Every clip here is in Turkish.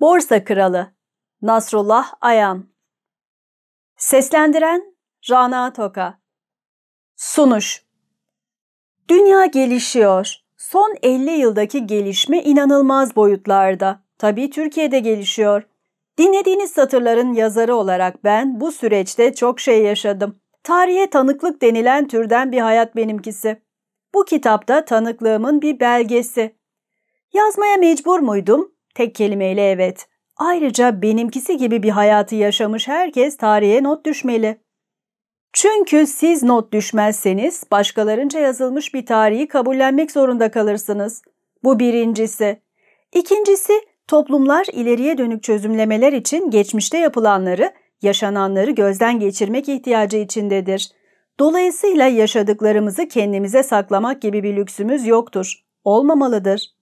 Borsa Kralı Nasrullah Ayan Seslendiren Rana Toka Sunuş Dünya gelişiyor. Son 50 yıldaki gelişme inanılmaz boyutlarda. Tabii Türkiye'de gelişiyor. Dinlediğiniz satırların yazarı olarak ben bu süreçte çok şey yaşadım. Tarihe tanıklık denilen türden bir hayat benimkisi. Bu kitapta tanıklığımın bir belgesi. Yazmaya mecbur muydum? Tek kelimeyle evet. Ayrıca benimkisi gibi bir hayatı yaşamış herkes tarihe not düşmeli. Çünkü siz not düşmezseniz başkalarınca yazılmış bir tarihi kabullenmek zorunda kalırsınız. Bu birincisi. İkincisi toplumlar ileriye dönük çözümlemeler için geçmişte yapılanları, yaşananları gözden geçirmek ihtiyacı içindedir. Dolayısıyla yaşadıklarımızı kendimize saklamak gibi bir lüksümüz yoktur, olmamalıdır.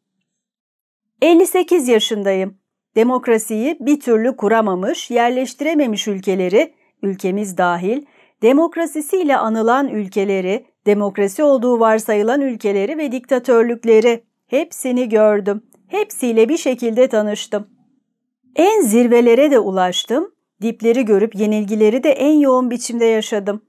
58 yaşındayım. Demokrasiyi bir türlü kuramamış, yerleştirememiş ülkeleri, ülkemiz dahil, demokrasisiyle anılan ülkeleri, demokrasi olduğu varsayılan ülkeleri ve diktatörlükleri hepsini gördüm. Hepsiyle bir şekilde tanıştım. En zirvelere de ulaştım. Dipleri görüp yenilgileri de en yoğun biçimde yaşadım.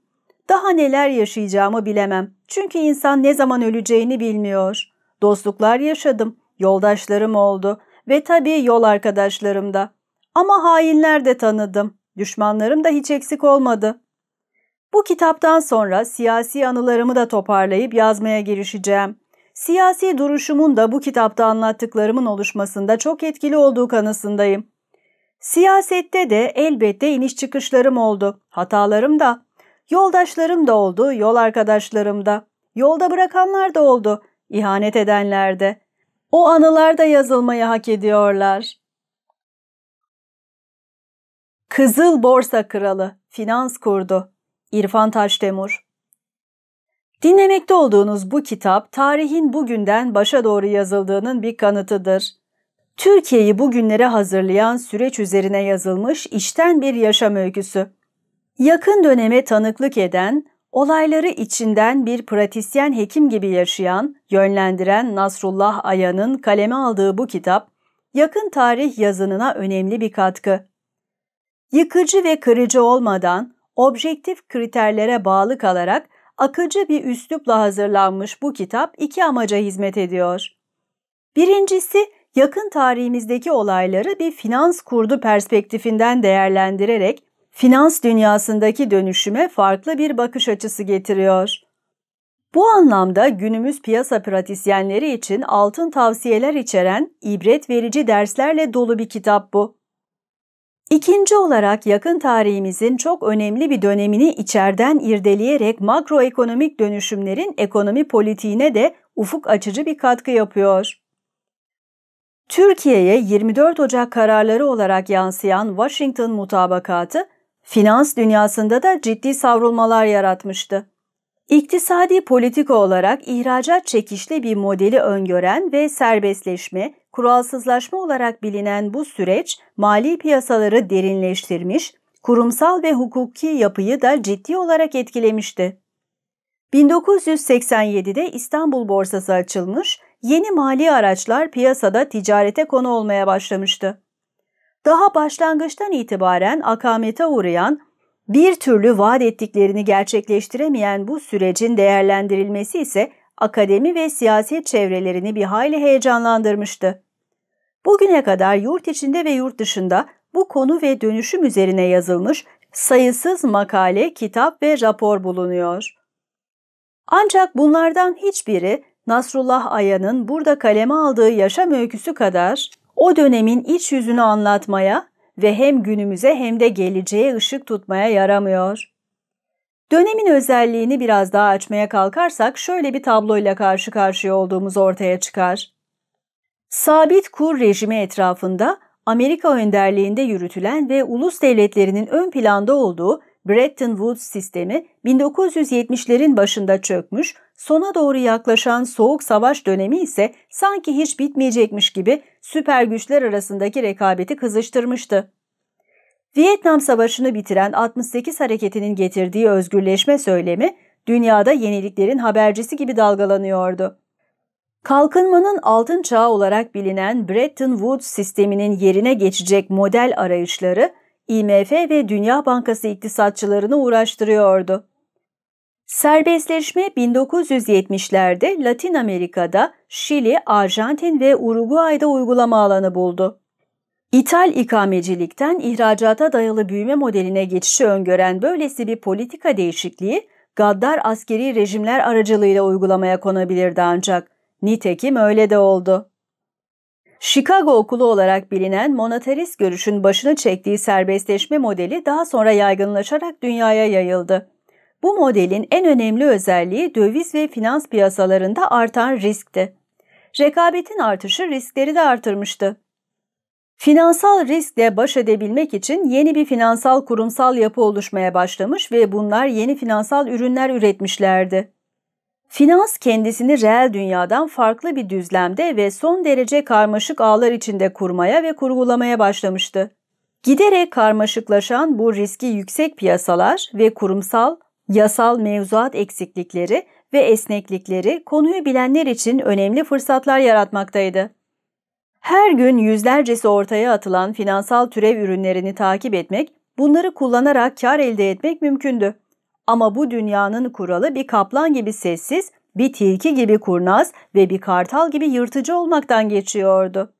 Daha neler yaşayacağımı bilemem. Çünkü insan ne zaman öleceğini bilmiyor. Dostluklar yaşadım. Yoldaşlarım oldu ve tabii yol arkadaşlarım da. Ama hainler de tanıdım. Düşmanlarım da hiç eksik olmadı. Bu kitaptan sonra siyasi anılarımı da toparlayıp yazmaya girişeceğim. Siyasi duruşumun da bu kitapta anlattıklarımın oluşmasında çok etkili olduğu kanısındayım. Siyasette de elbette iniş çıkışlarım oldu, hatalarım da. Yoldaşlarım da oldu, yol arkadaşlarım da. Yolda bırakanlar da oldu, ihanet edenler de. O anılarda yazılmayı hak ediyorlar. Kızıl Borsa Kralı Finans Kurdu İrfan Taşdemir Dinlemekte olduğunuz bu kitap tarihin bugünden başa doğru yazıldığının bir kanıtıdır. Türkiye'yi bugünlere hazırlayan süreç üzerine yazılmış içten bir yaşam öyküsü. Yakın döneme tanıklık eden, Olayları içinden bir pratisyen hekim gibi yaşayan, yönlendiren Nasrullah Aya'nın kaleme aldığı bu kitap, yakın tarih yazınına önemli bir katkı. Yıkıcı ve kırıcı olmadan, objektif kriterlere bağlı kalarak akıcı bir üslupla hazırlanmış bu kitap iki amaca hizmet ediyor. Birincisi, yakın tarihimizdeki olayları bir finans kurdu perspektifinden değerlendirerek finans dünyasındaki dönüşüme farklı bir bakış açısı getiriyor. Bu anlamda günümüz piyasa pratisyenleri için altın tavsiyeler içeren ibret verici derslerle dolu bir kitap bu. İkinci olarak yakın tarihimizin çok önemli bir dönemini içerden irdeleyerek makroekonomik dönüşümlerin ekonomi politiğine de ufuk açıcı bir katkı yapıyor. Türkiye'ye 24 Ocak kararları olarak yansıyan Washington mutabakatı finans dünyasında da ciddi savrulmalar yaratmıştı. İktisadi politika olarak ihracat çekişli bir modeli öngören ve serbestleşme, kuralsızlaşma olarak bilinen bu süreç mali piyasaları derinleştirmiş, kurumsal ve hukuki yapıyı da ciddi olarak etkilemişti. 1987'de İstanbul borsası açılmış, yeni mali araçlar piyasada ticarete konu olmaya başlamıştı daha başlangıçtan itibaren akamete uğrayan, bir türlü vaat ettiklerini gerçekleştiremeyen bu sürecin değerlendirilmesi ise akademi ve siyaset çevrelerini bir hayli heyecanlandırmıştı. Bugüne kadar yurt içinde ve yurt dışında bu konu ve dönüşüm üzerine yazılmış sayısız makale, kitap ve rapor bulunuyor. Ancak bunlardan hiçbiri Nasrullah Aya'nın burada kaleme aldığı yaşam öyküsü kadar o dönemin iç yüzünü anlatmaya ve hem günümüze hem de geleceğe ışık tutmaya yaramıyor. Dönemin özelliğini biraz daha açmaya kalkarsak şöyle bir tabloyla karşı karşıya olduğumuz ortaya çıkar. Sabit kur rejimi etrafında Amerika önderliğinde yürütülen ve ulus devletlerinin ön planda olduğu Bretton Woods sistemi 1970'lerin başında çökmüş Sona doğru yaklaşan soğuk savaş dönemi ise sanki hiç bitmeyecekmiş gibi süper güçler arasındaki rekabeti kızıştırmıştı. Vietnam Savaşı'nı bitiren 68 hareketinin getirdiği özgürleşme söylemi dünyada yeniliklerin habercisi gibi dalgalanıyordu. Kalkınmanın altın çağı olarak bilinen Bretton Woods sisteminin yerine geçecek model arayışları IMF ve Dünya Bankası iktisatçılarını uğraştırıyordu. Serbestleşme 1970'lerde Latin Amerika'da Şili, Arjantin ve Uruguay'da uygulama alanı buldu. İthal ikamecilikten ihracata dayalı büyüme modeline geçişi öngören böylesi bir politika değişikliği gaddar askeri rejimler aracılığıyla uygulamaya konabilirdi ancak nitekim öyle de oldu. Chicago okulu olarak bilinen monetarist görüşün başını çektiği serbestleşme modeli daha sonra yaygınlaşarak dünyaya yayıldı. Bu modelin en önemli özelliği döviz ve finans piyasalarında artan riskti. Rekabetin artışı riskleri de artırmıştı. Finansal riskle baş edebilmek için yeni bir finansal kurumsal yapı oluşmaya başlamış ve bunlar yeni finansal ürünler üretmişlerdi. Finans kendisini reel dünyadan farklı bir düzlemde ve son derece karmaşık ağlar içinde kurmaya ve kurgulamaya başlamıştı. Giderek karmaşıklaşan bu riski yüksek piyasalar ve kurumsal, Yasal mevzuat eksiklikleri ve esneklikleri konuyu bilenler için önemli fırsatlar yaratmaktaydı. Her gün yüzlercesi ortaya atılan finansal türev ürünlerini takip etmek, bunları kullanarak kar elde etmek mümkündü. Ama bu dünyanın kuralı bir kaplan gibi sessiz, bir tilki gibi kurnaz ve bir kartal gibi yırtıcı olmaktan geçiyordu.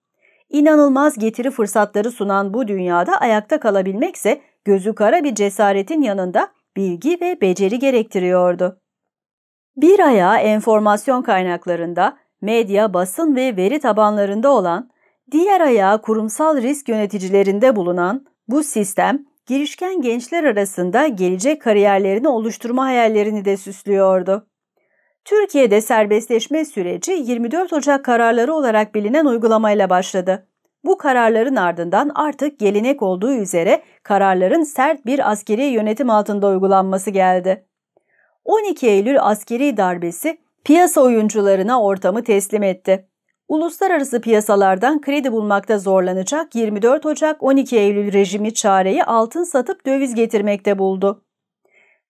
İnanılmaz getiri fırsatları sunan bu dünyada ayakta kalabilmekse gözü kara bir cesaretin yanında bilgi ve beceri gerektiriyordu. Bir ayağı enformasyon kaynaklarında, medya, basın ve veri tabanlarında olan, diğer ayağı kurumsal risk yöneticilerinde bulunan bu sistem, girişken gençler arasında gelecek kariyerlerini oluşturma hayallerini de süslüyordu. Türkiye'de serbestleşme süreci 24 Ocak kararları olarak bilinen uygulamayla başladı. Bu kararların ardından artık gelenek olduğu üzere kararların sert bir askeri yönetim altında uygulanması geldi. 12 Eylül askeri darbesi piyasa oyuncularına ortamı teslim etti. Uluslararası piyasalardan kredi bulmakta zorlanacak 24 Ocak 12 Eylül rejimi çareyi altın satıp döviz getirmekte buldu.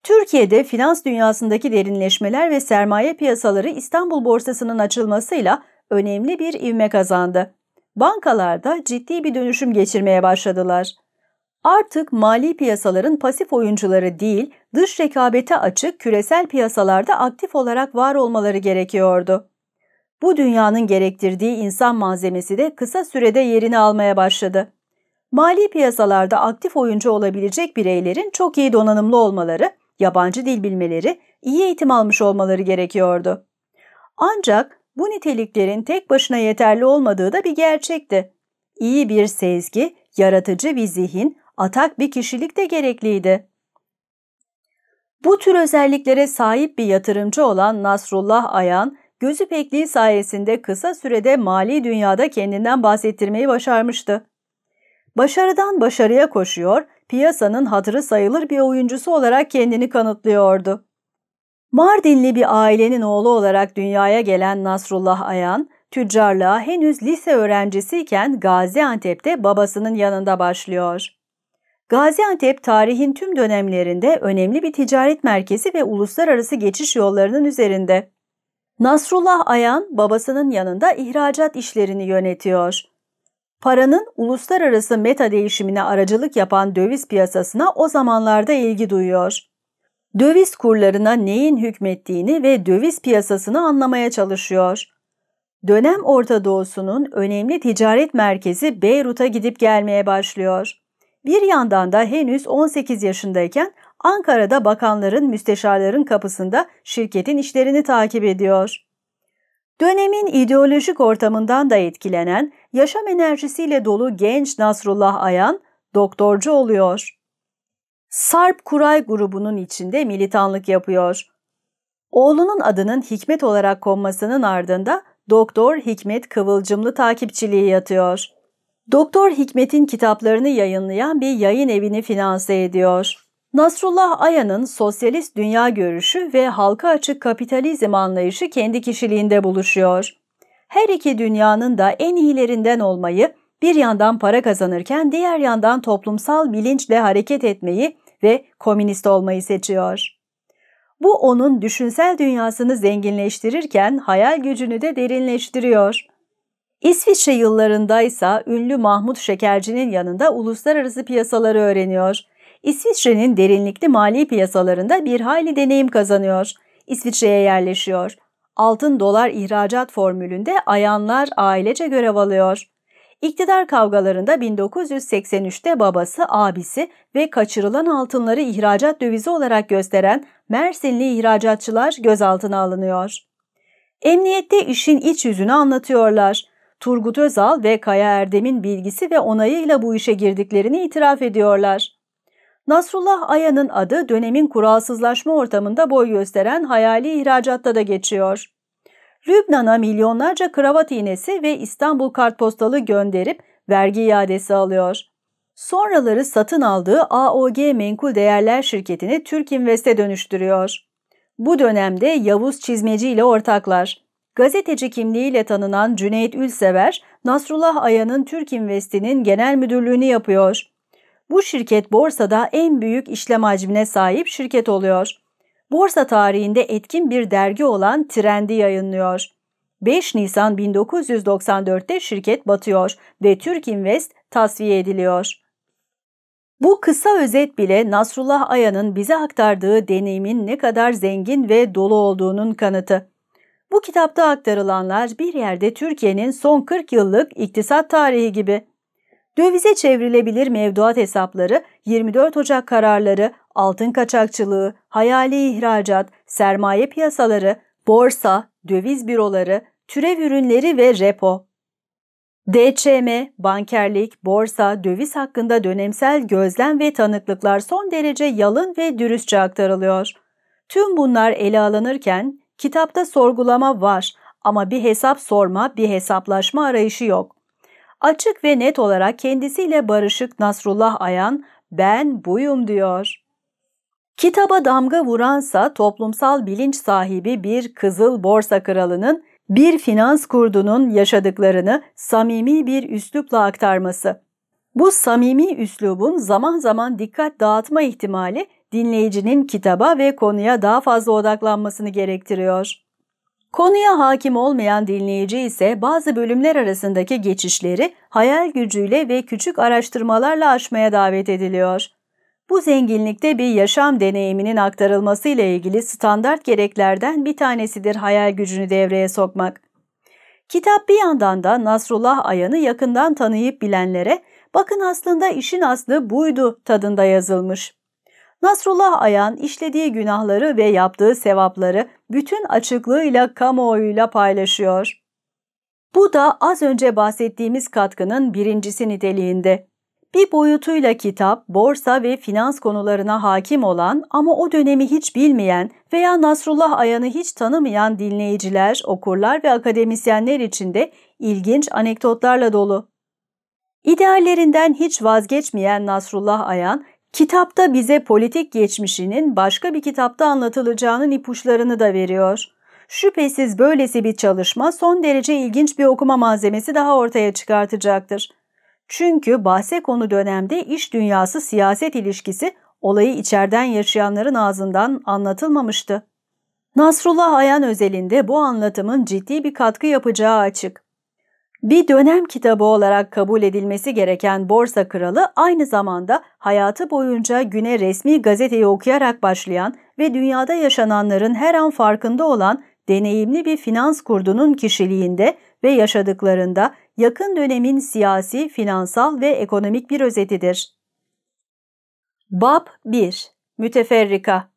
Türkiye'de finans dünyasındaki derinleşmeler ve sermaye piyasaları İstanbul Borsası'nın açılmasıyla önemli bir ivme kazandı bankalarda ciddi bir dönüşüm geçirmeye başladılar. Artık mali piyasaların pasif oyuncuları değil, dış rekabete açık küresel piyasalarda aktif olarak var olmaları gerekiyordu. Bu dünyanın gerektirdiği insan malzemesi de kısa sürede yerini almaya başladı. Mali piyasalarda aktif oyuncu olabilecek bireylerin çok iyi donanımlı olmaları, yabancı dil bilmeleri, iyi eğitim almış olmaları gerekiyordu. Ancak bu niteliklerin tek başına yeterli olmadığı da bir gerçekti. İyi bir sezgi, yaratıcı bir zihin, atak bir kişilik de gerekliydi. Bu tür özelliklere sahip bir yatırımcı olan Nasrullah Ayan, gözü pekliği sayesinde kısa sürede mali dünyada kendinden bahsettirmeyi başarmıştı. Başarıdan başarıya koşuyor, piyasanın hatırı sayılır bir oyuncusu olarak kendini kanıtlıyordu. Mardinli bir ailenin oğlu olarak dünyaya gelen Nasrullah Ayan, tüccarlığa henüz lise öğrencisiyken Gaziantep'te babasının yanında başlıyor. Gaziantep tarihin tüm dönemlerinde önemli bir ticaret merkezi ve uluslararası geçiş yollarının üzerinde. Nasrullah Ayan babasının yanında ihracat işlerini yönetiyor. Paranın uluslararası meta değişimine aracılık yapan döviz piyasasına o zamanlarda ilgi duyuyor döviz kurlarına neyin hükmettiğini ve döviz piyasasını anlamaya çalışıyor. Dönem Orta Doğu'sunun önemli ticaret merkezi Beyrut'a gidip gelmeye başlıyor. Bir yandan da henüz 18 yaşındayken Ankara'da bakanların, müsteşarların kapısında şirketin işlerini takip ediyor. Dönemin ideolojik ortamından da etkilenen, yaşam enerjisiyle dolu genç Nasrullah Ayan doktorcu oluyor. Sarp Kuray grubunun içinde militanlık yapıyor. Oğlunun adının Hikmet olarak konmasının ardında Doktor Hikmet Kıvılcımlı takipçiliği yatıyor. Doktor Hikmet'in kitaplarını yayınlayan bir yayın evini finanse ediyor. Nasrullah Aya'nın sosyalist dünya görüşü ve halka açık kapitalizm anlayışı kendi kişiliğinde buluşuyor. Her iki dünyanın da en iyilerinden olmayı, bir yandan para kazanırken diğer yandan toplumsal bilinçle hareket etmeyi ve komünist olmayı seçiyor. Bu onun düşünsel dünyasını zenginleştirirken hayal gücünü de derinleştiriyor. İsviçre yıllarında ise ünlü Mahmut Şekerci'nin yanında uluslararası piyasaları öğreniyor. İsviçre'nin derinlikli mali piyasalarında bir hayli deneyim kazanıyor. İsviçre'ye yerleşiyor. Altın dolar ihracat formülünde ayanlar ailece görev alıyor. İktidar kavgalarında 1983'te babası, abisi ve kaçırılan altınları ihracat dövizi olarak gösteren Mersinli ihracatçılar gözaltına alınıyor. Emniyette işin iç yüzünü anlatıyorlar. Turgut Özal ve Kaya Erdem'in bilgisi ve onayıyla bu işe girdiklerini itiraf ediyorlar. Nasrullah Aya'nın adı dönemin kuralsızlaşma ortamında boy gösteren hayali ihracatta da geçiyor. Lübnan'a milyonlarca kravat iğnesi ve İstanbul kartpostalı gönderip vergi iadesi alıyor. Sonraları satın aldığı AOG Menkul Değerler şirketini Türk Invest'e dönüştürüyor. Bu dönemde Yavuz Çizmeci ile ortaklar. Gazeteci kimliğiyle tanınan Cüneyt Ülsever, Nasrullah Aya'nın Türk Invest'inin genel müdürlüğünü yapıyor. Bu şirket borsada en büyük işlem hacmine sahip şirket oluyor borsa tarihinde etkin bir dergi olan Trendi yayınlıyor. 5 Nisan 1994'te şirket batıyor ve Türk Invest tasfiye ediliyor. Bu kısa özet bile Nasrullah Aya'nın bize aktardığı deneyimin ne kadar zengin ve dolu olduğunun kanıtı. Bu kitapta aktarılanlar bir yerde Türkiye'nin son 40 yıllık iktisat tarihi gibi. Dövize çevrilebilir mevduat hesapları, 24 Ocak kararları, altın kaçakçılığı, hayali ihracat, sermaye piyasaları, borsa, döviz büroları, türev ürünleri ve repo. DCM, bankerlik, borsa, döviz hakkında dönemsel gözlem ve tanıklıklar son derece yalın ve dürüstçe aktarılıyor. Tüm bunlar ele alınırken kitapta sorgulama var ama bir hesap sorma, bir hesaplaşma arayışı yok. Açık ve net olarak kendisiyle barışık Nasrullah Ayan, ben buyum diyor. Kitaba damga vuransa toplumsal bilinç sahibi bir kızıl borsa kralının bir finans kurdunun yaşadıklarını samimi bir üslupla aktarması. Bu samimi üslubun zaman zaman dikkat dağıtma ihtimali dinleyicinin kitaba ve konuya daha fazla odaklanmasını gerektiriyor. Konuya hakim olmayan dinleyici ise bazı bölümler arasındaki geçişleri hayal gücüyle ve küçük araştırmalarla aşmaya davet ediliyor. Bu zenginlikte bir yaşam deneyiminin aktarılması ile ilgili standart gereklerden bir tanesidir hayal gücünü devreye sokmak. Kitap bir yandan da Nasrullah Ayan'ı yakından tanıyıp bilenlere bakın aslında işin aslı buydu tadında yazılmış. Nasrullah Ayan işlediği günahları ve yaptığı sevapları bütün açıklığıyla kamuoyuyla paylaşıyor. Bu da az önce bahsettiğimiz katkının birincisi niteliğinde. Bir boyutuyla kitap, borsa ve finans konularına hakim olan ama o dönemi hiç bilmeyen veya Nasrullah Ayan'ı hiç tanımayan dinleyiciler, okurlar ve akademisyenler için de ilginç anekdotlarla dolu. İdeallerinden hiç vazgeçmeyen Nasrullah Ayan, kitapta bize politik geçmişinin başka bir kitapta anlatılacağının ipuçlarını da veriyor. Şüphesiz böylesi bir çalışma son derece ilginç bir okuma malzemesi daha ortaya çıkartacaktır. Çünkü bahse konu dönemde iş dünyası siyaset ilişkisi olayı içeriden yaşayanların ağzından anlatılmamıştı. Nasrullah Ayan özelinde bu anlatımın ciddi bir katkı yapacağı açık. Bir dönem kitabı olarak kabul edilmesi gereken Borsa Kralı aynı zamanda hayatı boyunca güne resmi gazeteyi okuyarak başlayan ve dünyada yaşananların her an farkında olan deneyimli bir finans kurdunun kişiliğinde ve yaşadıklarında yakın dönemin siyasi, finansal ve ekonomik bir özetidir. Bab 1. Müteferrika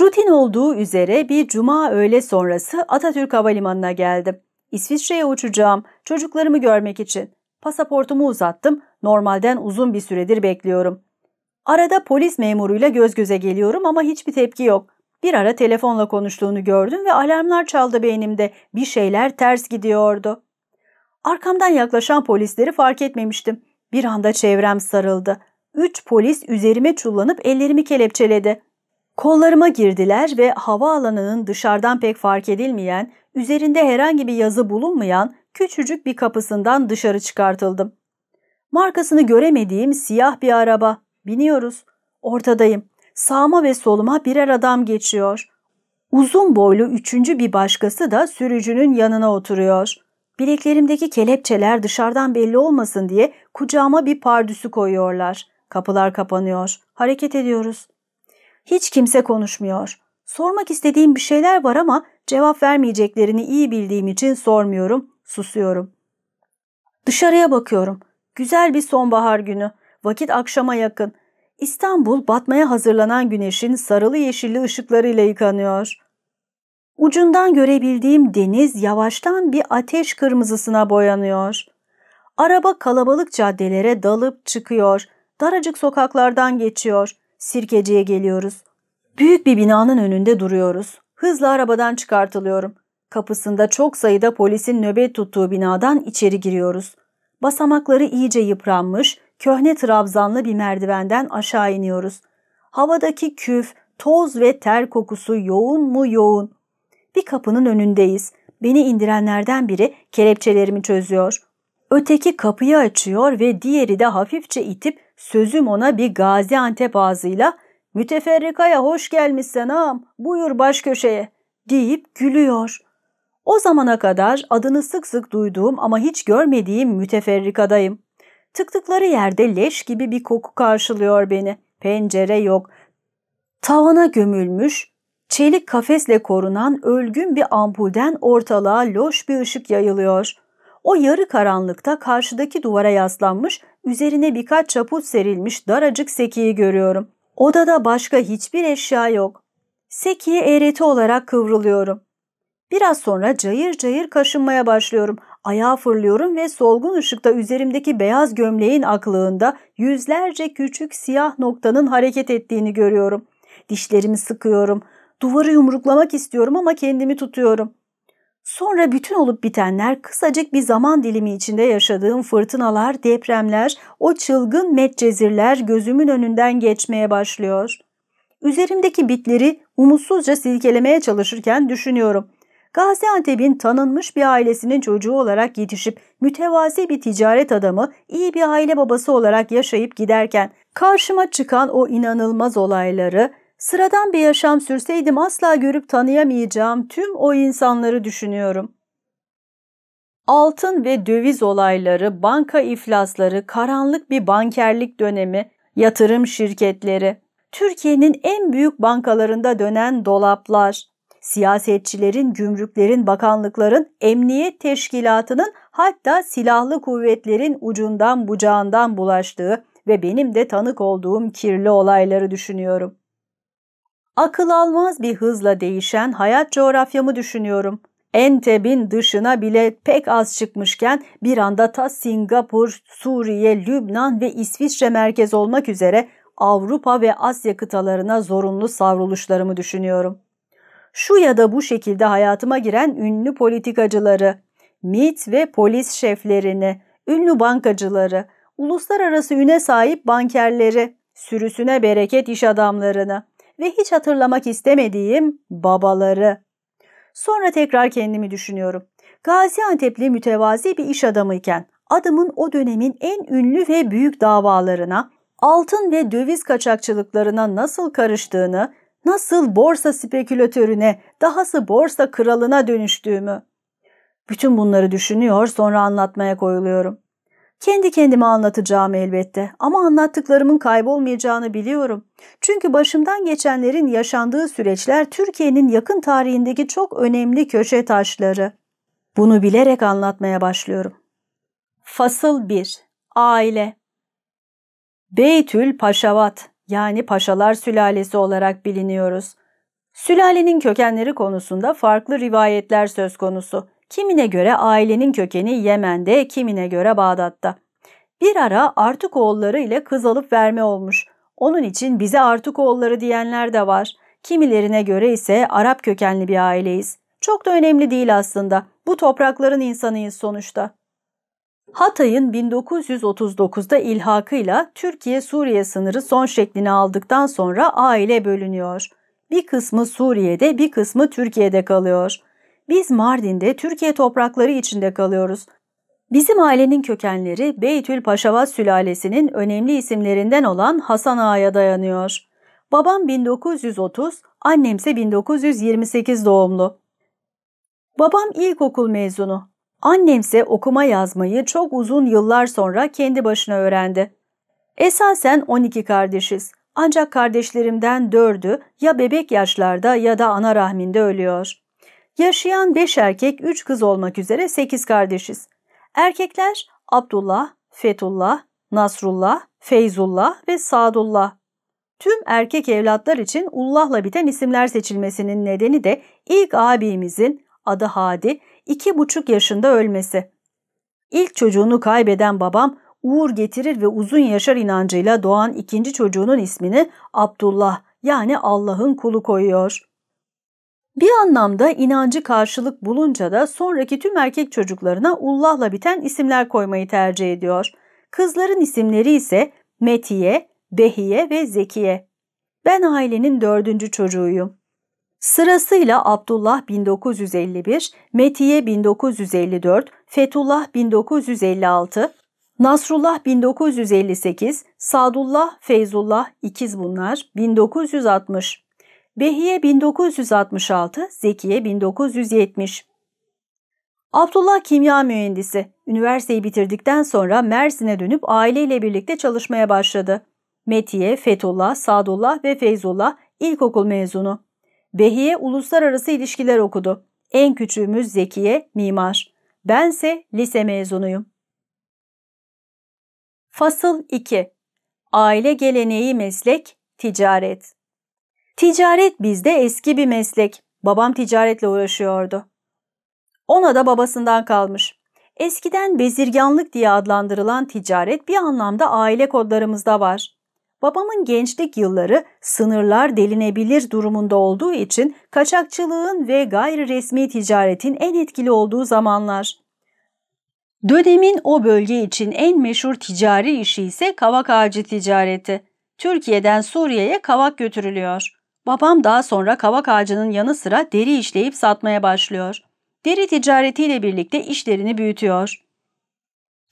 Rutin olduğu üzere bir cuma öğle sonrası Atatürk Havalimanı'na geldim. İsviçre'ye uçacağım, çocuklarımı görmek için. Pasaportumu uzattım, normalden uzun bir süredir bekliyorum. Arada polis memuruyla göz göze geliyorum ama hiçbir tepki yok. Bir ara telefonla konuştuğunu gördüm ve alarmlar çaldı beynimde. Bir şeyler ters gidiyordu. Arkamdan yaklaşan polisleri fark etmemiştim. Bir anda çevrem sarıldı. Üç polis üzerime çullanıp ellerimi kelepçeledi. Kollarıma girdiler ve havaalanının dışarıdan pek fark edilmeyen, üzerinde herhangi bir yazı bulunmayan küçücük bir kapısından dışarı çıkartıldım. Markasını göremediğim siyah bir araba. Biniyoruz. Ortadayım. Sağıma ve soluma birer adam geçiyor. Uzun boylu üçüncü bir başkası da sürücünün yanına oturuyor. Bileklerimdeki kelepçeler dışarıdan belli olmasın diye kucağıma bir pardüsü koyuyorlar. Kapılar kapanıyor. Hareket ediyoruz. Hiç kimse konuşmuyor. Sormak istediğim bir şeyler var ama cevap vermeyeceklerini iyi bildiğim için sormuyorum, susuyorum. Dışarıya bakıyorum. Güzel bir sonbahar günü. Vakit akşama yakın. İstanbul batmaya hazırlanan güneşin sarılı yeşilli ışıklarıyla yıkanıyor. Ucundan görebildiğim deniz yavaştan bir ateş kırmızısına boyanıyor. Araba kalabalık caddelere dalıp çıkıyor. Daracık sokaklardan geçiyor. Sirkeci'ye geliyoruz. Büyük bir binanın önünde duruyoruz. Hızla arabadan çıkartılıyorum. Kapısında çok sayıda polisin nöbet tuttuğu binadan içeri giriyoruz. Basamakları iyice yıpranmış, köhne trabzanlı bir merdivenden aşağı iniyoruz. Havadaki küf, toz ve ter kokusu yoğun mu yoğun bir kapının önündeyiz. Beni indirenlerden biri kelepçelerimi çözüyor. Öteki kapıyı açıyor ve diğeri de hafifçe itip sözüm ona bir Gaziantep ağzıyla ''Müteferrikaya hoş gelmişsen ağam, buyur baş köşeye'' deyip gülüyor. O zamana kadar adını sık sık duyduğum ama hiç görmediğim müteferrikadayım. Tıktıkları yerde leş gibi bir koku karşılıyor beni. Pencere yok. Tavana gömülmüş, çelik kafesle korunan ölgün bir ampulden ortalığa loş bir ışık yayılıyor. O yarı karanlıkta karşıdaki duvara yaslanmış, üzerine birkaç çaput serilmiş daracık sekiyi görüyorum. Odada başka hiçbir eşya yok. Sekiye eğreti olarak kıvrılıyorum. Biraz sonra cayır cayır kaşınmaya başlıyorum. Ayağa fırlıyorum ve solgun ışıkta üzerimdeki beyaz gömleğin aklığında yüzlerce küçük siyah noktanın hareket ettiğini görüyorum. Dişlerimi sıkıyorum. Duvarı yumruklamak istiyorum ama kendimi tutuyorum. Sonra bütün olup bitenler kısacık bir zaman dilimi içinde yaşadığım fırtınalar, depremler, o çılgın metcezirler gözümün önünden geçmeye başlıyor. Üzerimdeki bitleri umutsuzca silkelemeye çalışırken düşünüyorum. Gaziantep'in tanınmış bir ailesinin çocuğu olarak yetişip mütevazi bir ticaret adamı, iyi bir aile babası olarak yaşayıp giderken karşıma çıkan o inanılmaz olayları, Sıradan bir yaşam sürseydim asla görüp tanıyamayacağım tüm o insanları düşünüyorum. Altın ve döviz olayları, banka iflasları, karanlık bir bankerlik dönemi, yatırım şirketleri, Türkiye'nin en büyük bankalarında dönen dolaplar, siyasetçilerin, gümrüklerin, bakanlıkların, emniyet teşkilatının hatta silahlı kuvvetlerin ucundan bucağından bulaştığı ve benim de tanık olduğum kirli olayları düşünüyorum. Akıl almaz bir hızla değişen hayat coğrafyamı düşünüyorum. Enteb'in dışına bile pek az çıkmışken bir anda ta Singapur, Suriye, Lübnan ve İsviçre merkez olmak üzere Avrupa ve Asya kıtalarına zorunlu savruluşlarımı düşünüyorum. Şu ya da bu şekilde hayatıma giren ünlü politikacıları, MIT ve polis şeflerini, ünlü bankacıları, uluslararası üne sahip bankerleri, sürüsüne bereket iş adamlarını, ve hiç hatırlamak istemediğim babaları. Sonra tekrar kendimi düşünüyorum. Gaziantep'li mütevazi bir iş adamıyken adımın o dönemin en ünlü ve büyük davalarına, altın ve döviz kaçakçılıklarına nasıl karıştığını, nasıl borsa spekülatörüne, dahası borsa kralına dönüştüğümü. Bütün bunları düşünüyor sonra anlatmaya koyuluyorum. Kendi kendime anlatacağım elbette ama anlattıklarımın kaybolmayacağını biliyorum. Çünkü başımdan geçenlerin yaşandığı süreçler Türkiye'nin yakın tarihindeki çok önemli köşe taşları. Bunu bilerek anlatmaya başlıyorum. Fasıl 1. Aile Beytül Paşavat yani Paşalar Sülalesi olarak biliniyoruz. Sülalenin kökenleri konusunda farklı rivayetler söz konusu. Kimine göre ailenin kökeni Yemen'de, kimine göre Bağdat'ta. Bir ara artık oğulları ile kız alıp verme olmuş. Onun için bize artık oğulları diyenler de var. Kimilerine göre ise Arap kökenli bir aileyiz. Çok da önemli değil aslında. Bu toprakların insanıyız sonuçta. Hatay'ın 1939'da ilhakıyla Türkiye-Suriye sınırı son şeklini aldıktan sonra aile bölünüyor. Bir kısmı Suriye'de bir kısmı Türkiye'de kalıyor. Biz Mardin'de Türkiye toprakları içinde kalıyoruz. Bizim ailenin kökenleri Beytül Paşavaz sülalesinin önemli isimlerinden olan Hasan Ağa'ya dayanıyor. Babam 1930, annemse 1928 doğumlu. Babam ilkokul mezunu. Annemse okuma yazmayı çok uzun yıllar sonra kendi başına öğrendi. Esasen 12 kardeşiz. Ancak kardeşlerimden dördü ya bebek yaşlarda ya da ana rahminde ölüyor. Yaşayan beş erkek üç kız olmak üzere sekiz kardeşiz. Erkekler Abdullah, Fetullah, Nasrullah, Feyzullah ve Sadullah. Tüm erkek evlatlar için Ullah'la biten isimler seçilmesinin nedeni de ilk abimizin adı Hadi iki buçuk yaşında ölmesi. İlk çocuğunu kaybeden babam uğur getirir ve uzun yaşar inancıyla doğan ikinci çocuğunun ismini Abdullah yani Allah'ın kulu koyuyor. Bir anlamda inancı karşılık bulunca da sonraki tüm erkek çocuklarına Ullah'la biten isimler koymayı tercih ediyor. Kızların isimleri ise Metiye, Behiye ve Zekiye. Ben ailenin dördüncü çocuğuyum. Sırasıyla Abdullah 1951, Metiye 1954, Fetullah 1956, Nasrullah 1958, Sadullah, Feyzullah ikiz bunlar 1960. Behiye 1966, Zekiye 1970. Abdullah kimya mühendisi. Üniversiteyi bitirdikten sonra Mersin'e dönüp aileyle birlikte çalışmaya başladı. Metiye, Fethullah, Sadullah ve Feyzullah ilkokul mezunu. Behiye uluslararası ilişkiler okudu. En küçüğümüz Zekiye mimar. Bense lise mezunuyum. Fasıl 2. Aile geleneği meslek, ticaret. Ticaret bizde eski bir meslek. Babam ticaretle uğraşıyordu. Ona da babasından kalmış. Eskiden bezirganlık diye adlandırılan ticaret bir anlamda aile kodlarımızda var. Babamın gençlik yılları sınırlar delinebilir durumunda olduğu için kaçakçılığın ve gayri resmi ticaretin en etkili olduğu zamanlar. Dönemin o bölge için en meşhur ticari işi ise kavak ağacı ticareti. Türkiye'den Suriye'ye kavak götürülüyor. Babam daha sonra kavak ağacının yanı sıra deri işleyip satmaya başlıyor. Deri ticaretiyle birlikte işlerini büyütüyor.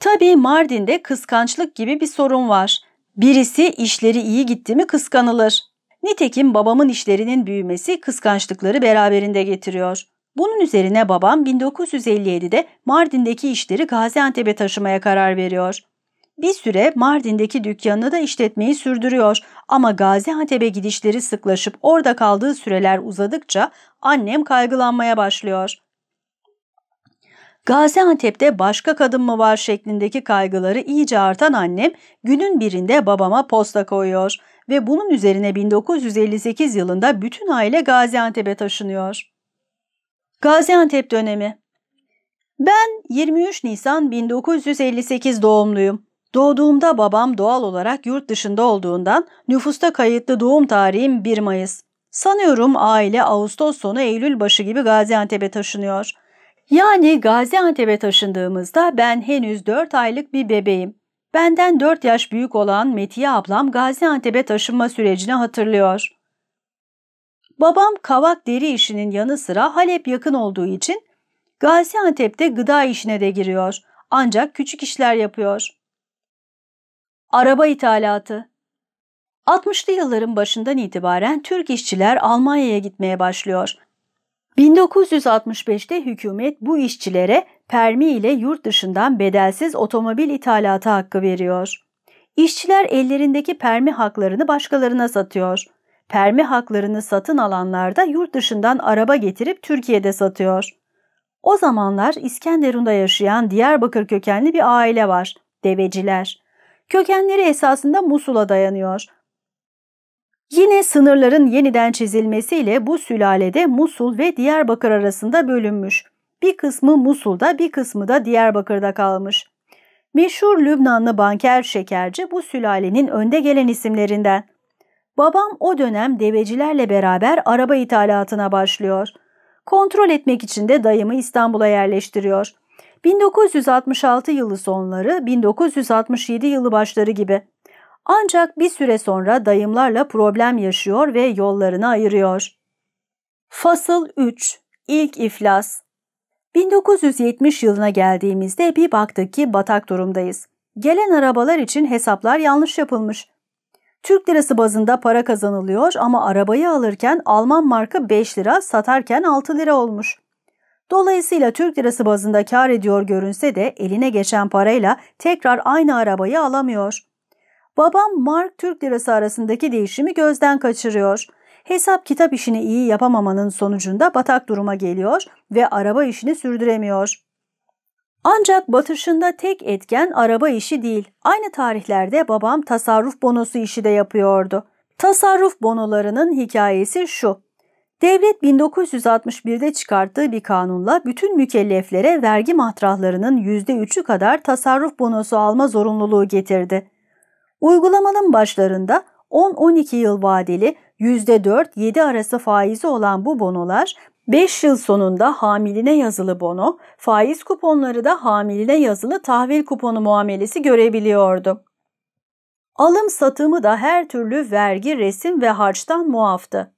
Tabii Mardin'de kıskançlık gibi bir sorun var. Birisi işleri iyi gitti mi kıskanılır. Nitekim babamın işlerinin büyümesi kıskançlıkları beraberinde getiriyor. Bunun üzerine babam 1957'de Mardin'deki işleri Gaziantep'e taşımaya karar veriyor. Bir süre Mardin'deki dükkanını da işletmeyi sürdürüyor ama Gaziantep'e gidişleri sıklaşıp orada kaldığı süreler uzadıkça annem kaygılanmaya başlıyor. Gaziantep'te başka kadın mı var şeklindeki kaygıları iyice artan annem günün birinde babama posta koyuyor ve bunun üzerine 1958 yılında bütün aile Gaziantep'e taşınıyor. Gaziantep dönemi ben 23 Nisan 1958 doğumluyum. Doğduğumda babam doğal olarak yurt dışında olduğundan nüfusta kayıtlı doğum tarihim 1 Mayıs. Sanıyorum aile Ağustos sonu Eylül başı gibi Gaziantep'e taşınıyor. Yani Gaziantep'e taşındığımızda ben henüz 4 aylık bir bebeğim. Benden 4 yaş büyük olan Metiye ablam Gaziantep'e taşınma sürecini hatırlıyor. Babam kavak deri işinin yanı sıra Halep yakın olduğu için Gaziantep'te gıda işine de giriyor. Ancak küçük işler yapıyor. Araba ithalatı 60'lı yılların başından itibaren Türk işçiler Almanya'ya gitmeye başlıyor. 1965'te hükümet bu işçilere permi ile yurt dışından bedelsiz otomobil ithalatı hakkı veriyor. İşçiler ellerindeki permi haklarını başkalarına satıyor. Permi haklarını satın alanlar da yurt dışından araba getirip Türkiye'de satıyor. O zamanlar İskenderun'da yaşayan Diyarbakır kökenli bir aile var, deveciler kökenleri esasında Musul'a dayanıyor. Yine sınırların yeniden çizilmesiyle bu sülalede Musul ve Diyarbakır arasında bölünmüş. Bir kısmı Musul'da bir kısmı da Diyarbakır'da kalmış. Meşhur Lübnanlı banker Şekerci bu sülalenin önde gelen isimlerinden. Babam o dönem devecilerle beraber araba ithalatına başlıyor. Kontrol etmek için de dayımı İstanbul'a yerleştiriyor.'' 1966 yılı sonları, 1967 yılı başları gibi. Ancak bir süre sonra dayımlarla problem yaşıyor ve yollarını ayırıyor. Fasıl 3 İlk iflas 1970 yılına geldiğimizde bir baktık ki batak durumdayız. Gelen arabalar için hesaplar yanlış yapılmış. Türk lirası bazında para kazanılıyor ama arabayı alırken Alman marka 5 lira, satarken 6 lira olmuş. Dolayısıyla Türk lirası bazında kar ediyor görünse de eline geçen parayla tekrar aynı arabayı alamıyor. Babam mark Türk lirası arasındaki değişimi gözden kaçırıyor. Hesap kitap işini iyi yapamamanın sonucunda batak duruma geliyor ve araba işini sürdüremiyor. Ancak batışında tek etken araba işi değil. Aynı tarihlerde babam tasarruf bonosu işi de yapıyordu. Tasarruf bonolarının hikayesi şu. Devlet 1961'de çıkarttığı bir kanunla bütün mükelleflere vergi matrahlarının %3'ü kadar tasarruf bonosu alma zorunluluğu getirdi. Uygulamanın başlarında 10-12 yıl vadeli %4-7 arası faizi olan bu bonolar 5 yıl sonunda hamiline yazılı bono, faiz kuponları da hamiline yazılı tahvil kuponu muamelesi görebiliyordu. Alım satımı da her türlü vergi, resim ve harçtan muaftı.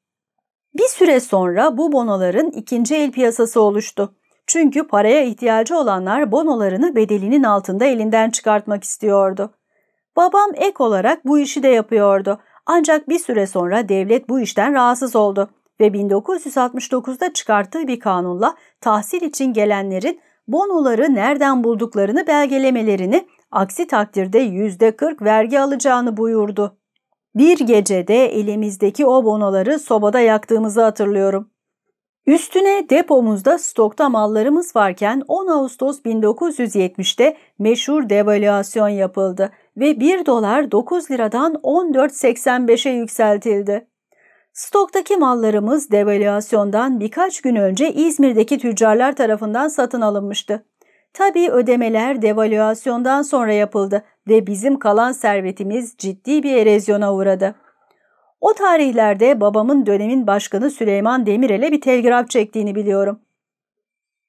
Bir süre sonra bu bonoların ikinci el piyasası oluştu. Çünkü paraya ihtiyacı olanlar bonolarını bedelinin altında elinden çıkartmak istiyordu. Babam ek olarak bu işi de yapıyordu. Ancak bir süre sonra devlet bu işten rahatsız oldu ve 1969'da çıkarttığı bir kanunla tahsil için gelenlerin bonoları nereden bulduklarını belgelemelerini aksi takdirde %40 vergi alacağını buyurdu. Bir gecede elimizdeki o bonoları sobada yaktığımızı hatırlıyorum. Üstüne depomuzda stokta mallarımız varken 10 Ağustos 1970'te meşhur devalüasyon yapıldı ve 1 dolar 9 liradan 14.85'e yükseltildi. Stoktaki mallarımız devalüasyondan birkaç gün önce İzmir'deki tüccarlar tarafından satın alınmıştı. Tabii ödemeler devalüasyondan sonra yapıldı ve bizim kalan servetimiz ciddi bir erozyona uğradı. O tarihlerde babamın dönemin başkanı Süleyman Demirel'e bir telgraf çektiğini biliyorum.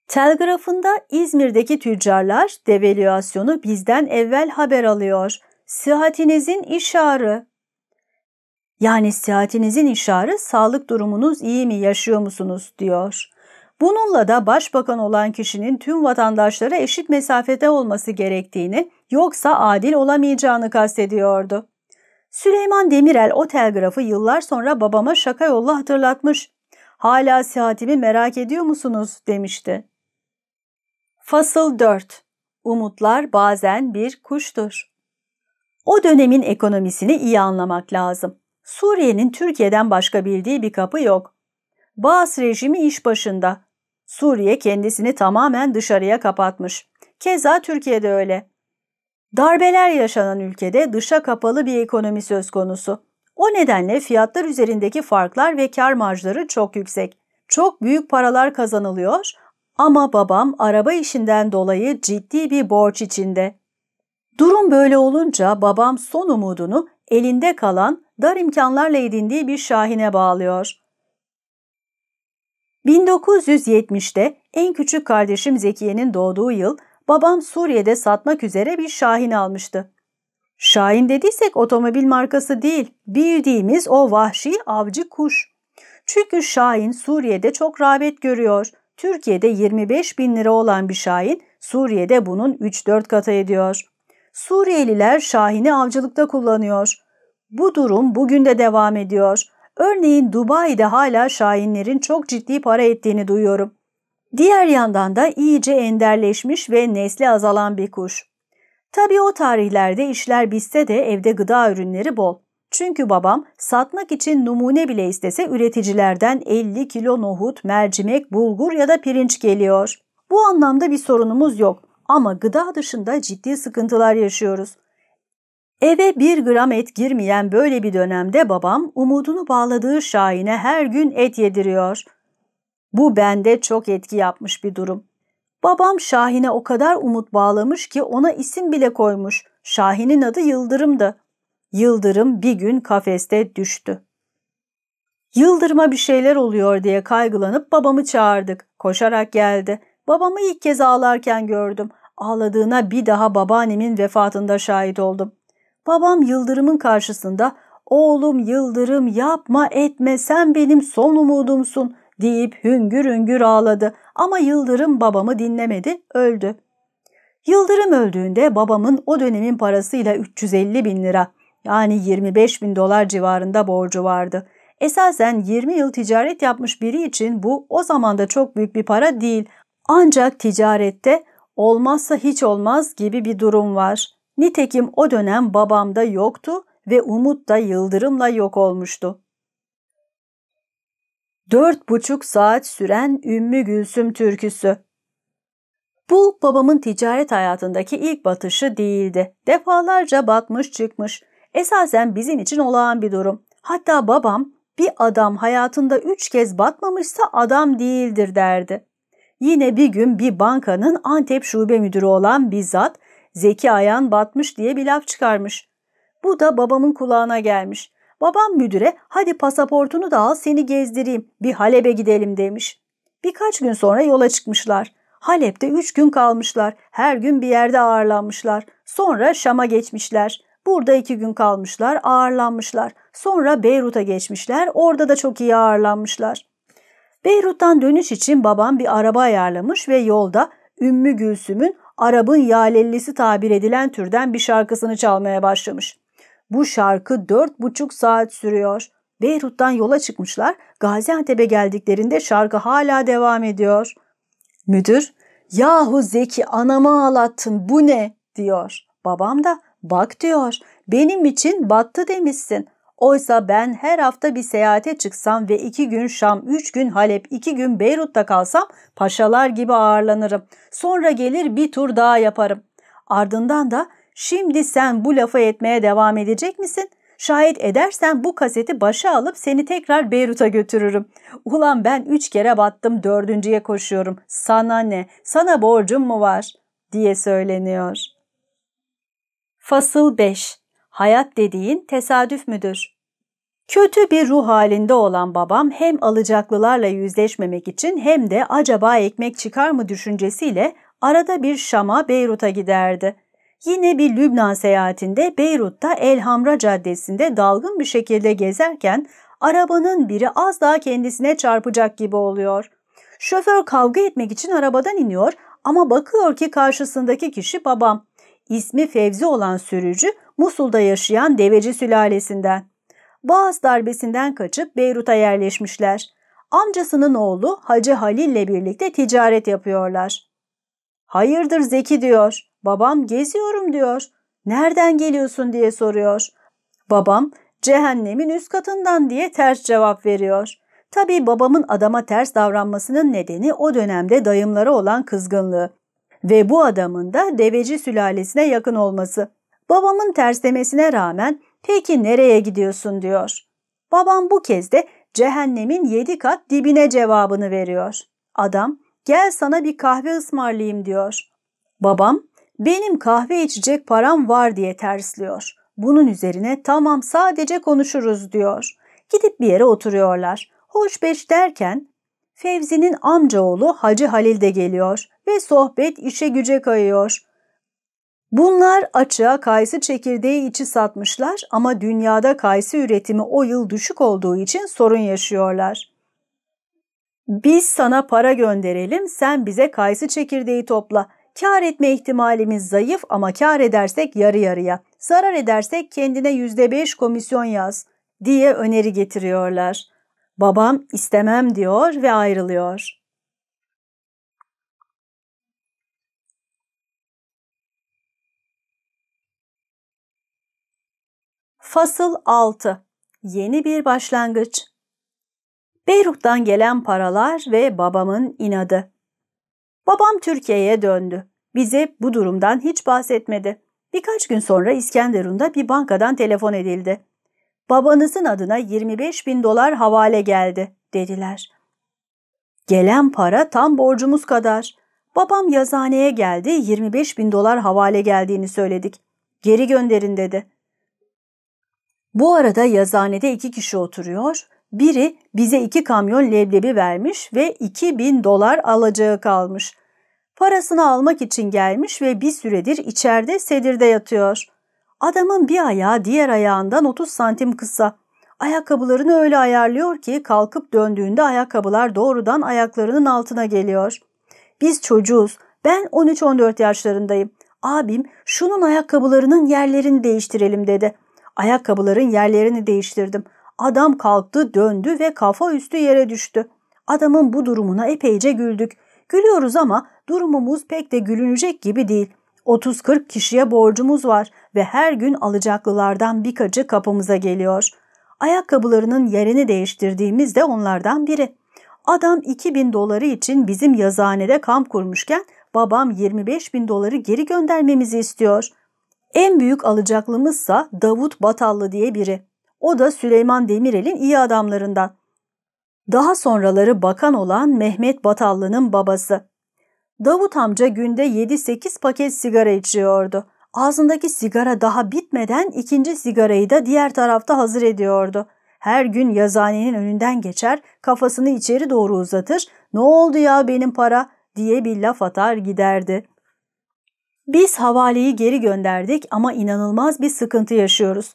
Telgrafında İzmir'deki tüccarlar devalüasyonu bizden evvel haber alıyor. Sıhhatinizin işarı. Yani sıhhatinizin işarı sağlık durumunuz iyi mi yaşıyor musunuz diyor. Bununla da başbakan olan kişinin tüm vatandaşlara eşit mesafede olması gerektiğini yoksa adil olamayacağını kastediyordu. Süleyman Demirel o telgrafı yıllar sonra babama şaka yolla hatırlatmış. Hala sihatimi merak ediyor musunuz demişti. Fasıl 4 Umutlar bazen bir kuştur. O dönemin ekonomisini iyi anlamak lazım. Suriye'nin Türkiye'den başka bildiği bir kapı yok. Baas rejimi iş başında. Suriye kendisini tamamen dışarıya kapatmış. Keza Türkiye'de öyle. Darbeler yaşanan ülkede dışa kapalı bir ekonomi söz konusu. O nedenle fiyatlar üzerindeki farklar ve kar marjları çok yüksek. Çok büyük paralar kazanılıyor ama babam araba işinden dolayı ciddi bir borç içinde. Durum böyle olunca babam son umudunu elinde kalan dar imkanlarla edindiği bir şahine bağlıyor. 1970'te en küçük kardeşim Zekiye'nin doğduğu yıl babam Suriye'de satmak üzere bir Şahin almıştı. Şahin dediysek otomobil markası değil, bildiğimiz o vahşi avcı kuş. Çünkü Şahin Suriye'de çok rağbet görüyor. Türkiye'de 25 bin lira olan bir Şahin Suriye'de bunun 3-4 katı ediyor. Suriyeliler Şahin'i avcılıkta kullanıyor. Bu durum bugün de devam ediyor. Örneğin Dubai'de hala şahinlerin çok ciddi para ettiğini duyuyorum. Diğer yandan da iyice enderleşmiş ve nesli azalan bir kuş. Tabii o tarihlerde işler bitse de evde gıda ürünleri bol. Çünkü babam satmak için numune bile istese üreticilerden 50 kilo nohut, mercimek, bulgur ya da pirinç geliyor. Bu anlamda bir sorunumuz yok ama gıda dışında ciddi sıkıntılar yaşıyoruz. Eve bir gram et girmeyen böyle bir dönemde babam umudunu bağladığı Şahin'e her gün et yediriyor. Bu bende çok etki yapmış bir durum. Babam Şahin'e o kadar umut bağlamış ki ona isim bile koymuş. Şahin'in adı Yıldırım'dı. Yıldırım bir gün kafeste düştü. Yıldırım'a bir şeyler oluyor diye kaygılanıp babamı çağırdık. Koşarak geldi. Babamı ilk kez ağlarken gördüm. Ağladığına bir daha babaannemin vefatında şahit oldum. Babam Yıldırım'ın karşısında oğlum Yıldırım yapma etme sen benim son umudumsun deyip hüngür hüngür ağladı. Ama Yıldırım babamı dinlemedi öldü. Yıldırım öldüğünde babamın o dönemin parasıyla 350 bin lira yani 25 bin dolar civarında borcu vardı. Esasen 20 yıl ticaret yapmış biri için bu o zamanda çok büyük bir para değil. Ancak ticarette olmazsa hiç olmaz gibi bir durum var. Nitekim o dönem babam da yoktu ve Umut da Yıldırım'la yok olmuştu. Dört buçuk saat süren Ümmü Gülsüm türküsü. Bu babamın ticaret hayatındaki ilk batışı değildi. Defalarca batmış çıkmış. Esasen bizim için olağan bir durum. Hatta babam bir adam hayatında üç kez batmamışsa adam değildir derdi. Yine bir gün bir bankanın Antep şube müdürü olan bizzat Zeki ayağın batmış diye bir laf çıkarmış. Bu da babamın kulağına gelmiş. Babam müdüre hadi pasaportunu da al seni gezdireyim bir Halep'e gidelim demiş. Birkaç gün sonra yola çıkmışlar. Halep'te üç gün kalmışlar. Her gün bir yerde ağırlanmışlar. Sonra Şam'a geçmişler. Burada iki gün kalmışlar, ağırlanmışlar. Sonra Beyrut'a geçmişler, orada da çok iyi ağırlanmışlar. Beyrut'tan dönüş için babam bir araba ayarlamış ve yolda Ümmü Gülsüm'ün Arap'ın yalellisi tabir edilen türden bir şarkısını çalmaya başlamış. Bu şarkı dört buçuk saat sürüyor. Beyrut'tan yola çıkmışlar. Gaziantep'e geldiklerinde şarkı hala devam ediyor. Müdür, yahu Zeki anamı ağlattın bu ne diyor. Babam da bak diyor benim için battı demişsin. Oysa ben her hafta bir seyahate çıksam ve iki gün Şam, üç gün Halep, iki gün Beyrut'ta kalsam paşalar gibi ağırlanırım. Sonra gelir bir tur daha yaparım. Ardından da şimdi sen bu lafı etmeye devam edecek misin? Şayet edersen bu kaseti başa alıp seni tekrar Beyrut'a götürürüm. Ulan ben üç kere battım dördüncüye koşuyorum. Sana ne? Sana borcum mu var? diye söyleniyor. Fasıl 5 hayat dediğin tesadüf müdür? Kötü bir ruh halinde olan babam hem alacaklılarla yüzleşmemek için hem de acaba ekmek çıkar mı düşüncesiyle arada bir Şam'a Beyrut'a giderdi. Yine bir Lübnan seyahatinde Beyrut'ta Elhamra Caddesi'nde dalgın bir şekilde gezerken arabanın biri az daha kendisine çarpacak gibi oluyor. Şoför kavga etmek için arabadan iniyor ama bakıyor ki karşısındaki kişi babam. İsmi Fevzi olan sürücü Musul'da yaşayan deveci sülalesinden. Boğaz darbesinden kaçıp Beyrut'a yerleşmişler. Amcasının oğlu Hacı Halil ile birlikte ticaret yapıyorlar. Hayırdır Zeki diyor. Babam geziyorum diyor. Nereden geliyorsun diye soruyor. Babam cehennemin üst katından diye ters cevap veriyor. Tabii babamın adama ters davranmasının nedeni o dönemde dayımlara olan kızgınlığı ve bu adamın da deveci sülalesine yakın olması. Babamın terslemesine rağmen peki nereye gidiyorsun diyor. Babam bu kez de cehennemin yedi kat dibine cevabını veriyor. Adam gel sana bir kahve ısmarlayayım diyor. Babam benim kahve içecek param var diye tersliyor. Bunun üzerine tamam sadece konuşuruz diyor. Gidip bir yere oturuyorlar. Hoş beş derken Fevzi'nin amcaoğlu Hacı Halil de geliyor ve sohbet işe güce kayıyor. Bunlar açığa kayısı çekirdeği içi satmışlar ama dünyada kayısı üretimi o yıl düşük olduğu için sorun yaşıyorlar. Biz sana para gönderelim, sen bize kayısı çekirdeği topla. Kar etme ihtimalimiz zayıf ama kar edersek yarı yarıya, zarar edersek kendine yüzde beş komisyon yaz diye öneri getiriyorlar. Babam istemem diyor ve ayrılıyor.'' Fasıl 6 Yeni bir başlangıç Beyrut'tan gelen paralar ve babamın inadı. Babam Türkiye'ye döndü. Bize bu durumdan hiç bahsetmedi. Birkaç gün sonra İskenderun'da bir bankadan telefon edildi. Babanızın adına 25 bin dolar havale geldi dediler. Gelen para tam borcumuz kadar. Babam yazaneye geldi 25 bin dolar havale geldiğini söyledik. Geri gönderin dedi. Bu arada yazanede iki kişi oturuyor. Biri bize iki kamyon leblebi vermiş ve 2000 dolar alacağı kalmış. Parasını almak için gelmiş ve bir süredir içeride sedirde yatıyor. Adamın bir ayağı diğer ayağından 30 santim kısa. Ayakkabılarını öyle ayarlıyor ki kalkıp döndüğünde ayakkabılar doğrudan ayaklarının altına geliyor. Biz çocuğuz. Ben 13-14 yaşlarındayım. Abim şunun ayakkabılarının yerlerini değiştirelim dedi. Ayakkabıların yerlerini değiştirdim. Adam kalktı, döndü ve kafa üstü yere düştü. Adamın bu durumuna epeyce güldük. Gülüyoruz ama durumumuz pek de gülünecek gibi değil. 30-40 kişiye borcumuz var ve her gün alacaklılardan birkaçı kapımıza geliyor. Ayakkabılarının yerini değiştirdiğimiz de onlardan biri. Adam 2000 doları için bizim yazıhanede kamp kurmuşken babam 25 bin doları geri göndermemizi istiyor.'' En büyük alacaklımızsa Davut Batallı diye biri. O da Süleyman Demirel'in iyi adamlarından. Daha sonraları bakan olan Mehmet Batallı'nın babası. Davut amca günde 7-8 paket sigara içiyordu. Ağzındaki sigara daha bitmeden ikinci sigarayı da diğer tarafta hazır ediyordu. Her gün yazanenin önünden geçer, kafasını içeri doğru uzatır, ne oldu ya benim para diye bir laf atar giderdi. Biz havaleyi geri gönderdik ama inanılmaz bir sıkıntı yaşıyoruz.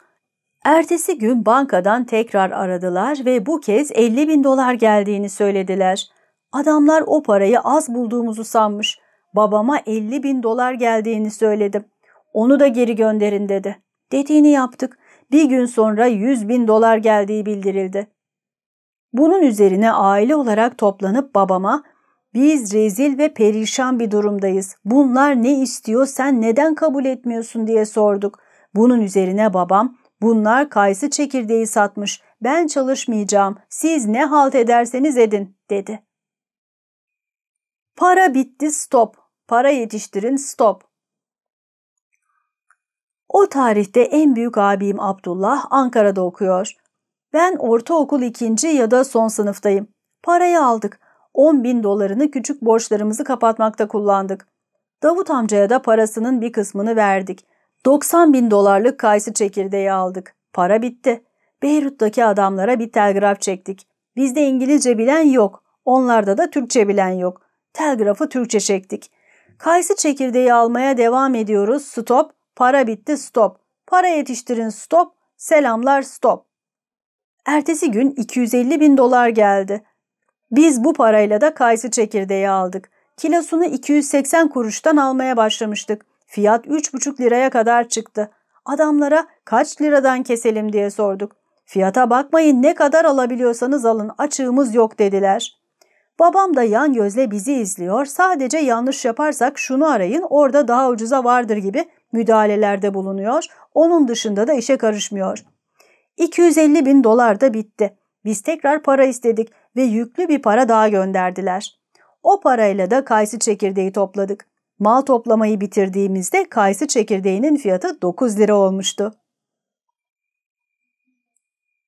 Ertesi gün bankadan tekrar aradılar ve bu kez 50 bin dolar geldiğini söylediler. Adamlar o parayı az bulduğumuzu sanmış. Babama 50 bin dolar geldiğini söyledim. Onu da geri gönderin dedi. Dediğini yaptık. Bir gün sonra 100 bin dolar geldiği bildirildi. Bunun üzerine aile olarak toplanıp babama biz rezil ve perişan bir durumdayız. Bunlar ne istiyor sen neden kabul etmiyorsun diye sorduk. Bunun üzerine babam bunlar kayısı çekirdeği satmış. Ben çalışmayacağım. Siz ne halt ederseniz edin dedi. Para bitti stop. Para yetiştirin stop. O tarihte en büyük abim Abdullah Ankara'da okuyor. Ben ortaokul ikinci ya da son sınıftayım. Parayı aldık. 10 bin dolarını küçük borçlarımızı kapatmakta kullandık. Davut amcaya da parasının bir kısmını verdik. 90 bin dolarlık kayısı çekirdeği aldık. Para bitti. Beyrut'taki adamlara bir telgraf çektik. Bizde İngilizce bilen yok. Onlarda da Türkçe bilen yok. Telgrafı Türkçe çektik. Kayısı çekirdeği almaya devam ediyoruz. Stop. Para bitti. Stop. Para yetiştirin. Stop. Selamlar. Stop. Ertesi gün 250 bin dolar geldi. Biz bu parayla da kayısı çekirdeği aldık. Kilosunu 280 kuruştan almaya başlamıştık. Fiyat 3,5 liraya kadar çıktı. Adamlara kaç liradan keselim diye sorduk. Fiyata bakmayın ne kadar alabiliyorsanız alın açığımız yok dediler. Babam da yan gözle bizi izliyor sadece yanlış yaparsak şunu arayın orada daha ucuza vardır gibi müdahalelerde bulunuyor. Onun dışında da işe karışmıyor. 250 bin dolar da bitti. Biz tekrar para istedik ve yüklü bir para daha gönderdiler. O parayla da kayısı çekirdeği topladık. Mal toplamayı bitirdiğimizde kayısı çekirdeğinin fiyatı 9 lira olmuştu.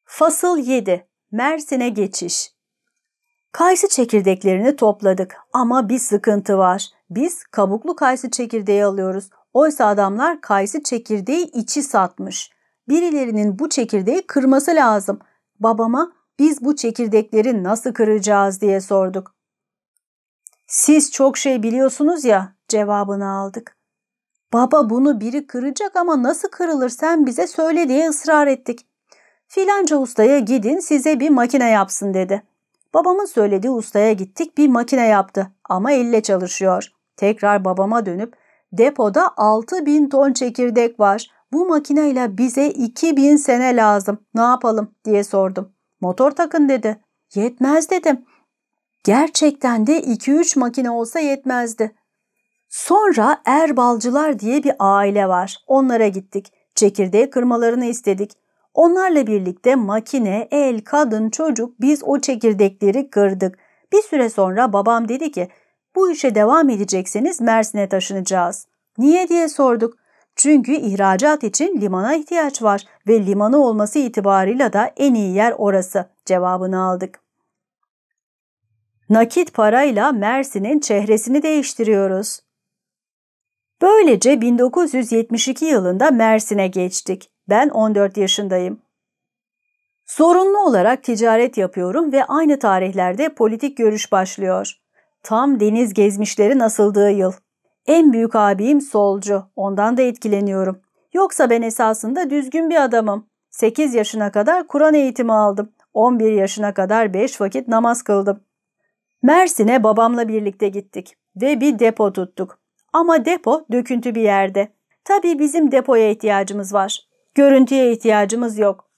Fasıl 7 Mersin'e geçiş Kayısı çekirdeklerini topladık ama bir sıkıntı var. Biz kabuklu kayısı çekirdeği alıyoruz. Oysa adamlar kayısı çekirdeği içi satmış. Birilerinin bu çekirdeği kırması lazım. Babama biz bu çekirdekleri nasıl kıracağız diye sorduk. Siz çok şey biliyorsunuz ya cevabını aldık. Baba bunu biri kıracak ama nasıl kırılır sen bize söyle diye ısrar ettik. Filanca ustaya gidin size bir makine yapsın dedi. Babamın söylediği ustaya gittik bir makine yaptı ama elle çalışıyor. Tekrar babama dönüp depoda 6000 ton çekirdek var. Bu makineyle bize 2000 sene lazım ne yapalım diye sordum. Motor takın dedi. Yetmez dedim. Gerçekten de 2-3 makine olsa yetmezdi. Sonra Erbalcılar diye bir aile var. Onlara gittik. Çekirdeği kırmalarını istedik. Onlarla birlikte makine, el, kadın, çocuk biz o çekirdekleri kırdık. Bir süre sonra babam dedi ki bu işe devam edecekseniz Mersin'e taşınacağız. Niye diye sorduk. Çünkü ihracat için limana ihtiyaç var ve limanı olması itibarıyla da en iyi yer orası cevabını aldık. Nakit parayla Mersin'in çehresini değiştiriyoruz. Böylece 1972 yılında Mersin'e geçtik. Ben 14 yaşındayım. Sorunlu olarak ticaret yapıyorum ve aynı tarihlerde politik görüş başlıyor. Tam deniz gezmişleri nasıldığı yıl. En büyük abim solcu. Ondan da etkileniyorum. Yoksa ben esasında düzgün bir adamım. 8 yaşına kadar Kur'an eğitimi aldım. 11 yaşına kadar 5 vakit namaz kıldım. Mersin'e babamla birlikte gittik ve bir depo tuttuk. Ama depo döküntü bir yerde. Tabii bizim depoya ihtiyacımız var. Görüntüye ihtiyacımız yok.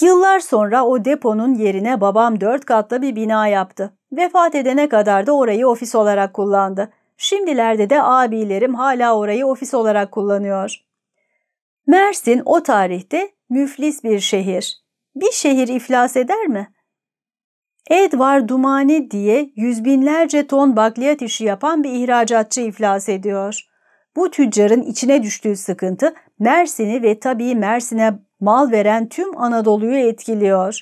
Yıllar sonra o deponun yerine babam dört katlı bir bina yaptı. Vefat edene kadar da orayı ofis olarak kullandı. Şimdilerde de abilerim hala orayı ofis olarak kullanıyor. Mersin o tarihte müflis bir şehir. Bir şehir iflas eder mi? Edward Dumane diye yüz binlerce ton bakliyat işi yapan bir ihracatçı iflas ediyor. Bu tüccarın içine düştüğü sıkıntı Mersin'i ve tabii Mersin'e mal veren tüm Anadolu'yu etkiliyor.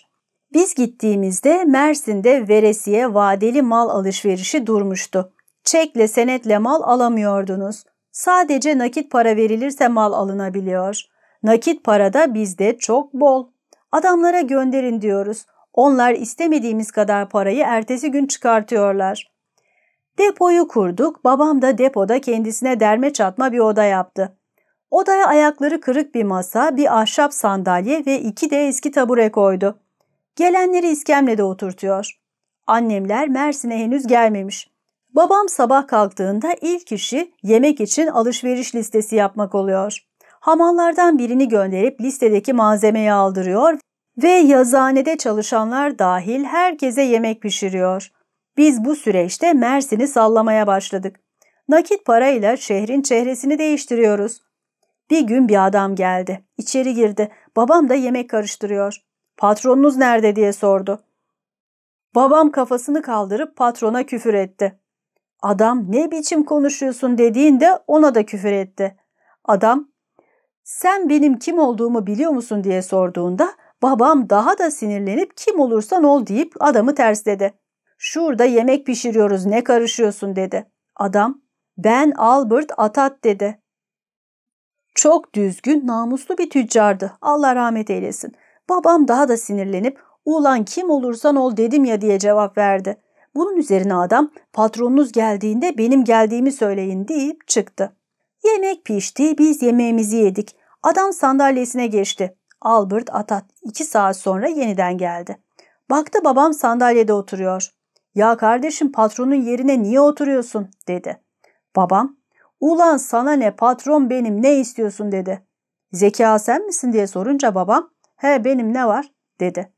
Biz gittiğimizde Mersin'de veresiye vadeli mal alışverişi durmuştu. Çekle senetle mal alamıyordunuz. Sadece nakit para verilirse mal alınabiliyor. Nakit para da bizde çok bol. Adamlara gönderin diyoruz. Onlar istemediğimiz kadar parayı ertesi gün çıkartıyorlar. Depoyu kurduk. Babam da depoda kendisine derme çatma bir oda yaptı. Odaya ayakları kırık bir masa, bir ahşap sandalye ve iki de eski tabure koydu. Gelenleri iskemlede oturtuyor. Annemler Mersin'e henüz gelmemiş. Babam sabah kalktığında ilk işi yemek için alışveriş listesi yapmak oluyor. Hamallardan birini gönderip listedeki malzemeyi aldırıyor ve yazanede çalışanlar dahil herkese yemek pişiriyor. Biz bu süreçte Mersin'i sallamaya başladık. Nakit parayla şehrin çehresini değiştiriyoruz. Bir gün bir adam geldi. İçeri girdi. Babam da yemek karıştırıyor. Patronunuz nerede diye sordu. Babam kafasını kaldırıp patrona küfür etti adam ne biçim konuşuyorsun dediğinde ona da küfür etti. Adam sen benim kim olduğumu biliyor musun diye sorduğunda babam daha da sinirlenip kim olursan ol deyip adamı tersledi. Şurada yemek pişiriyoruz ne karışıyorsun dedi. Adam ben Albert Atat dedi. Çok düzgün, namuslu bir tüccardı. Allah rahmet eylesin. Babam daha da sinirlenip ulan kim olursan ol dedim ya diye cevap verdi. Bunun üzerine adam patronunuz geldiğinde benim geldiğimi söyleyin deyip çıktı. Yemek pişti biz yemeğimizi yedik. Adam sandalyesine geçti. Albert Atat iki saat sonra yeniden geldi. Baktı babam sandalyede oturuyor. Ya kardeşim patronun yerine niye oturuyorsun dedi. Babam ulan sana ne patron benim ne istiyorsun dedi. Zeka sen misin diye sorunca babam he benim ne var dedi.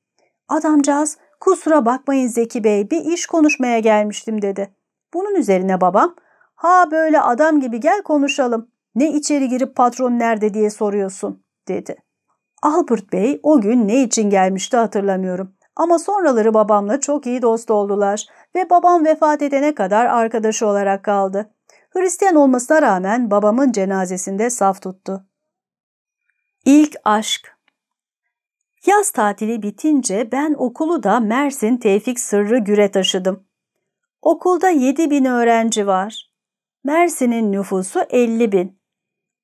Adamcağız Kusura bakmayın Zeki Bey bir iş konuşmaya gelmiştim dedi. Bunun üzerine babam ha böyle adam gibi gel konuşalım. Ne içeri girip patron nerede diye soruyorsun dedi. Albert Bey o gün ne için gelmişti hatırlamıyorum. Ama sonraları babamla çok iyi dost oldular ve babam vefat edene kadar arkadaşı olarak kaldı. Hristiyan olmasına rağmen babamın cenazesinde saf tuttu. İlk aşk Yaz tatili bitince ben okulu da Mersin Tevfik Sırrı Güre taşıdım. Okulda 7 bin öğrenci var. Mersin'in nüfusu 50 bin.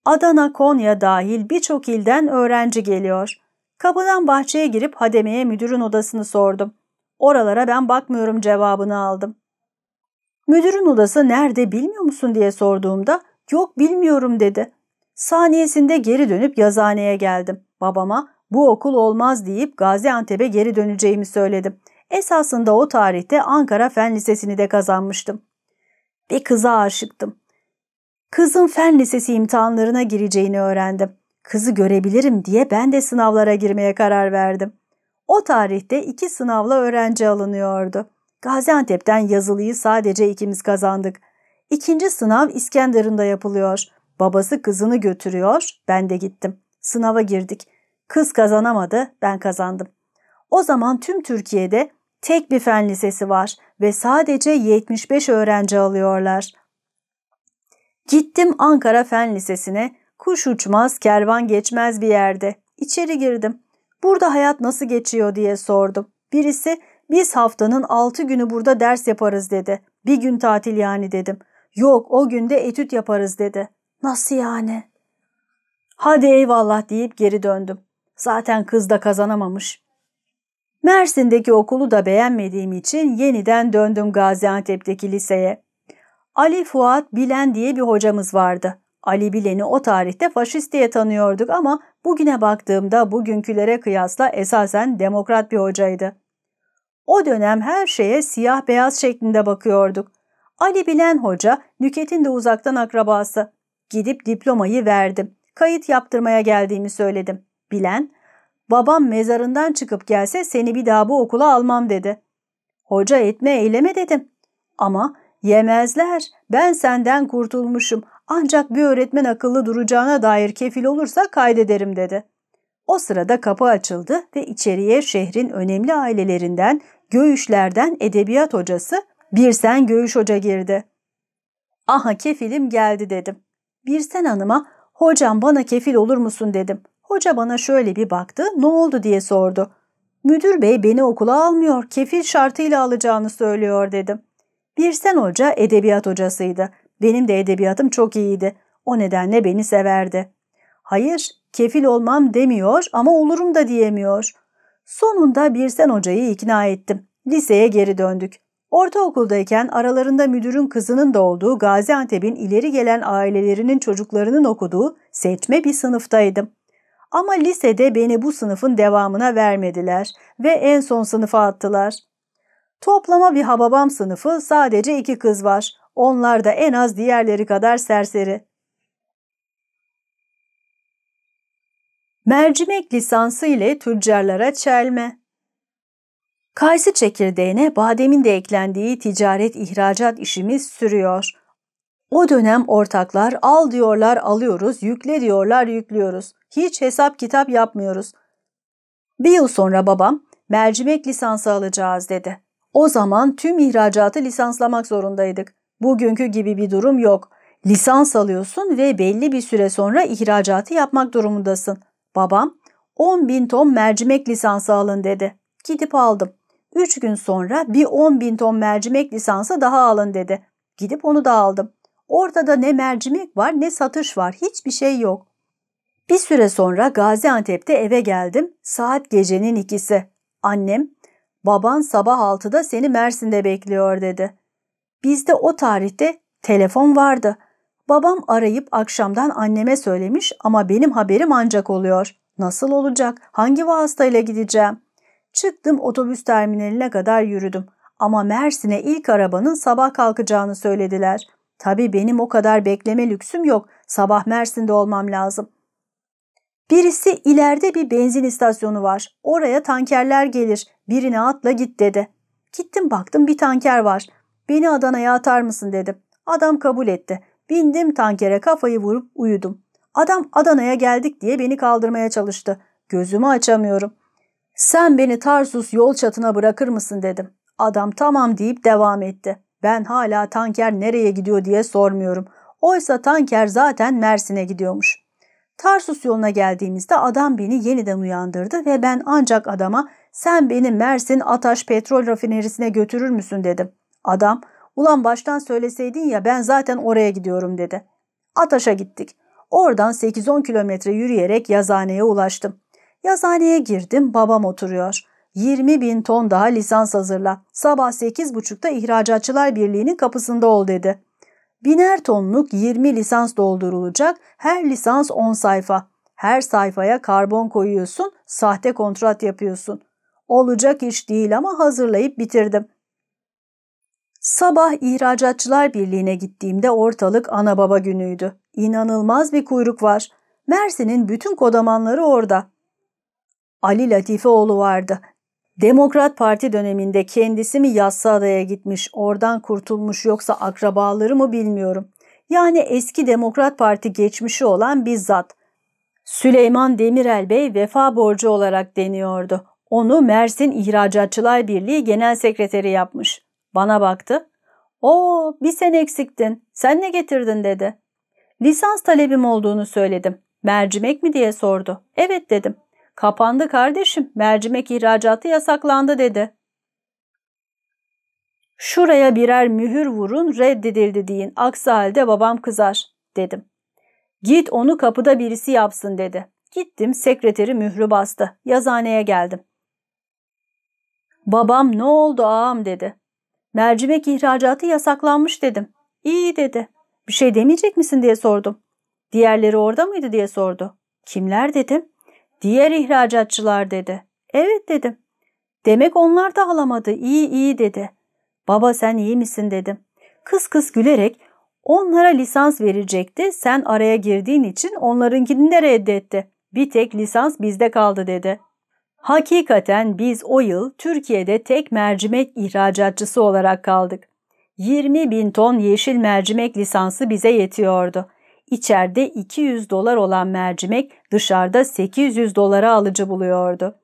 Adana, Konya dahil birçok ilden öğrenci geliyor. Kapıdan bahçeye girip hademeye müdürün odasını sordum. Oralara ben bakmıyorum cevabını aldım. Müdürün odası nerede bilmiyor musun diye sorduğumda yok bilmiyorum dedi. Saniyesinde geri dönüp yazıhaneye geldim. Babama bu okul olmaz deyip Gaziantep'e geri döneceğimi söyledim. Esasında o tarihte Ankara Fen Lisesi'ni de kazanmıştım. Bir kıza aşıktım. Kızın fen lisesi imtihanlarına gireceğini öğrendim. Kızı görebilirim diye ben de sınavlara girmeye karar verdim. O tarihte iki sınavla öğrenci alınıyordu. Gaziantep'ten yazılıyı sadece ikimiz kazandık. İkinci sınav İskenderun'da yapılıyor. Babası kızını götürüyor, ben de gittim. Sınava girdik. Kız kazanamadı, ben kazandım. O zaman tüm Türkiye'de tek bir fen lisesi var ve sadece 75 öğrenci alıyorlar. Gittim Ankara Fen Lisesi'ne, kuş uçmaz, kervan geçmez bir yerde. İçeri girdim. Burada hayat nasıl geçiyor diye sordum. Birisi biz haftanın 6 günü burada ders yaparız dedi. Bir gün tatil yani dedim. Yok o günde etüt yaparız dedi. Nasıl yani? Hadi eyvallah deyip geri döndüm. Zaten kız da kazanamamış. Mersin'deki okulu da beğenmediğim için yeniden döndüm Gaziantep'teki liseye. Ali Fuat Bilen diye bir hocamız vardı. Ali Bilen'i o tarihte faşist diye tanıyorduk ama bugüne baktığımda bugünkülere kıyasla esasen demokrat bir hocaydı. O dönem her şeye siyah beyaz şeklinde bakıyorduk. Ali Bilen Hoca, Nüket'in de uzaktan akrabası. Gidip diplomayı verdim. Kayıt yaptırmaya geldiğimi söyledim. Bilen, babam mezarından çıkıp gelse seni bir daha bu okula almam dedi. Hoca etme eyleme dedim. Ama yemezler, ben senden kurtulmuşum ancak bir öğretmen akıllı duracağına dair kefil olursa kaydederim dedi. O sırada kapı açıldı ve içeriye şehrin önemli ailelerinden, göğüşlerden edebiyat hocası Birsen Göğüş Hoca girdi. Aha kefilim geldi dedim. Birsen Hanım'a hocam bana kefil olur musun dedim. Hoca bana şöyle bir baktı, ne oldu diye sordu. Müdür bey beni okula almıyor, kefil şartıyla alacağını söylüyor dedim. Birsen Hoca edebiyat hocasıydı. Benim de edebiyatım çok iyiydi. O nedenle beni severdi. Hayır, kefil olmam demiyor ama olurum da diyemiyor. Sonunda Birsen Hoca'yı ikna ettim. Liseye geri döndük. Ortaokuldayken aralarında müdürün kızının da olduğu Gaziantep'in ileri gelen ailelerinin çocuklarının okuduğu seçme bir sınıftaydım. Ama lisede beni bu sınıfın devamına vermediler ve en son sınıfa attılar. Toplama bir hababam sınıfı sadece iki kız var. Onlar da en az diğerleri kadar serseri. Mercimek lisansı ile tüccarlara çelme. Kayısı çekirdeğine bademin de eklendiği ticaret ihracat işimiz sürüyor. O dönem ortaklar al diyorlar alıyoruz, yükle diyorlar yüklüyoruz. Hiç hesap kitap yapmıyoruz. Bir yıl sonra babam mercimek lisansı alacağız dedi. O zaman tüm ihracatı lisanslamak zorundaydık. Bugünkü gibi bir durum yok. Lisans alıyorsun ve belli bir süre sonra ihracatı yapmak durumundasın. Babam 10 bin ton mercimek lisansı alın dedi. Gidip aldım. 3 gün sonra bir 10 bin ton mercimek lisansı daha alın dedi. Gidip onu da aldım. Ortada ne mercimek var ne satış var hiçbir şey yok. Bir süre sonra Gaziantep'te eve geldim. Saat gecenin ikisi. Annem, baban sabah altıda seni Mersin'de bekliyor dedi. Bizde o tarihte telefon vardı. Babam arayıp akşamdan anneme söylemiş ama benim haberim ancak oluyor. Nasıl olacak? Hangi vasıtayla gideceğim? Çıktım otobüs terminaline kadar yürüdüm. Ama Mersin'e ilk arabanın sabah kalkacağını söylediler. Tabii benim o kadar bekleme lüksüm yok. Sabah Mersin'de olmam lazım. Birisi ileride bir benzin istasyonu var. Oraya tankerler gelir. Birine atla git dedi. Gittim baktım bir tanker var. Beni Adana'ya atar mısın dedim. Adam kabul etti. Bindim tankere kafayı vurup uyudum. Adam Adana'ya geldik diye beni kaldırmaya çalıştı. Gözümü açamıyorum. Sen beni Tarsus yol çatına bırakır mısın dedim. Adam tamam deyip devam etti. Ben hala tanker nereye gidiyor diye sormuyorum. Oysa tanker zaten Mersin'e gidiyormuş. Tarsus yoluna geldiğimizde adam beni yeniden uyandırdı ve ben ancak adama sen beni Mersin Ataş petrol rafinerisine götürür müsün dedim. Adam ulan baştan söyleseydin ya ben zaten oraya gidiyorum dedi. Ataş'a gittik. Oradan 8-10 kilometre yürüyerek yazaneye ulaştım. Yazaneye girdim babam oturuyor. 20 bin ton daha lisans hazırla. Sabah 8.30'da ihracatçılar Birliği'nin kapısında ol dedi. Biner tonluk 20 lisans doldurulacak. Her lisans 10 sayfa. Her sayfaya karbon koyuyorsun, sahte kontrat yapıyorsun. Olacak iş değil ama hazırlayıp bitirdim. Sabah İhracatçılar Birliği'ne gittiğimde ortalık ana baba günüydü. İnanılmaz bir kuyruk var. Mersin'in bütün kodamanları orada. Ali Latifeoğlu vardı. Demokrat Parti döneminde kendisi mi Yassıada'ya gitmiş, oradan kurtulmuş yoksa akrabaları mı bilmiyorum. Yani eski Demokrat Parti geçmişi olan bizzat. Süleyman Demirel Bey vefa borcu olarak deniyordu. Onu Mersin İhracatçılar Birliği Genel Sekreteri yapmış. Bana baktı. ''Oo bir sen eksiktin. Sen ne getirdin?'' dedi. Lisans talebim olduğunu söyledim. ''Mercimek mi?'' diye sordu. ''Evet'' dedim. Kapandı kardeşim, mercimek ihracatı yasaklandı dedi. Şuraya birer mühür vurun, reddedildi deyin. Aksi halde babam kızar, dedim. Git onu kapıda birisi yapsın dedi. Gittim, sekreteri mührü bastı. Yazaneye geldim. Babam ne oldu ağam dedi. Mercimek ihracatı yasaklanmış dedim. İyi dedi. Bir şey demeyecek misin diye sordum. Diğerleri orada mıydı diye sordu. Kimler dedim. Diğer ihracatçılar dedi. Evet dedim. Demek onlar da alamadı. İyi iyi dedi. Baba sen iyi misin dedim. Kıs kıs gülerek onlara lisans verecekti. Sen araya girdiğin için onlarınkini de reddetti. Bir tek lisans bizde kaldı dedi. Hakikaten biz o yıl Türkiye'de tek mercimek ihracatçısı olarak kaldık. 20 bin ton yeşil mercimek lisansı bize yetiyordu içeride 200 dolar olan mercimek dışarıda 800 dolara alıcı buluyordu.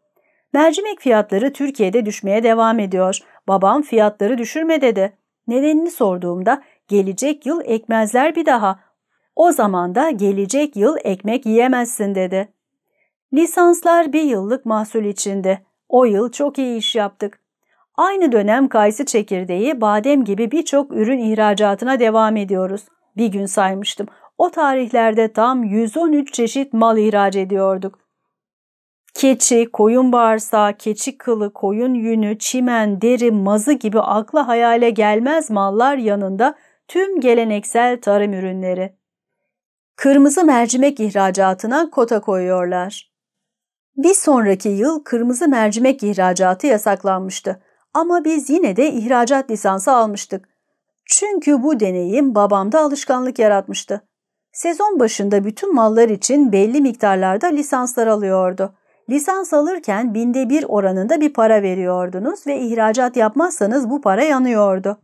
Mercimek fiyatları Türkiye'de düşmeye devam ediyor. Babam fiyatları düşürme dedi. Nedenini sorduğumda gelecek yıl ekmezler bir daha. O zaman da gelecek yıl ekmek yiyemezsin dedi. Lisanslar bir yıllık mahsul içindi. O yıl çok iyi iş yaptık. Aynı dönem kayısı çekirdeği, badem gibi birçok ürün ihracatına devam ediyoruz. Bir gün saymıştım o tarihlerde tam 113 çeşit mal ihraç ediyorduk. Keçi, koyun bağırsağı, keçi kılı, koyun yünü, çimen, deri, mazı gibi akla hayale gelmez mallar yanında tüm geleneksel tarım ürünleri. Kırmızı mercimek ihracatına kota koyuyorlar. Bir sonraki yıl kırmızı mercimek ihracatı yasaklanmıştı ama biz yine de ihracat lisansı almıştık. Çünkü bu deneyim babamda alışkanlık yaratmıştı. Sezon başında bütün mallar için belli miktarlarda lisanslar alıyordu. Lisans alırken binde bir oranında bir para veriyordunuz ve ihracat yapmazsanız bu para yanıyordu.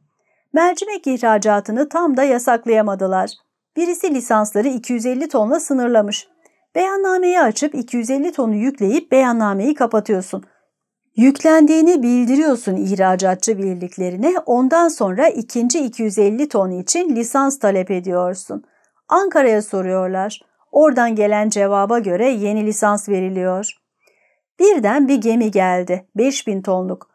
Mercimek ihracatını tam da yasaklayamadılar. Birisi lisansları 250 tonla sınırlamış. Beyannameyi açıp 250 tonu yükleyip beyannameyi kapatıyorsun. Yüklendiğini bildiriyorsun ihracatçı birliklerine ondan sonra ikinci 250 ton için lisans talep ediyorsun. Ankara'ya soruyorlar. Oradan gelen cevaba göre yeni lisans veriliyor. Birden bir gemi geldi. 5000 tonluk.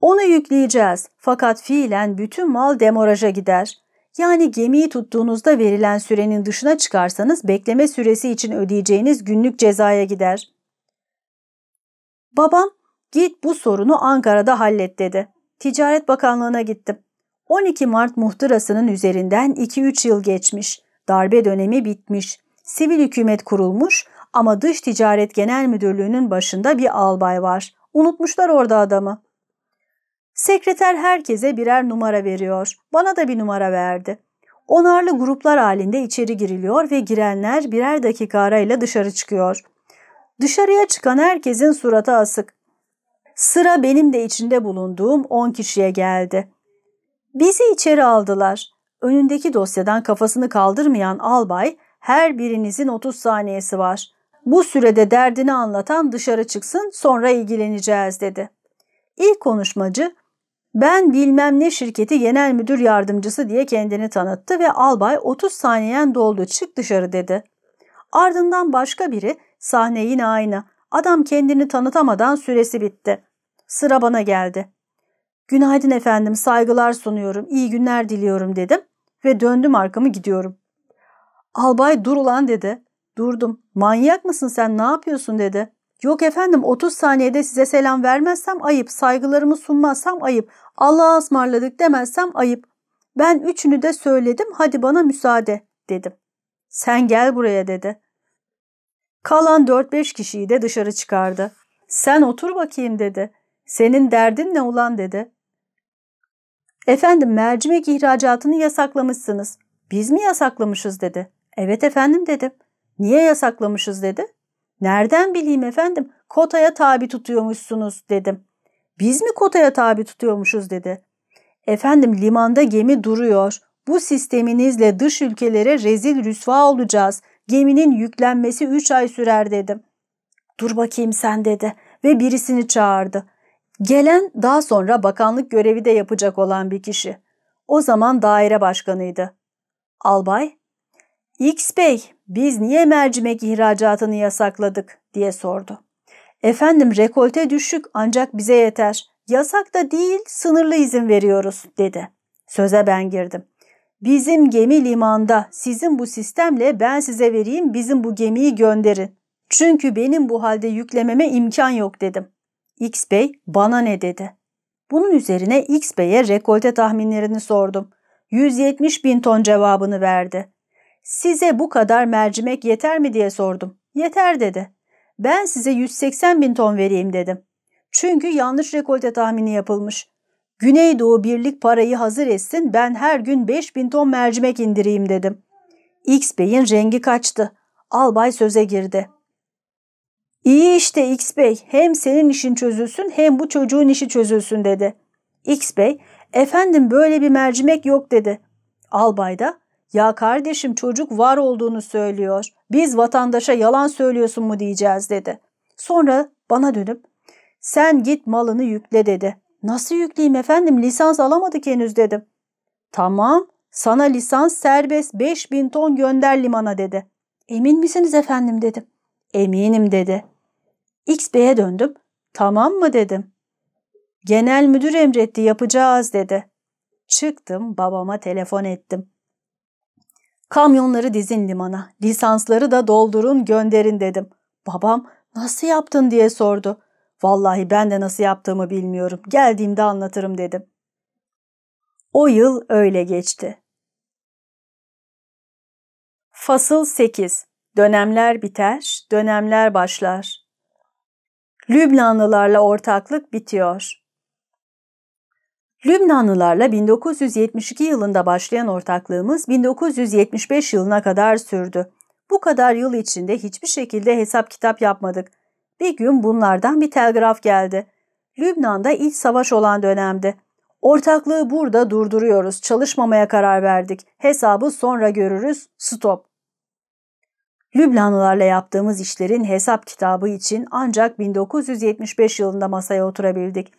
Onu yükleyeceğiz fakat fiilen bütün mal demoraja gider. Yani gemiyi tuttuğunuzda verilen sürenin dışına çıkarsanız bekleme süresi için ödeyeceğiniz günlük cezaya gider. Babam git bu sorunu Ankara'da hallet dedi. Ticaret Bakanlığı'na gittim. 12 Mart muhtırasının üzerinden 2-3 yıl geçmiş. Darbe dönemi bitmiş, sivil hükümet kurulmuş ama Dış Ticaret Genel Müdürlüğü'nün başında bir albay var. Unutmuşlar orada adamı. Sekreter herkese birer numara veriyor. Bana da bir numara verdi. Onarlı gruplar halinde içeri giriliyor ve girenler birer dakika arayla dışarı çıkıyor. Dışarıya çıkan herkesin suratı asık. Sıra benim de içinde bulunduğum 10 kişiye geldi. Bizi içeri aldılar. Önündeki dosyadan kafasını kaldırmayan albay her birinizin 30 saniyesi var. Bu sürede derdini anlatan dışarı çıksın sonra ilgileneceğiz dedi. İlk konuşmacı ben bilmem ne şirketi genel müdür yardımcısı diye kendini tanıttı ve albay 30 saniyen doldu çık dışarı dedi. Ardından başka biri sahne yine aynı. Adam kendini tanıtamadan süresi bitti. Sıra bana geldi. Günaydın efendim saygılar sunuyorum iyi günler diliyorum dedim ve döndüm arkamı gidiyorum. Albay dur ulan dedi. Durdum. Manyak mısın sen ne yapıyorsun dedi. Yok efendim 30 saniyede size selam vermezsem ayıp, saygılarımı sunmazsam ayıp, Allah'a ısmarladık demezsem ayıp. Ben üçünü de söyledim hadi bana müsaade dedim. Sen gel buraya dedi. Kalan 4-5 kişiyi de dışarı çıkardı. Sen otur bakayım dedi. Senin derdin ne ulan dedi. Efendim mercimek ihracatını yasaklamışsınız. Biz mi yasaklamışız dedi. Evet efendim dedim. Niye yasaklamışız dedi. Nereden bileyim efendim? Kotaya tabi tutuyormuşsunuz dedim. Biz mi kotaya tabi tutuyormuşuz dedi. Efendim limanda gemi duruyor. Bu sisteminizle dış ülkelere rezil rüsva olacağız. Geminin yüklenmesi 3 ay sürer dedim. Dur bakayım sen dedi ve birisini çağırdı. Gelen daha sonra bakanlık görevi de yapacak olan bir kişi. O zaman daire başkanıydı. Albay, X Bey biz niye mercimek ihracatını yasakladık diye sordu. Efendim rekolte düşük ancak bize yeter. Yasak da değil sınırlı izin veriyoruz dedi. Söze ben girdim. Bizim gemi limanda sizin bu sistemle ben size vereyim bizim bu gemiyi gönderin. Çünkü benim bu halde yüklememe imkan yok dedim. X Bey bana ne dedi? Bunun üzerine X Bey'e rekolte tahminlerini sordum. 170 bin ton cevabını verdi. Size bu kadar mercimek yeter mi diye sordum. Yeter dedi. Ben size 180 bin ton vereyim dedim. Çünkü yanlış rekolte tahmini yapılmış. Güneydoğu Birlik parayı hazır etsin ben her gün 5 bin ton mercimek indireyim dedim. X Bey'in rengi kaçtı. Albay söze girdi. İyi işte X Bey hem senin işin çözülsün hem bu çocuğun işi çözülsün dedi. X Bey efendim böyle bir mercimek yok dedi. Albay da ya kardeşim çocuk var olduğunu söylüyor. Biz vatandaşa yalan söylüyorsun mu diyeceğiz dedi. Sonra bana dönüp sen git malını yükle dedi. Nasıl yükleyeyim efendim lisans alamadık henüz dedim. Tamam sana lisans serbest 5000 ton gönder limana dedi. Emin misiniz efendim dedim. Eminim dedi. X döndüm. Tamam mı dedim. Genel müdür emretti yapacağız dedi. Çıktım babama telefon ettim. Kamyonları dizin limana, lisansları da doldurun gönderin dedim. Babam nasıl yaptın diye sordu. Vallahi ben de nasıl yaptığımı bilmiyorum. Geldiğimde anlatırım dedim. O yıl öyle geçti. Fasıl 8. Dönemler biter, dönemler başlar. Lübnanlılarla ortaklık bitiyor. Lübnanlılarla 1972 yılında başlayan ortaklığımız 1975 yılına kadar sürdü. Bu kadar yıl içinde hiçbir şekilde hesap kitap yapmadık. Bir gün bunlardan bir telgraf geldi. Lübnan'da iç savaş olan dönemde. Ortaklığı burada durduruyoruz, çalışmamaya karar verdik. Hesabı sonra görürüz, stop. Lübnanlılarla yaptığımız işlerin hesap kitabı için ancak 1975 yılında masaya oturabildik.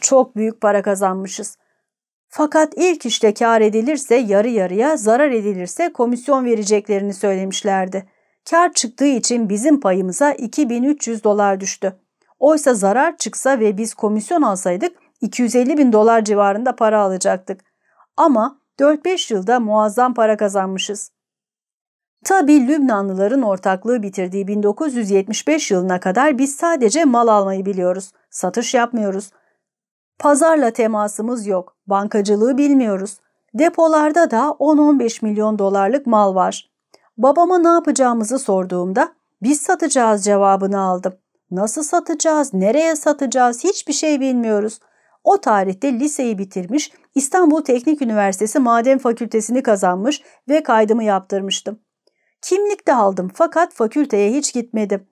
Çok büyük para kazanmışız. Fakat ilk işte kar edilirse yarı yarıya, zarar edilirse komisyon vereceklerini söylemişlerdi. Kar çıktığı için bizim payımıza 2300 dolar düştü. Oysa zarar çıksa ve biz komisyon alsaydık 250 bin dolar civarında para alacaktık. Ama 4-5 yılda muazzam para kazanmışız. Tabi Lübnanlıların ortaklığı bitirdiği 1975 yılına kadar biz sadece mal almayı biliyoruz, satış yapmıyoruz. Pazarla temasımız yok, bankacılığı bilmiyoruz. Depolarda da 10-15 milyon dolarlık mal var. Babama ne yapacağımızı sorduğumda biz satacağız cevabını aldım. Nasıl satacağız, nereye satacağız hiçbir şey bilmiyoruz. O tarihte liseyi bitirmiş, İstanbul Teknik Üniversitesi Maden Fakültesini kazanmış ve kaydımı yaptırmıştım. Kimlik de aldım fakat fakülteye hiç gitmedim.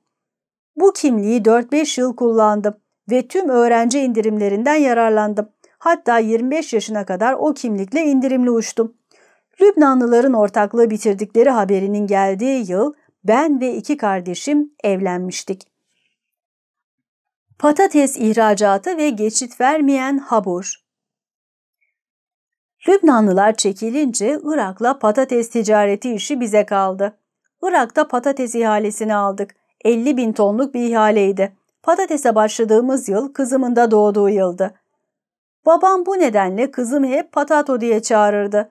Bu kimliği 4-5 yıl kullandım ve tüm öğrenci indirimlerinden yararlandım. Hatta 25 yaşına kadar o kimlikle indirimli uçtum. Lübnanlıların ortaklığı bitirdikleri haberinin geldiği yıl ben ve iki kardeşim evlenmiştik. Patates ihracatı ve geçit vermeyen habur. Lübnanlılar çekilince Irak'la patates ticareti işi bize kaldı. Irak'ta patates ihalesini aldık. 50 bin tonluk bir ihaleydi. Patatese başladığımız yıl kızımın da doğduğu yıldı. Babam bu nedenle kızım hep patato diye çağırırdı.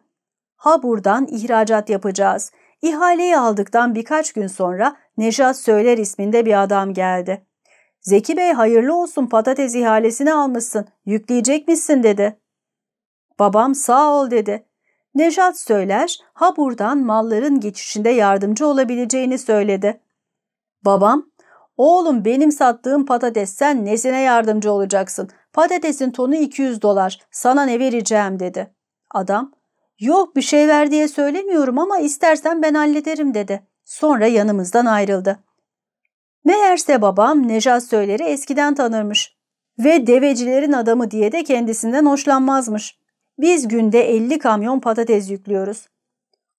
Ha buradan ihracat yapacağız. İhaleyi aldıktan birkaç gün sonra Nejat Söyler isminde bir adam geldi. Zeki Bey hayırlı olsun patates ihalesini almışsın, yükleyecek misin dedi. Babam sağ ol dedi. Nejat Söyler, Habur'dan malların geçişinde yardımcı olabileceğini söyledi. Babam, oğlum benim sattığım patates sen nesine yardımcı olacaksın? Patatesin tonu 200 dolar, sana ne vereceğim dedi. Adam, yok bir şey ver diye söylemiyorum ama istersen ben hallederim dedi. Sonra yanımızdan ayrıldı. Meğerse babam Nejat Söyler'i eskiden tanırmış ve devecilerin adamı diye de kendisinden hoşlanmazmış. Biz günde 50 kamyon patates yüklüyoruz.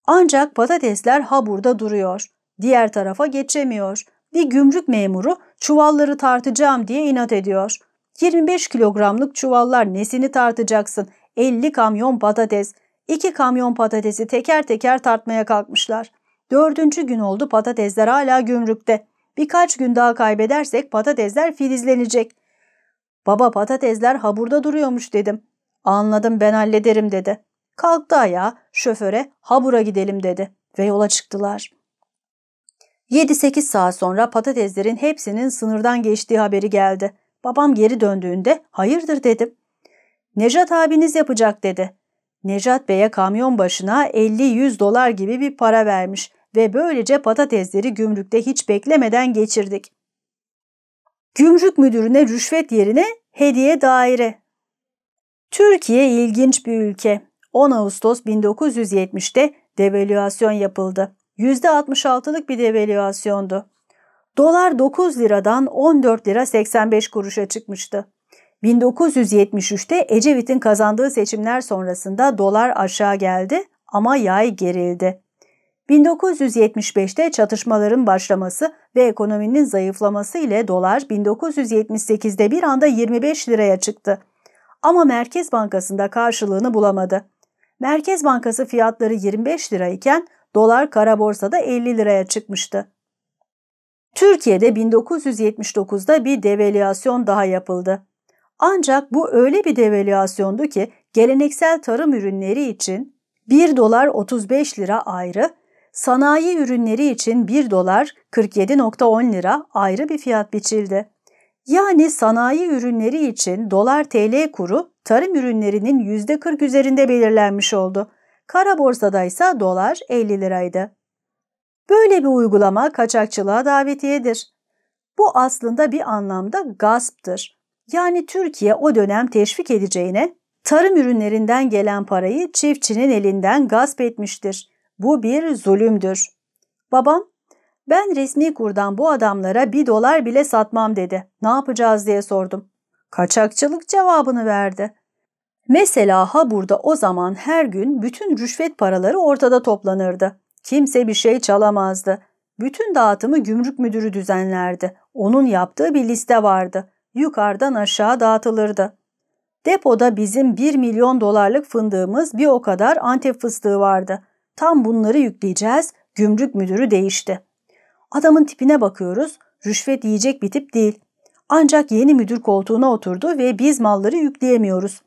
Ancak patatesler haburda duruyor. Diğer tarafa geçemiyor. Bir gümrük memuru çuvalları tartacağım diye inat ediyor. 25 kilogramlık çuvallar nesini tartacaksın? 50 kamyon patates. İki kamyon patatesi teker teker tartmaya kalkmışlar. Dördüncü gün oldu patatesler hala gümrükte. Birkaç gün daha kaybedersek patatesler filizlenecek. Baba patatesler haburda duruyormuş dedim. Anladım ben hallederim dedi. Kalktı ayağa şoföre habura gidelim dedi ve yola çıktılar. 7-8 saat sonra patateslerin hepsinin sınırdan geçtiği haberi geldi. Babam geri döndüğünde hayırdır dedim. Necat abiniz yapacak dedi. Necat Bey'e kamyon başına 50-100 dolar gibi bir para vermiş ve böylece patatesleri gümrükte hiç beklemeden geçirdik. Gümrük müdürüne rüşvet yerine hediye daire Türkiye ilginç bir ülke. 10 Ağustos 1970'te devalüasyon yapıldı. %66'lık bir devalüasyondu. Dolar 9 liradan 14 lira 85 kuruşa çıkmıştı. 1973'te Ecevit'in kazandığı seçimler sonrasında dolar aşağı geldi ama yay gerildi. 1975'te çatışmaların başlaması ve ekonominin zayıflaması ile dolar 1978'de bir anda 25 liraya çıktı ama Merkez Bankası'nda karşılığını bulamadı. Merkez Bankası fiyatları 25 lirayken dolar kara borsada 50 liraya çıkmıştı. Türkiye'de 1979'da bir devalüasyon daha yapıldı. Ancak bu öyle bir devalüasyondu ki geleneksel tarım ürünleri için 1 dolar 35 lira ayrı, sanayi ürünleri için 1 dolar 47.10 lira ayrı bir fiyat biçildi. Yani sanayi ürünleri için dolar TL kuru tarım ürünlerinin %40 üzerinde belirlenmiş oldu. Kara borsada ise dolar 50 liraydı. Böyle bir uygulama kaçakçılığa davetiyedir. Bu aslında bir anlamda gasptır. Yani Türkiye o dönem teşvik edeceğine tarım ürünlerinden gelen parayı çiftçinin elinden gasp etmiştir. Bu bir zulümdür. Babam ben resmi kurdan bu adamlara bir dolar bile satmam dedi. Ne yapacağız diye sordum. Kaçakçılık cevabını verdi. Mesela ha burada o zaman her gün bütün rüşvet paraları ortada toplanırdı. Kimse bir şey çalamazdı. Bütün dağıtımı gümrük müdürü düzenlerdi. Onun yaptığı bir liste vardı. Yukarıdan aşağı dağıtılırdı. Depoda bizim 1 milyon dolarlık fındığımız bir o kadar antep fıstığı vardı. Tam bunları yükleyeceğiz, gümrük müdürü değişti. Adamın tipine bakıyoruz. Rüşvet yiyecek bir tip değil. Ancak yeni müdür koltuğuna oturdu ve biz malları yükleyemiyoruz.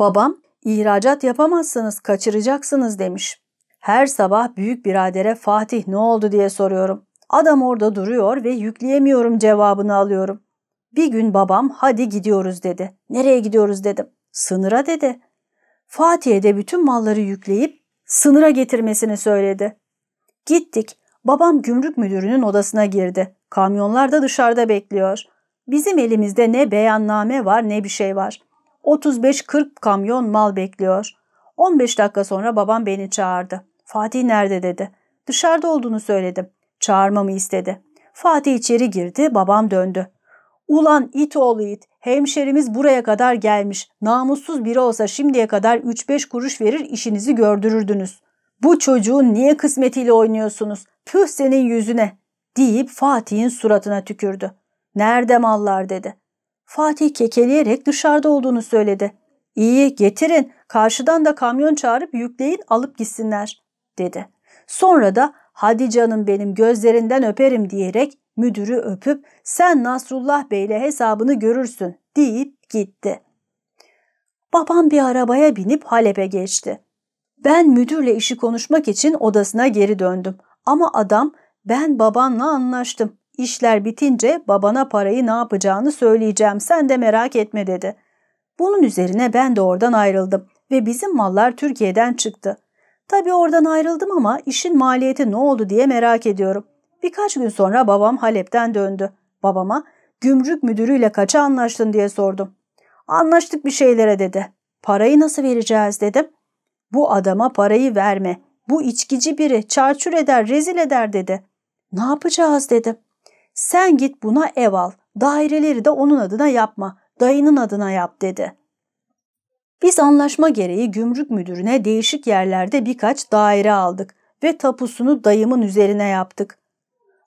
Babam ihracat yapamazsınız kaçıracaksınız demiş. Her sabah büyük biradere Fatih ne oldu diye soruyorum. Adam orada duruyor ve yükleyemiyorum cevabını alıyorum. Bir gün babam hadi gidiyoruz dedi. Nereye gidiyoruz dedim. Sınıra dedi. Fatih'e de bütün malları yükleyip sınıra getirmesini söyledi. Gittik. Babam gümrük müdürünün odasına girdi. Kamyonlar da dışarıda bekliyor. Bizim elimizde ne beyanname var ne bir şey var. 35-40 kamyon mal bekliyor. 15 dakika sonra babam beni çağırdı. Fatih nerede dedi. Dışarıda olduğunu söyledim. Çağırmamı istedi. Fatih içeri girdi, babam döndü. Ulan it oğlu it, hemşerimiz buraya kadar gelmiş. Namussuz biri olsa şimdiye kadar 3-5 kuruş verir işinizi gördürürdünüz. Bu çocuğun niye kısmetiyle oynuyorsunuz? Püh senin yüzüne deyip Fatih'in suratına tükürdü. Nerede mallar dedi. Fatih kekeleyerek dışarıda olduğunu söyledi. İyi getirin karşıdan da kamyon çağırıp yükleyin alıp gitsinler dedi. Sonra da hadi canım benim gözlerinden öperim diyerek müdürü öpüp sen Nasrullah Bey ile hesabını görürsün deyip gitti. Babam bir arabaya binip Halep'e geçti. Ben müdürle işi konuşmak için odasına geri döndüm. Ama adam ben babanla anlaştım. İşler bitince babana parayı ne yapacağını söyleyeceğim sen de merak etme dedi. Bunun üzerine ben de oradan ayrıldım ve bizim mallar Türkiye'den çıktı. Tabii oradan ayrıldım ama işin maliyeti ne oldu diye merak ediyorum. Birkaç gün sonra babam Halep'ten döndü. Babama gümrük müdürüyle kaça anlaştın diye sordum. Anlaştık bir şeylere dedi. Parayı nasıl vereceğiz dedim. Bu adama parayı verme. Bu içkici biri çarçur eder, rezil eder dedi. Ne yapacağız dedim. Sen git buna ev al. Daireleri de onun adına yapma. Dayının adına yap dedi. Biz anlaşma gereği gümrük müdürüne değişik yerlerde birkaç daire aldık ve tapusunu dayımın üzerine yaptık.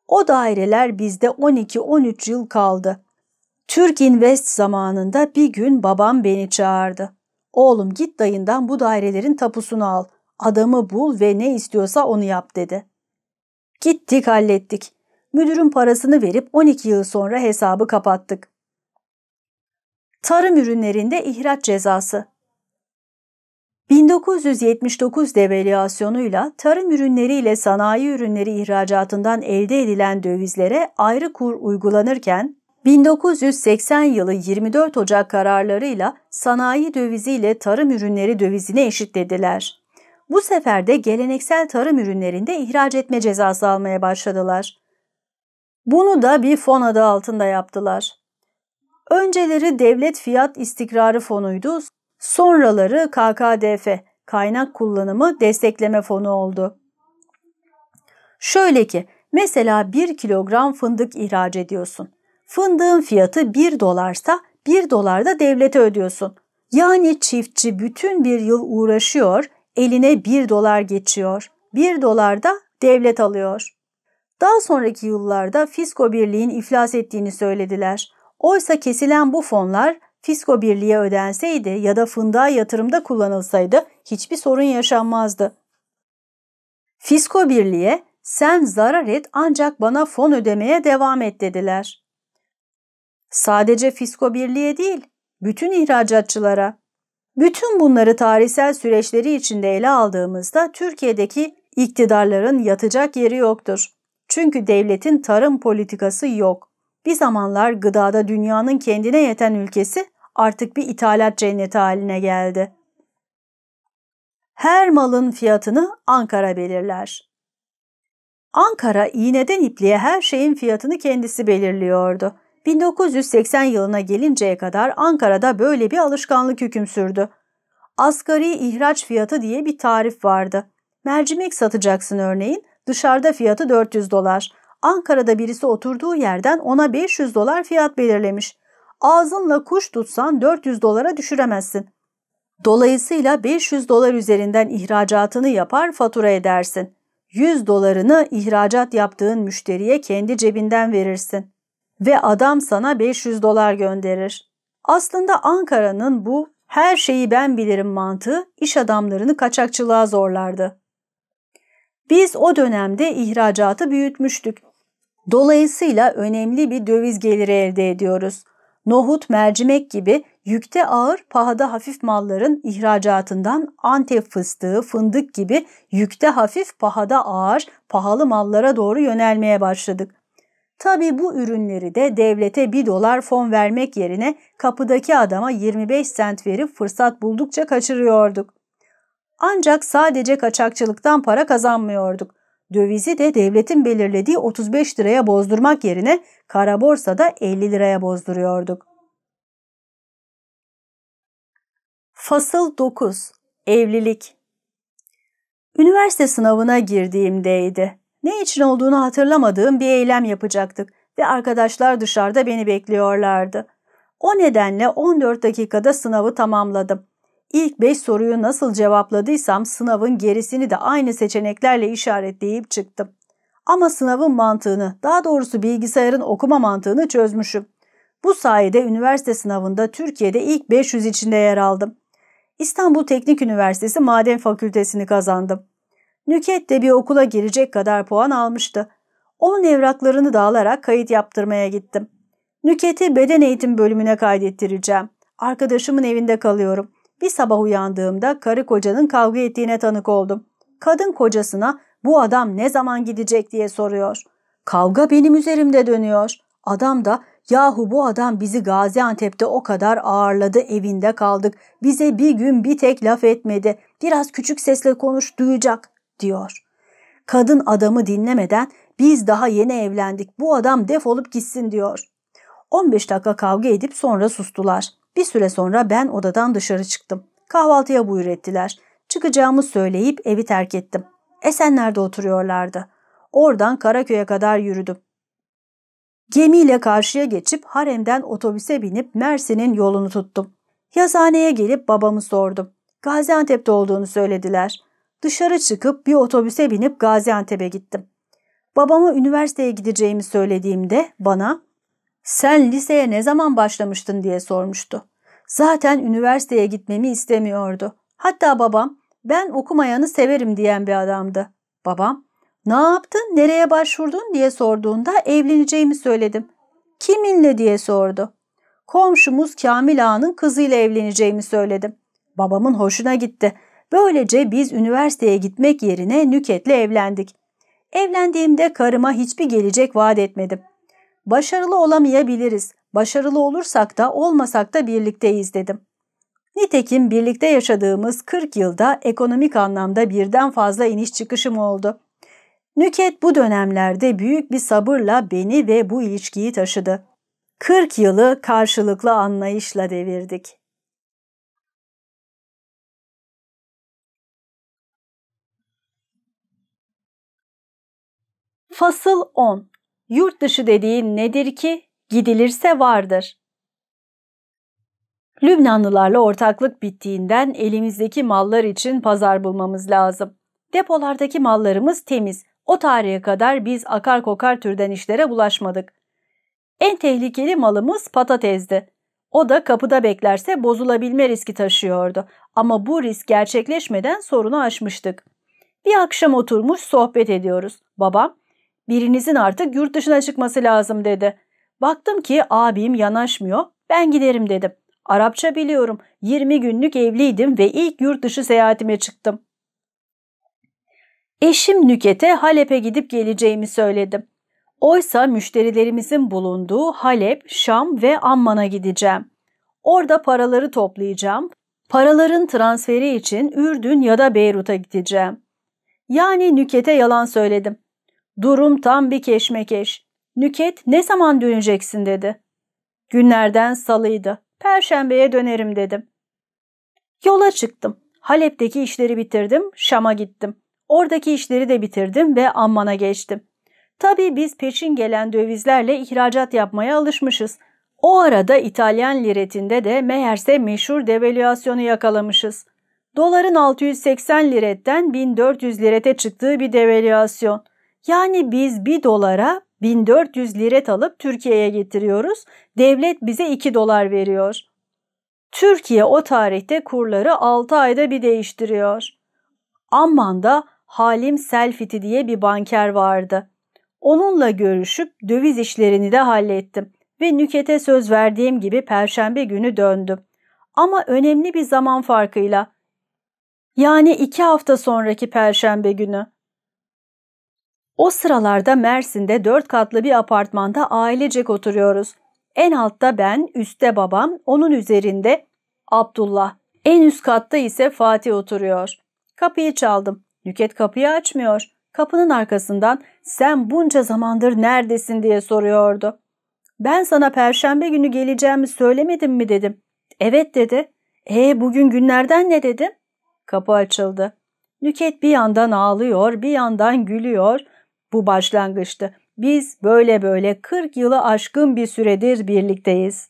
O daireler bizde 12-13 yıl kaldı. Türk Invest zamanında bir gün babam beni çağırdı. Oğlum git dayından bu dairelerin tapusunu al. Adamı bul ve ne istiyorsa onu yap dedi. Gittik hallettik. Müdürün parasını verip 12 yıl sonra hesabı kapattık. Tarım ürünlerinde ihraç cezası 1979 devalüasyonuyla tarım ürünleri ile sanayi ürünleri ihracatından elde edilen dövizlere ayrı kur uygulanırken 1980 yılı 24 Ocak kararlarıyla sanayi dövizi ile tarım ürünleri dövizine eşitlediler. Bu sefer de geleneksel tarım ürünlerinde ihraç etme cezası almaya başladılar. Bunu da bir fon adı altında yaptılar. Önceleri Devlet Fiyat İstikrarı Fonu'ydu, sonraları KKDF, Kaynak Kullanımı Destekleme Fonu oldu. Şöyle ki, mesela 1 kilogram fındık ihraç ediyorsun. Fındığın fiyatı 1 dolarsa 1 dolar da devlete ödüyorsun. Yani çiftçi bütün bir yıl uğraşıyor, eline 1 dolar geçiyor. 1 dolar da devlet alıyor. Daha sonraki yıllarda Fisko Birliği'nin iflas ettiğini söylediler. Oysa kesilen bu fonlar Fisko Birliği'ye ödenseydi ya da fındığa yatırımda kullanılsaydı hiçbir sorun yaşanmazdı. Fisko Birliği'ye sen zarar et ancak bana fon ödemeye devam et dediler. Sadece fisko birliğe değil, bütün ihracatçılara. Bütün bunları tarihsel süreçleri içinde ele aldığımızda Türkiye'deki iktidarların yatacak yeri yoktur. Çünkü devletin tarım politikası yok. Bir zamanlar gıdada dünyanın kendine yeten ülkesi artık bir ithalat cenneti haline geldi. Her malın fiyatını Ankara belirler. Ankara iğneden ipliğe her şeyin fiyatını kendisi belirliyordu. 1980 yılına gelinceye kadar Ankara'da böyle bir alışkanlık hüküm sürdü. Asgari ihraç fiyatı diye bir tarif vardı. Mercimek satacaksın örneğin, dışarıda fiyatı 400 dolar. Ankara'da birisi oturduğu yerden ona 500 dolar fiyat belirlemiş. Ağzınla kuş tutsan 400 dolara düşüremezsin. Dolayısıyla 500 dolar üzerinden ihracatını yapar fatura edersin. 100 dolarını ihracat yaptığın müşteriye kendi cebinden verirsin ve adam sana 500 dolar gönderir. Aslında Ankara'nın bu her şeyi ben bilirim mantığı iş adamlarını kaçakçılığa zorlardı. Biz o dönemde ihracatı büyütmüştük. Dolayısıyla önemli bir döviz geliri elde ediyoruz. Nohut, mercimek gibi yükte ağır, pahada hafif malların ihracatından Antep fıstığı, fındık gibi yükte hafif, pahada ağır, pahalı mallara doğru yönelmeye başladık. Tabi bu ürünleri de devlete 1 dolar fon vermek yerine kapıdaki adama 25 sent verip fırsat buldukça kaçırıyorduk. Ancak sadece kaçakçılıktan para kazanmıyorduk. Dövizi de devletin belirlediği 35 liraya bozdurmak yerine kara borsada 50 liraya bozduruyorduk. Fasıl 9 Evlilik Üniversite sınavına girdiğimdeydi. Ne için olduğunu hatırlamadığım bir eylem yapacaktık ve arkadaşlar dışarıda beni bekliyorlardı. O nedenle 14 dakikada sınavı tamamladım. İlk 5 soruyu nasıl cevapladıysam sınavın gerisini de aynı seçeneklerle işaretleyip çıktım. Ama sınavın mantığını, daha doğrusu bilgisayarın okuma mantığını çözmüşüm. Bu sayede üniversite sınavında Türkiye'de ilk 500 içinde yer aldım. İstanbul Teknik Üniversitesi Maden Fakültesini kazandım. Nüket de bir okula girecek kadar puan almıştı. Onun evraklarını da alarak kayıt yaptırmaya gittim. Nüket'i beden eğitim bölümüne kaydettireceğim. Arkadaşımın evinde kalıyorum. Bir sabah uyandığımda karı kocanın kavga ettiğine tanık oldum. Kadın kocasına bu adam ne zaman gidecek diye soruyor. Kavga benim üzerimde dönüyor. Adam da yahu bu adam bizi Gaziantep'te o kadar ağırladı evinde kaldık. Bize bir gün bir tek laf etmedi. Biraz küçük sesle konuş duyacak diyor. Kadın adamı dinlemeden biz daha yeni evlendik bu adam defolup gitsin diyor. 15 dakika kavga edip sonra sustular. Bir süre sonra ben odadan dışarı çıktım. Kahvaltıya buyur ettiler. Çıkacağımı söyleyip evi terk ettim. Esenler'de oturuyorlardı. Oradan Karaköy'e kadar yürüdüm. Gemiyle karşıya geçip haremden otobüse binip Mersin'in yolunu tuttum. Yazhaneye gelip babamı sordum. Gaziantep'te olduğunu söylediler. Dışarı çıkıp bir otobüse binip Gaziantep'e gittim. Babama üniversiteye gideceğimi söylediğimde bana sen liseye ne zaman başlamıştın diye sormuştu. Zaten üniversiteye gitmemi istemiyordu. Hatta babam ben okumayanı severim diyen bir adamdı. Babam ne yaptın nereye başvurdun diye sorduğunda evleneceğimi söyledim. Kiminle diye sordu. Komşumuz Kamil Ağa'nın kızıyla evleneceğimi söyledim. Babamın hoşuna gitti. Böylece biz üniversiteye gitmek yerine Nüket'le evlendik. Evlendiğimde karıma hiçbir gelecek vaat etmedim. Başarılı olamayabiliriz. Başarılı olursak da olmasak da birlikteyiz dedim. Nitekim birlikte yaşadığımız 40 yılda ekonomik anlamda birden fazla iniş çıkışım oldu. Nüket bu dönemlerde büyük bir sabırla beni ve bu ilişkiyi taşıdı. 40 yılı karşılıklı anlayışla devirdik. Fasıl 10 Yurt dışı dediğin nedir ki gidilirse vardır. Lübnanlılarla ortaklık bittiğinden elimizdeki mallar için pazar bulmamız lazım. Depolardaki mallarımız temiz. O tarihe kadar biz akar kokar türden işlere bulaşmadık. En tehlikeli malımız patatesdi. O da kapıda beklerse bozulabilme riski taşıyordu. Ama bu risk gerçekleşmeden sorunu aşmıştık. Bir akşam oturmuş sohbet ediyoruz. Babam, Birinizin artık yurt dışına çıkması lazım dedi. Baktım ki abim yanaşmıyor. Ben giderim dedim. Arapça biliyorum. 20 günlük evliydim ve ilk yurt dışı seyahatime çıktım. Eşim Nüket'e Halep'e gidip geleceğimi söyledim. Oysa müşterilerimizin bulunduğu Halep, Şam ve Amman'a gideceğim. Orada paraları toplayacağım. Paraların transferi için Ürdün ya da Beyrut'a gideceğim. Yani Nüket'e yalan söyledim. Durum tam bir keşmekeş. Nüket ne zaman döneceksin dedi. Günlerden salıydı. Perşembeye dönerim dedim. Yola çıktım. Halep'teki işleri bitirdim, Şam'a gittim. Oradaki işleri de bitirdim ve Amman'a geçtim. Tabii biz peşin gelen dövizlerle ihracat yapmaya alışmışız. O arada İtalyan liretinde de meğerse meşhur devalüasyonu yakalamışız. Doların 680 liretten 1400 lirete çıktığı bir devalüasyon. Yani biz 1 dolara 1400 liret alıp Türkiye'ye getiriyoruz. Devlet bize 2 dolar veriyor. Türkiye o tarihte kurları 6 ayda bir değiştiriyor. Amman'da Halim Selfiti diye bir banker vardı. Onunla görüşüp döviz işlerini de hallettim ve Nüket'e söz verdiğim gibi perşembe günü döndüm. Ama önemli bir zaman farkıyla. Yani iki hafta sonraki perşembe günü. O sıralarda Mersin'de dört katlı bir apartmanda ailecek oturuyoruz. En altta ben, üstte babam, onun üzerinde Abdullah. En üst katta ise Fatih oturuyor. Kapıyı çaldım. Nüket kapıyı açmıyor. Kapının arkasından sen bunca zamandır neredesin diye soruyordu. Ben sana perşembe günü geleceğimi söylemedim mi dedim. Evet dedi. E bugün günlerden ne dedim? Kapı açıldı. Nüket bir yandan ağlıyor, bir yandan gülüyor bu başlangıçtı. Biz böyle böyle 40 yılı aşkın bir süredir birlikteyiz.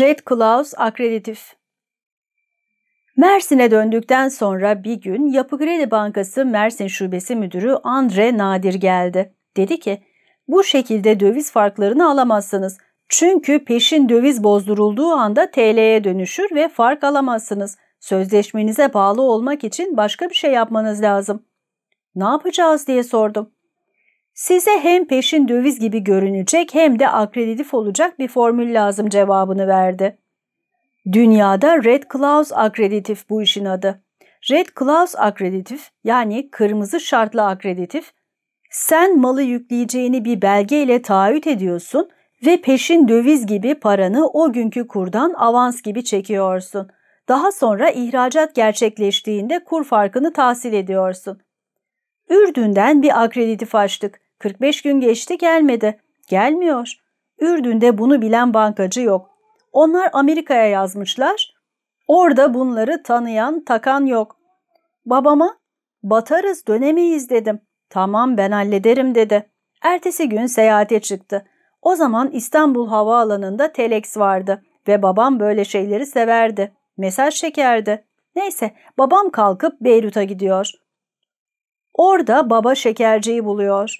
Red Klaus Akreditif Mersin'e döndükten sonra bir gün Yapı Kredi Bankası Mersin Şubesi Müdürü Andre Nadir geldi. Dedi ki, bu şekilde döviz farklarını alamazsınız. Çünkü peşin döviz bozdurulduğu anda TL'ye dönüşür ve fark alamazsınız. Sözleşmenize bağlı olmak için başka bir şey yapmanız lazım. Ne yapacağız diye sordum. Size hem peşin döviz gibi görünecek hem de akreditif olacak bir formül lazım cevabını verdi. Dünyada Red Claus akreditif bu işin adı. Red Claus akreditif yani kırmızı şartlı akreditif. Sen malı yükleyeceğini bir belgeyle taahhüt ediyorsun ve peşin döviz gibi paranı o günkü kurdan avans gibi çekiyorsun. Daha sonra ihracat gerçekleştiğinde kur farkını tahsil ediyorsun. Ürdün'den bir akreditif açtık. 45 gün geçti gelmedi. Gelmiyor. Ürdün'de bunu bilen bankacı yok. Onlar Amerika'ya yazmışlar. Orada bunları tanıyan, takan yok. Babama batarız dönemeyiz dedim. Tamam ben hallederim dedi. Ertesi gün seyahate çıktı. O zaman İstanbul Havaalanı'nda telex vardı ve babam böyle şeyleri severdi. Mesaj çekerdi. Neyse babam kalkıp Beyrut'a gidiyor. Orada baba şekerciyi buluyor.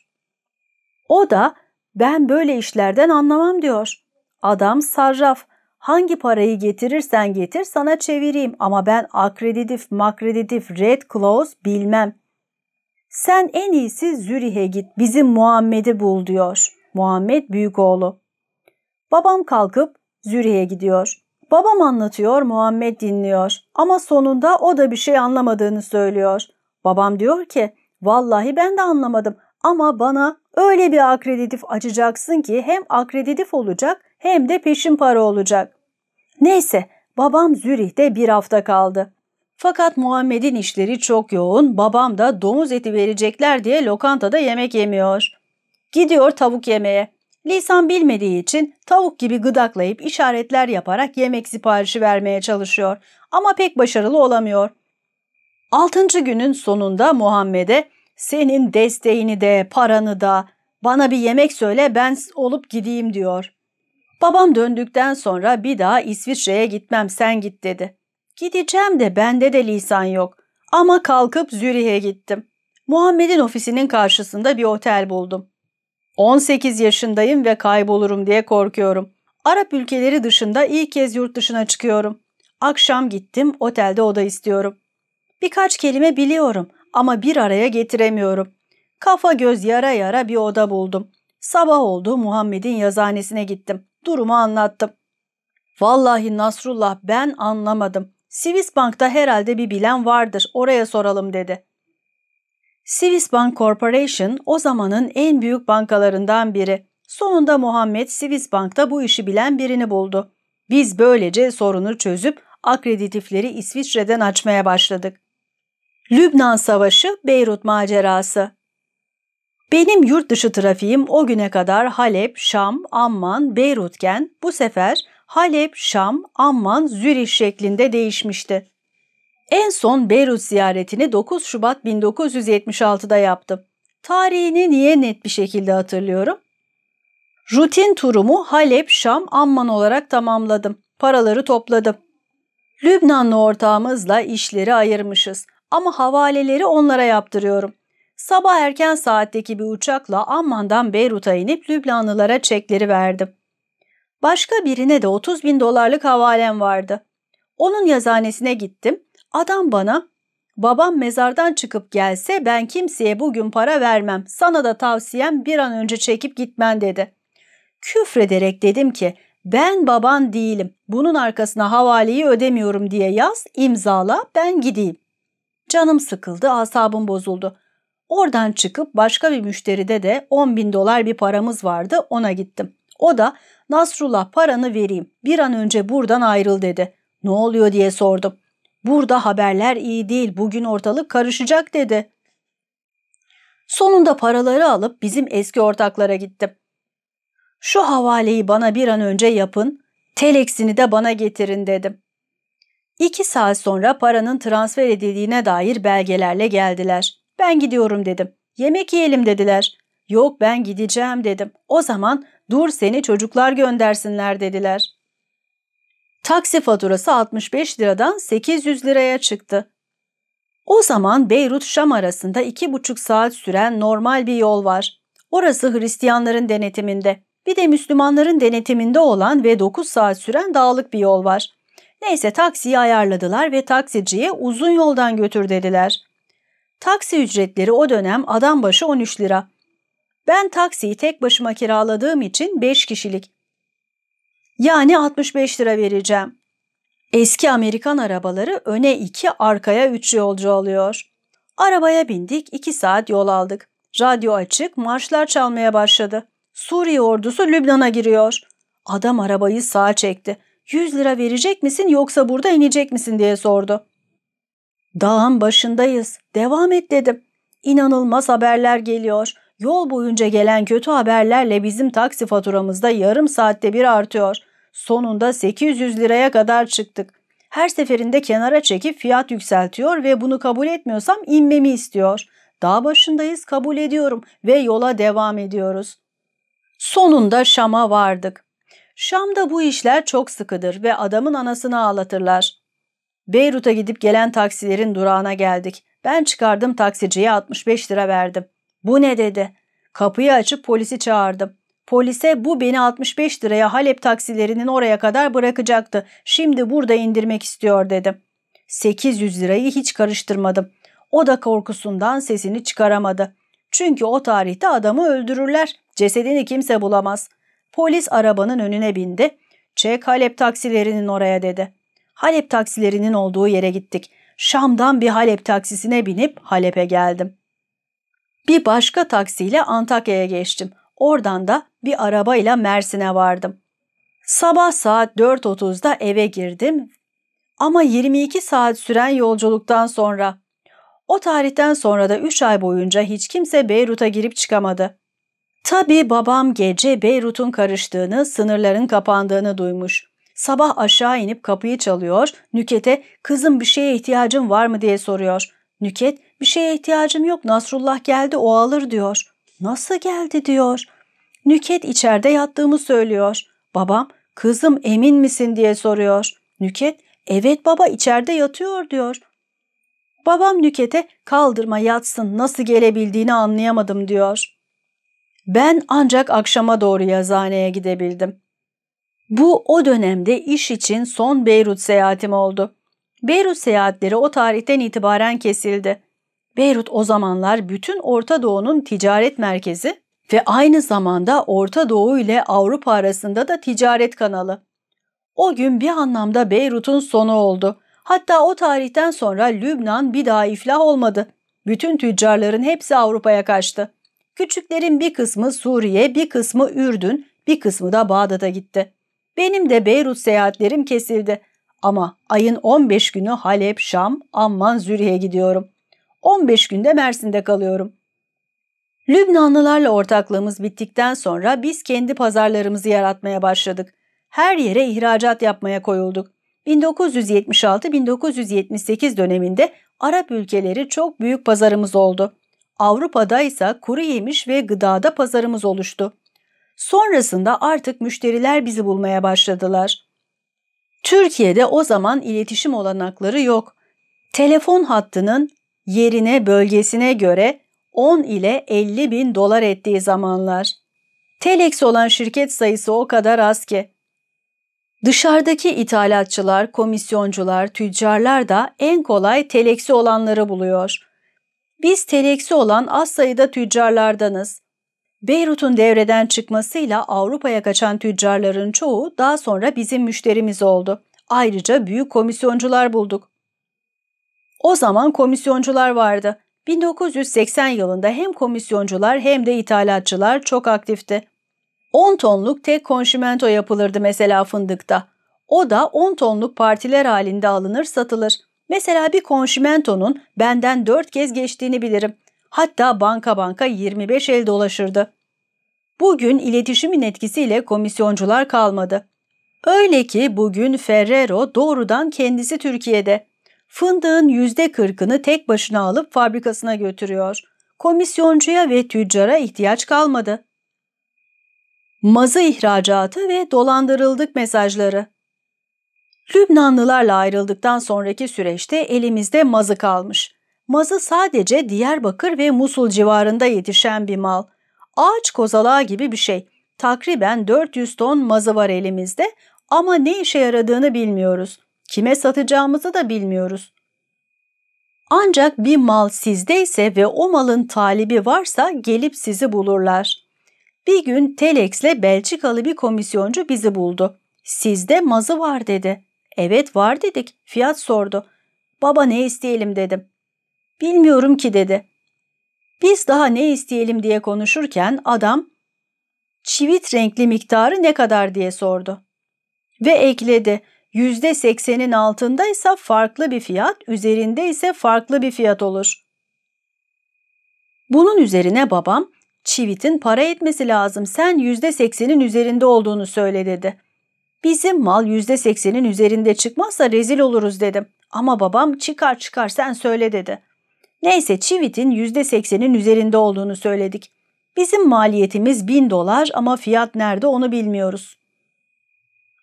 O da ben böyle işlerden anlamam diyor. Adam sarraf. Hangi parayı getirirsen getir sana çevireyim ama ben akreditif makreditif red clause bilmem. Sen en iyisi Zürih'e git bizim Muhammed'i bul diyor. Muhammed büyük oğlu. Babam kalkıp Zürih'e gidiyor. Babam anlatıyor, Muhammed dinliyor ama sonunda o da bir şey anlamadığını söylüyor. Babam diyor ki, Vallahi ben de anlamadım ama bana öyle bir akreditif açacaksın ki hem akreditif olacak hem de peşin para olacak. Neyse babam Zürih'te bir hafta kaldı. Fakat Muhammed'in işleri çok yoğun, babam da domuz eti verecekler diye lokantada yemek yemiyor. Gidiyor tavuk yemeye. Lisan bilmediği için tavuk gibi gıdaklayıp işaretler yaparak yemek siparişi vermeye çalışıyor ama pek başarılı olamıyor. Altıncı günün sonunda Muhammed'e senin desteğini de paranı da bana bir yemek söyle ben olup gideyim diyor. Babam döndükten sonra bir daha İsviçre'ye gitmem sen git dedi. Gideceğim de bende de lisan yok ama kalkıp Zürih'e gittim. Muhammed'in ofisinin karşısında bir otel buldum. 18 yaşındayım ve kaybolurum diye korkuyorum. Arap ülkeleri dışında ilk kez yurt dışına çıkıyorum. Akşam gittim otelde oda istiyorum. Birkaç kelime biliyorum ama bir araya getiremiyorum. Kafa göz yara yara bir oda buldum. Sabah oldu Muhammed'in yazanesine gittim. Durumu anlattım. Vallahi Nasrullah ben anlamadım. Sivis Bank'ta herhalde bir bilen vardır oraya soralım dedi. Sivis Bank Corporation o zamanın en büyük bankalarından biri. Sonunda Muhammed Sivis Bank'ta bu işi bilen birini buldu. Biz böylece sorunu çözüp akreditifleri İsviçre'den açmaya başladık. Lübnan Savaşı, Beyrut Macerası Benim yurt dışı trafiğim o güne kadar Halep, Şam, Amman, Beyrutken bu sefer Halep, Şam, Amman, Zürih şeklinde değişmişti. En son Beyrut ziyaretini 9 Şubat 1976'da yaptım. Tarihini niye net bir şekilde hatırlıyorum? Rutin turumu Halep, Şam, Amman olarak tamamladım. Paraları topladım. Lübnanlı ortağımızla işleri ayırmışız ama havaleleri onlara yaptırıyorum. Sabah erken saatteki bir uçakla Amman'dan Beyrut'a inip Lübnanlılara çekleri verdim. Başka birine de 30 bin dolarlık havalem vardı. Onun yazanesine gittim. Adam bana babam mezardan çıkıp gelse ben kimseye bugün para vermem. Sana da tavsiyem bir an önce çekip gitmen dedi. Küfrederek dedim ki ben baban değilim. Bunun arkasına havaleyi ödemiyorum diye yaz, imzala, ben gideyim. Canım sıkıldı, asabım bozuldu. Oradan çıkıp başka bir müşteride de 10 bin dolar bir paramız vardı ona gittim. O da Nasrullah paranı vereyim bir an önce buradan ayrıl dedi. Ne oluyor diye sordum. Burada haberler iyi değil bugün ortalık karışacak dedi. Sonunda paraları alıp bizim eski ortaklara gittim. Şu havaleyi bana bir an önce yapın, teleksini de bana getirin dedim. İki saat sonra paranın transfer edildiğine dair belgelerle geldiler. Ben gidiyorum dedim. Yemek yiyelim dediler. Yok ben gideceğim dedim. O zaman dur seni çocuklar göndersinler dediler. Taksi faturası 65 liradan 800 liraya çıktı. O zaman Beyrut-Şam arasında 2,5 saat süren normal bir yol var. Orası Hristiyanların denetiminde. Bir de Müslümanların denetiminde olan ve 9 saat süren dağlık bir yol var. Neyse taksiyi ayarladılar ve taksiciye uzun yoldan götür dediler. Taksi ücretleri o dönem adam başı 13 lira. Ben taksiyi tek başıma kiraladığım için 5 kişilik. Yani 65 lira vereceğim. Eski Amerikan arabaları öne 2 arkaya 3 yolcu alıyor. Arabaya bindik 2 saat yol aldık. Radyo açık marşlar çalmaya başladı. Suriye ordusu Lübnan'a giriyor. Adam arabayı sağa çekti. 100 lira verecek misin yoksa burada inecek misin diye sordu. Dağın başındayız. Devam et dedim. İnanılmaz haberler geliyor. Yol boyunca gelen kötü haberlerle bizim taksi faturamızda yarım saatte bir artıyor. Sonunda 800 liraya kadar çıktık. Her seferinde kenara çekip fiyat yükseltiyor ve bunu kabul etmiyorsam inmemi istiyor. Dağ başındayız kabul ediyorum ve yola devam ediyoruz. Sonunda Şam'a vardık. Şam'da bu işler çok sıkıdır ve adamın anasını ağlatırlar. Beyrut'a gidip gelen taksilerin durağına geldik. Ben çıkardım taksiciye 65 lira verdim. Bu ne dedi? Kapıyı açıp polisi çağırdım. Polise bu beni 65 liraya Halep taksilerinin oraya kadar bırakacaktı. Şimdi burada indirmek istiyor dedim. 800 lirayı hiç karıştırmadım. O da korkusundan sesini çıkaramadı. Çünkü o tarihte adamı öldürürler. Cesedini kimse bulamaz. Polis arabanın önüne bindi. Çek Halep taksilerinin oraya dedi. Halep taksilerinin olduğu yere gittik. Şam'dan bir Halep taksisine binip Halep'e geldim. Bir başka taksiyle Antakya'ya geçtim. Oradan da bir arabayla Mersin'e vardım. Sabah saat 4.30'da eve girdim ama 22 saat süren yolculuktan sonra. O tarihten sonra da 3 ay boyunca hiç kimse Beyrut'a girip çıkamadı. Tabii babam gece Beyrut'un karıştığını, sınırların kapandığını duymuş. Sabah aşağı inip kapıyı çalıyor, Nüket'e kızım bir şeye ihtiyacın var mı diye soruyor. Nüket bir şeye ihtiyacım yok Nasrullah geldi o alır diyor. Nasıl geldi diyor. Nüket içeride yattığımı söylüyor. Babam kızım emin misin diye soruyor. Nüket evet baba içeride yatıyor diyor. Babam Nüket'e kaldırma yatsın nasıl gelebildiğini anlayamadım diyor.'' Ben ancak akşama doğru yazıhaneye gidebildim. Bu o dönemde iş için son Beyrut seyahatim oldu. Beyrut seyahatleri o tarihten itibaren kesildi. Beyrut o zamanlar bütün Orta Doğu'nun ticaret merkezi ve aynı zamanda Orta Doğu ile Avrupa arasında da ticaret kanalı. O gün bir anlamda Beyrut'un sonu oldu. Hatta o tarihten sonra Lübnan bir daha iflah olmadı. Bütün tüccarların hepsi Avrupa'ya kaçtı. Küçüklerin bir kısmı Suriye, bir kısmı Ürdün, bir kısmı da Bağdat'a gitti. Benim de Beyrut seyahatlerim kesildi. Ama ayın 15 günü Halep, Şam, Amman, Zürih'e gidiyorum. 15 günde Mersin'de kalıyorum. Lübnanlılarla ortaklığımız bittikten sonra biz kendi pazarlarımızı yaratmaya başladık. Her yere ihracat yapmaya koyulduk. 1976-1978 döneminde Arap ülkeleri çok büyük pazarımız oldu. Avrupa'da ise kuru yemiş ve gıdada pazarımız oluştu. Sonrasında artık müşteriler bizi bulmaya başladılar. Türkiye'de o zaman iletişim olanakları yok. Telefon hattının yerine bölgesine göre 10 ile 50 bin dolar ettiği zamanlar. Telex olan şirket sayısı o kadar az ki. Dışarıdaki ithalatçılar, komisyoncular, tüccarlar da en kolay telexi olanları buluyor. Biz teleksi olan az sayıda tüccarlardanız. Beyrut'un devreden çıkmasıyla Avrupa'ya kaçan tüccarların çoğu daha sonra bizim müşterimiz oldu. Ayrıca büyük komisyoncular bulduk. O zaman komisyoncular vardı. 1980 yılında hem komisyoncular hem de ithalatçılar çok aktifti. 10 tonluk tek konşimento yapılırdı mesela fındıkta. O da 10 tonluk partiler halinde alınır satılır. Mesela bir konşimentonun benden dört kez geçtiğini bilirim. Hatta banka banka 25 el dolaşırdı. Bugün iletişimin etkisiyle komisyoncular kalmadı. Öyle ki bugün Ferrero doğrudan kendisi Türkiye'de. Fındığın yüzde kırkını tek başına alıp fabrikasına götürüyor. Komisyoncuya ve tüccara ihtiyaç kalmadı. Mazı ihracatı ve dolandırıldık mesajları Lübnanlılarla ayrıldıktan sonraki süreçte elimizde mazı kalmış. Mazı sadece Diyarbakır ve Musul civarında yetişen bir mal. Ağaç kozalağı gibi bir şey. Takriben 400 ton mazı var elimizde ama ne işe yaradığını bilmiyoruz. Kime satacağımızı da bilmiyoruz. Ancak bir mal sizdeyse ve o malın talibi varsa gelip sizi bulurlar. Bir gün Telex'le Belçikalı bir komisyoncu bizi buldu. Sizde mazı var dedi. Evet var dedik. Fiyat sordu. Baba ne isteyelim dedim. Bilmiyorum ki dedi. Biz daha ne isteyelim diye konuşurken adam çivit renkli miktarı ne kadar diye sordu. Ve ekledi. yüzde %80'in altındaysa farklı bir fiyat, üzerinde ise farklı bir fiyat olur. Bunun üzerine babam, çivitin para etmesi lazım, sen yüzde seksenin üzerinde olduğunu söyle dedi. Bizim mal yüzde seksenin üzerinde çıkmazsa rezil oluruz dedim. Ama babam çıkar çıkar sen söyle dedi. Neyse Çivit'in yüzde seksenin üzerinde olduğunu söyledik. Bizim maliyetimiz bin dolar ama fiyat nerede onu bilmiyoruz.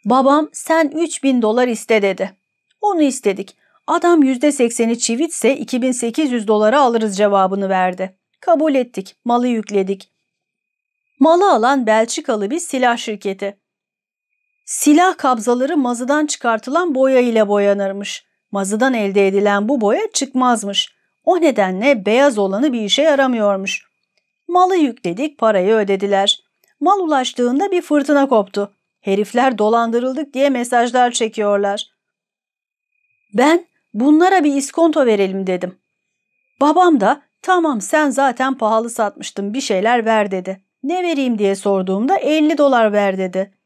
Babam sen üç bin dolar iste dedi. Onu istedik. Adam yüzde sekseni çivitse 2800 dolara alırız cevabını verdi. Kabul ettik, malı yükledik. Malı alan Belçikalı bir silah şirketi. Silah kabzaları mazıdan çıkartılan boya ile boyanırmış. Mazıdan elde edilen bu boya çıkmazmış. O nedenle beyaz olanı bir işe yaramıyormuş. Malı yükledik, parayı ödediler. Mal ulaştığında bir fırtına koptu. Herifler dolandırıldık diye mesajlar çekiyorlar. Ben bunlara bir iskonto verelim dedim. Babam da tamam sen zaten pahalı satmıştın bir şeyler ver dedi. Ne vereyim diye sorduğumda 50 dolar ver dedi.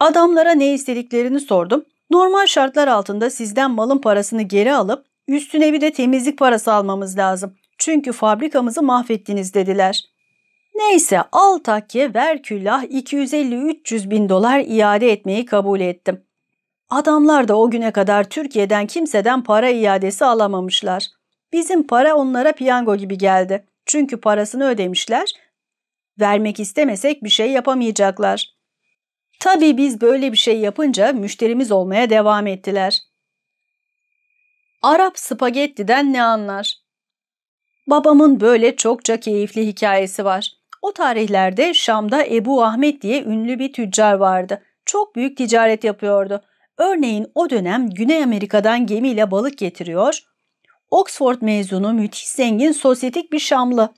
Adamlara ne istediklerini sordum. Normal şartlar altında sizden malın parasını geri alıp üstüne bir de temizlik parası almamız lazım. Çünkü fabrikamızı mahvettiniz dediler. Neyse al takye ver küllah 250-300 bin dolar iade etmeyi kabul ettim. Adamlar da o güne kadar Türkiye'den kimseden para iadesi alamamışlar. Bizim para onlara piyango gibi geldi. Çünkü parasını ödemişler. Vermek istemesek bir şey yapamayacaklar. Tabii biz böyle bir şey yapınca müşterimiz olmaya devam ettiler. Arap spagettiden ne anlar? Babamın böyle çokça keyifli hikayesi var. O tarihlerde Şam'da Ebu Ahmet diye ünlü bir tüccar vardı. Çok büyük ticaret yapıyordu. Örneğin o dönem Güney Amerika'dan gemiyle balık getiriyor. Oxford mezunu müthiş zengin sosyetik bir Şamlı.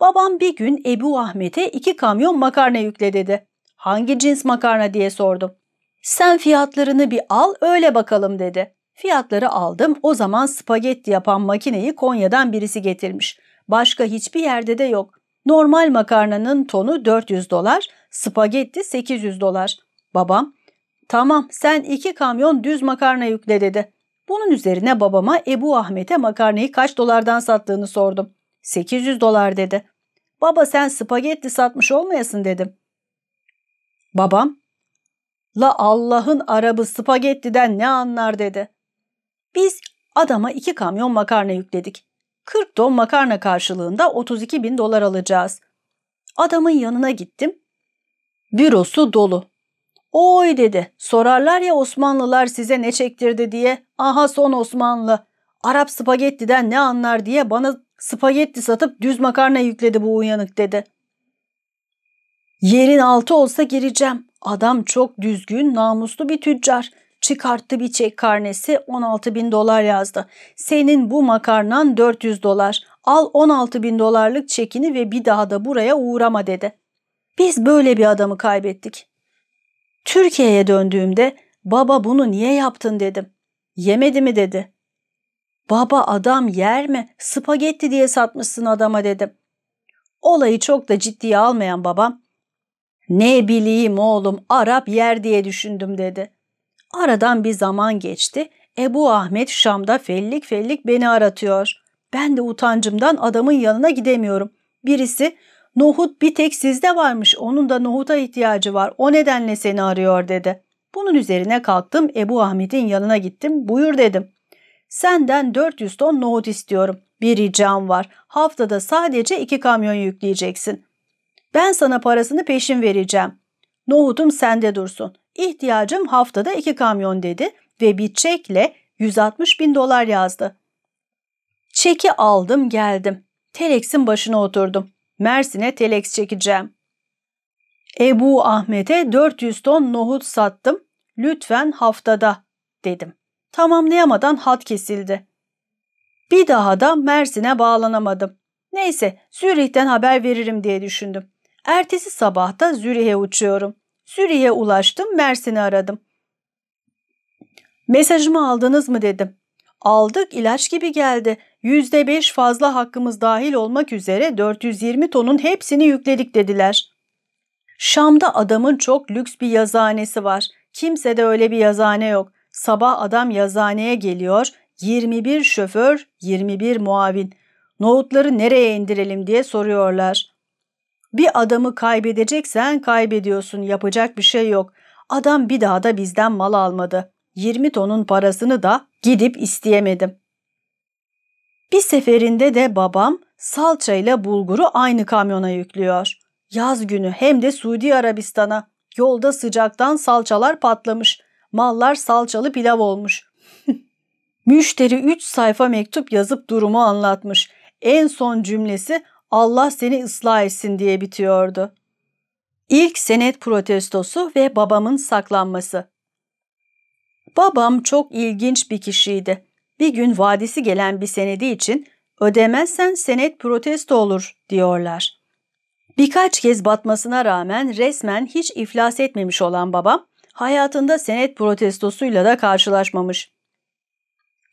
Babam bir gün Ebu Ahmet'e iki kamyon makarna yükle dedi. Hangi cins makarna diye sordum. Sen fiyatlarını bir al öyle bakalım dedi. Fiyatları aldım o zaman spagetti yapan makineyi Konya'dan birisi getirmiş. Başka hiçbir yerde de yok. Normal makarnanın tonu 400 dolar, spagetti 800 dolar. Babam, tamam sen iki kamyon düz makarna yükle dedi. Bunun üzerine babama Ebu Ahmet'e makarnayı kaç dolardan sattığını sordum. 800 dolar dedi. Baba sen spagetti satmış olmayasın dedim. Babam, la Allah'ın Arabı spagettiden ne anlar dedi. Biz adama iki kamyon makarna yükledik. 40 ton makarna karşılığında 32 bin dolar alacağız. Adamın yanına gittim. Bürosu dolu. Oy dedi. Sorarlar ya Osmanlılar size ne çektirdi diye. Aha son Osmanlı. Arap spagettiden ne anlar diye bana spagetti satıp düz makarna yükledi bu uyanık dedi. Yerin altı olsa gireceğim. Adam çok düzgün, namuslu bir tüccar. Çıkarttı bir çek karnesi 16 bin dolar yazdı. Senin bu makarnan 400 dolar. Al 16 bin dolarlık çekini ve bir daha da buraya uğrama dedi. Biz böyle bir adamı kaybettik. Türkiye'ye döndüğümde baba bunu niye yaptın dedim. Yemedi mi dedi. Baba adam yer mi? Spagetti diye satmışsın adama dedim. Olayı çok da ciddiye almayan babam ne bileyim oğlum Arap yer diye düşündüm dedi. Aradan bir zaman geçti. Ebu Ahmet Şam'da fellik fellik beni aratıyor. Ben de utancımdan adamın yanına gidemiyorum. Birisi nohut bir tek sizde varmış onun da nohuta ihtiyacı var o nedenle seni arıyor dedi. Bunun üzerine kalktım Ebu Ahmet'in yanına gittim buyur dedim. Senden 400 ton nohut istiyorum. Bir ricam var. Haftada sadece iki kamyon yükleyeceksin. Ben sana parasını peşin vereceğim. Nohutum sende dursun. İhtiyacım haftada iki kamyon dedi ve bir çekle 160 bin dolar yazdı. Çeki aldım geldim. Telex'in başına oturdum. Mersin'e telex çekeceğim. Ebu Ahmet'e 400 ton nohut sattım. Lütfen haftada dedim. Tamamlayamadan hat kesildi. Bir daha da Mersin'e bağlanamadım. Neyse Zürih'ten haber veririm diye düşündüm. Ertesi sabahta Zürih'e uçuyorum. Zürih'e ulaştım, Mersin'i aradım. Mesajımı aldınız mı dedim. Aldık, ilaç gibi geldi. %5 fazla hakkımız dahil olmak üzere 420 tonun hepsini yükledik dediler. Şam'da adamın çok lüks bir yazanesi var. Kimse de öyle bir yazane yok. Sabah adam yazaneye geliyor. 21 şoför, 21 muavin. Nohutları nereye indirelim diye soruyorlar. Bir adamı kaybedeceksen kaybediyorsun yapacak bir şey yok. Adam bir daha da bizden mal almadı. 20 tonun parasını da gidip isteyemedim. Bir seferinde de babam salça ile bulguru aynı kamyona yüklüyor. Yaz günü hem de Suudi Arabistan'a. Yolda sıcaktan salçalar patlamış. Mallar salçalı pilav olmuş. Müşteri 3 sayfa mektup yazıp durumu anlatmış. En son cümlesi Allah seni ıslah etsin diye bitiyordu. İlk senet protestosu ve babamın saklanması. Babam çok ilginç bir kişiydi. Bir gün vadisi gelen bir senedi için ödemezsen senet protesto olur diyorlar. Birkaç kez batmasına rağmen resmen hiç iflas etmemiş olan babam hayatında senet protestosuyla da karşılaşmamış.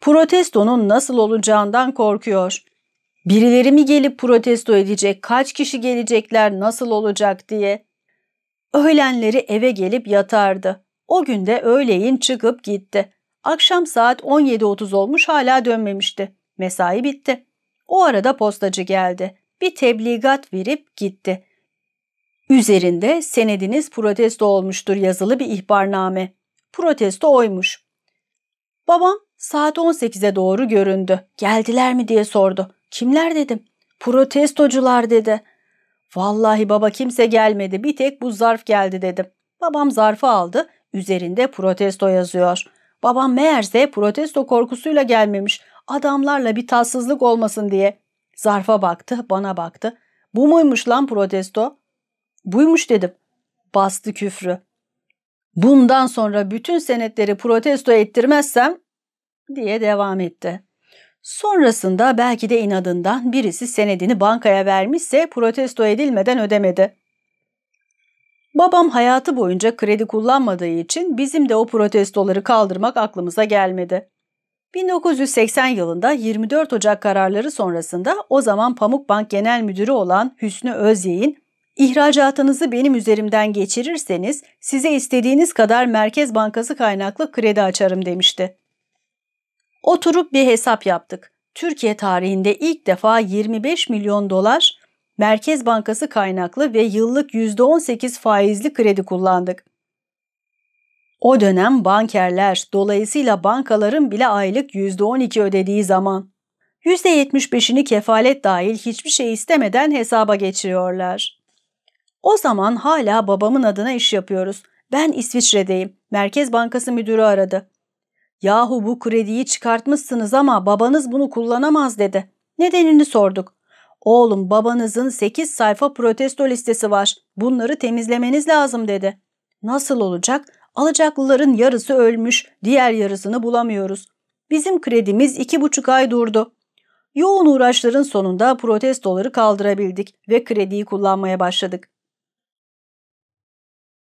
Protestonun nasıl olacağından korkuyor. Birileri mi gelip protesto edecek, kaç kişi gelecekler, nasıl olacak diye. Öğlenleri eve gelip yatardı. O gün de öğleyin çıkıp gitti. Akşam saat 17.30 olmuş hala dönmemişti. Mesai bitti. O arada postacı geldi. Bir tebligat verip gitti. Üzerinde senediniz protesto olmuştur yazılı bir ihbarname. Protesto oymuş. Babam saat 18'e doğru göründü. Geldiler mi diye sordu. Kimler dedim. Protestocular dedi. Vallahi baba kimse gelmedi bir tek bu zarf geldi dedim. Babam zarfı aldı üzerinde protesto yazıyor. Babam meğerse protesto korkusuyla gelmemiş adamlarla bir tatsızlık olmasın diye. Zarfa baktı bana baktı. Bu muymuş lan protesto? Buymuş dedim. Bastı küfrü. Bundan sonra bütün senetleri protesto ettirmezsem diye devam etti. Sonrasında belki de inadından birisi senedini bankaya vermişse protesto edilmeden ödemedi. Babam hayatı boyunca kredi kullanmadığı için bizim de o protestoları kaldırmak aklımıza gelmedi. 1980 yılında 24 Ocak kararları sonrasında o zaman Pamukbank Genel Müdürü olan Hüsnü Özyeğin, "İhracatınızı benim üzerimden geçirirseniz size istediğiniz kadar Merkez Bankası kaynaklı kredi açarım demişti. Oturup bir hesap yaptık. Türkiye tarihinde ilk defa 25 milyon dolar Merkez Bankası kaynaklı ve yıllık %18 faizli kredi kullandık. O dönem bankerler dolayısıyla bankaların bile aylık %12 ödediği zaman %75'ini kefalet dahil hiçbir şey istemeden hesaba geçiriyorlar. O zaman hala babamın adına iş yapıyoruz. Ben İsviçre'deyim. Merkez Bankası müdürü aradı. Yahu bu krediyi çıkartmışsınız ama babanız bunu kullanamaz dedi. Nedenini sorduk. Oğlum babanızın 8 sayfa protesto listesi var. Bunları temizlemeniz lazım dedi. Nasıl olacak? Alacaklıların yarısı ölmüş, diğer yarısını bulamıyoruz. Bizim kredimiz iki buçuk ay durdu. Yoğun uğraşların sonunda protestoları kaldırabildik ve krediyi kullanmaya başladık.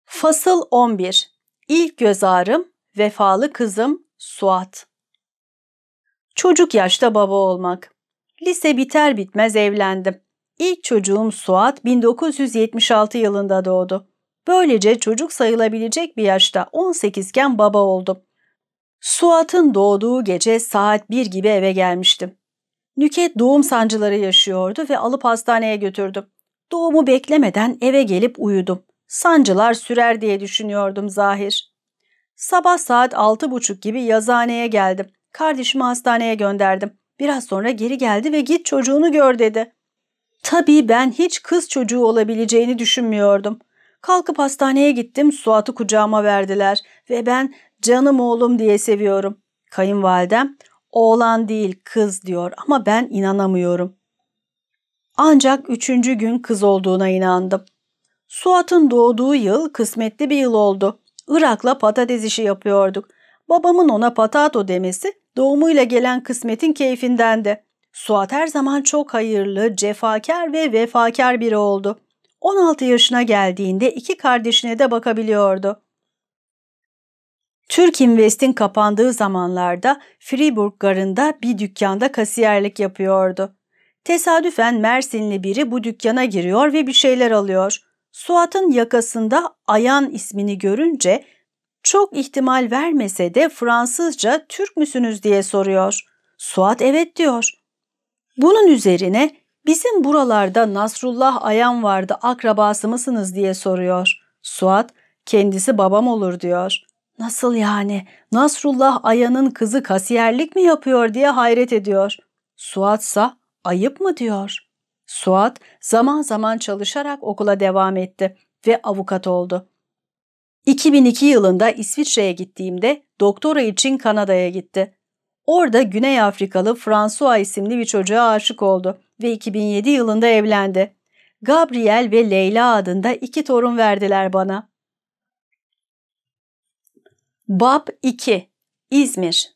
Fasıl 11 İlk göz ağrım, vefalı kızım, Suat Çocuk yaşta baba olmak. Lise biter bitmez evlendim. İlk çocuğum Suat 1976 yılında doğdu. Böylece çocuk sayılabilecek bir yaşta 18 iken baba oldum. Suat'ın doğduğu gece saat 1 gibi eve gelmiştim. Nüket doğum sancıları yaşıyordu ve alıp hastaneye götürdüm. Doğumu beklemeden eve gelip uyudum. Sancılar sürer diye düşünüyordum zahir. Sabah saat altı buçuk gibi yazıhaneye geldim. Kardeşimi hastaneye gönderdim. Biraz sonra geri geldi ve git çocuğunu gör dedi. Tabii ben hiç kız çocuğu olabileceğini düşünmüyordum. Kalkıp hastaneye gittim, Suat'ı kucağıma verdiler ve ben canım oğlum diye seviyorum. Kayınvalidem oğlan değil kız diyor ama ben inanamıyorum. Ancak üçüncü gün kız olduğuna inandım. Suat'ın doğduğu yıl kısmetli bir yıl oldu. Irak'la patates işi yapıyorduk. Babamın ona patato demesi doğumuyla gelen kısmetin keyfinden de. Suat her zaman çok hayırlı, cefakar ve vefakar biri oldu. 16 yaşına geldiğinde iki kardeşine de bakabiliyordu. Türk Invest'in kapandığı zamanlarda Fribourg garında bir dükkanda kasiyerlik yapıyordu. Tesadüfen Mersinli biri bu dükkana giriyor ve bir şeyler alıyor. Suat'ın yakasında Ayan ismini görünce çok ihtimal vermese de Fransızca Türk müsünüz diye soruyor. Suat evet diyor. Bunun üzerine bizim buralarda Nasrullah Ayan vardı akrabası mısınız diye soruyor. Suat kendisi babam olur diyor. Nasıl yani Nasrullah Ayan'ın kızı kasiyerlik mi yapıyor diye hayret ediyor. Suatsa ayıp mı diyor. Suat zaman zaman çalışarak okula devam etti ve avukat oldu. 2002 yılında İsviçre'ye gittiğimde doktora için Kanada'ya gitti. Orada Güney Afrikalı François isimli bir çocuğa aşık oldu ve 2007 yılında evlendi. Gabriel ve Leyla adında iki torun verdiler bana. Bab 2 İzmir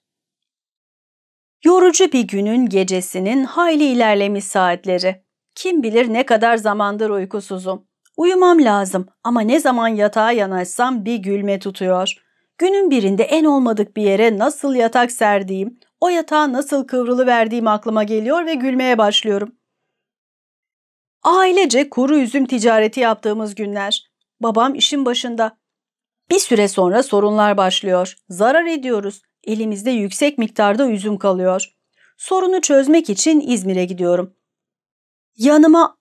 Yorucu bir günün gecesinin hayli ilerlemiş saatleri. Kim bilir ne kadar zamandır uykusuzum. Uyumam lazım ama ne zaman yatağa yanaşsam bir gülme tutuyor. Günün birinde en olmadık bir yere nasıl yatak serdiğim, o yatağa nasıl kıvrılıverdiğim aklıma geliyor ve gülmeye başlıyorum. Ailece kuru üzüm ticareti yaptığımız günler. Babam işin başında. Bir süre sonra sorunlar başlıyor. Zarar ediyoruz. Elimizde yüksek miktarda üzüm kalıyor. Sorunu çözmek için İzmir'e gidiyorum. Yanıma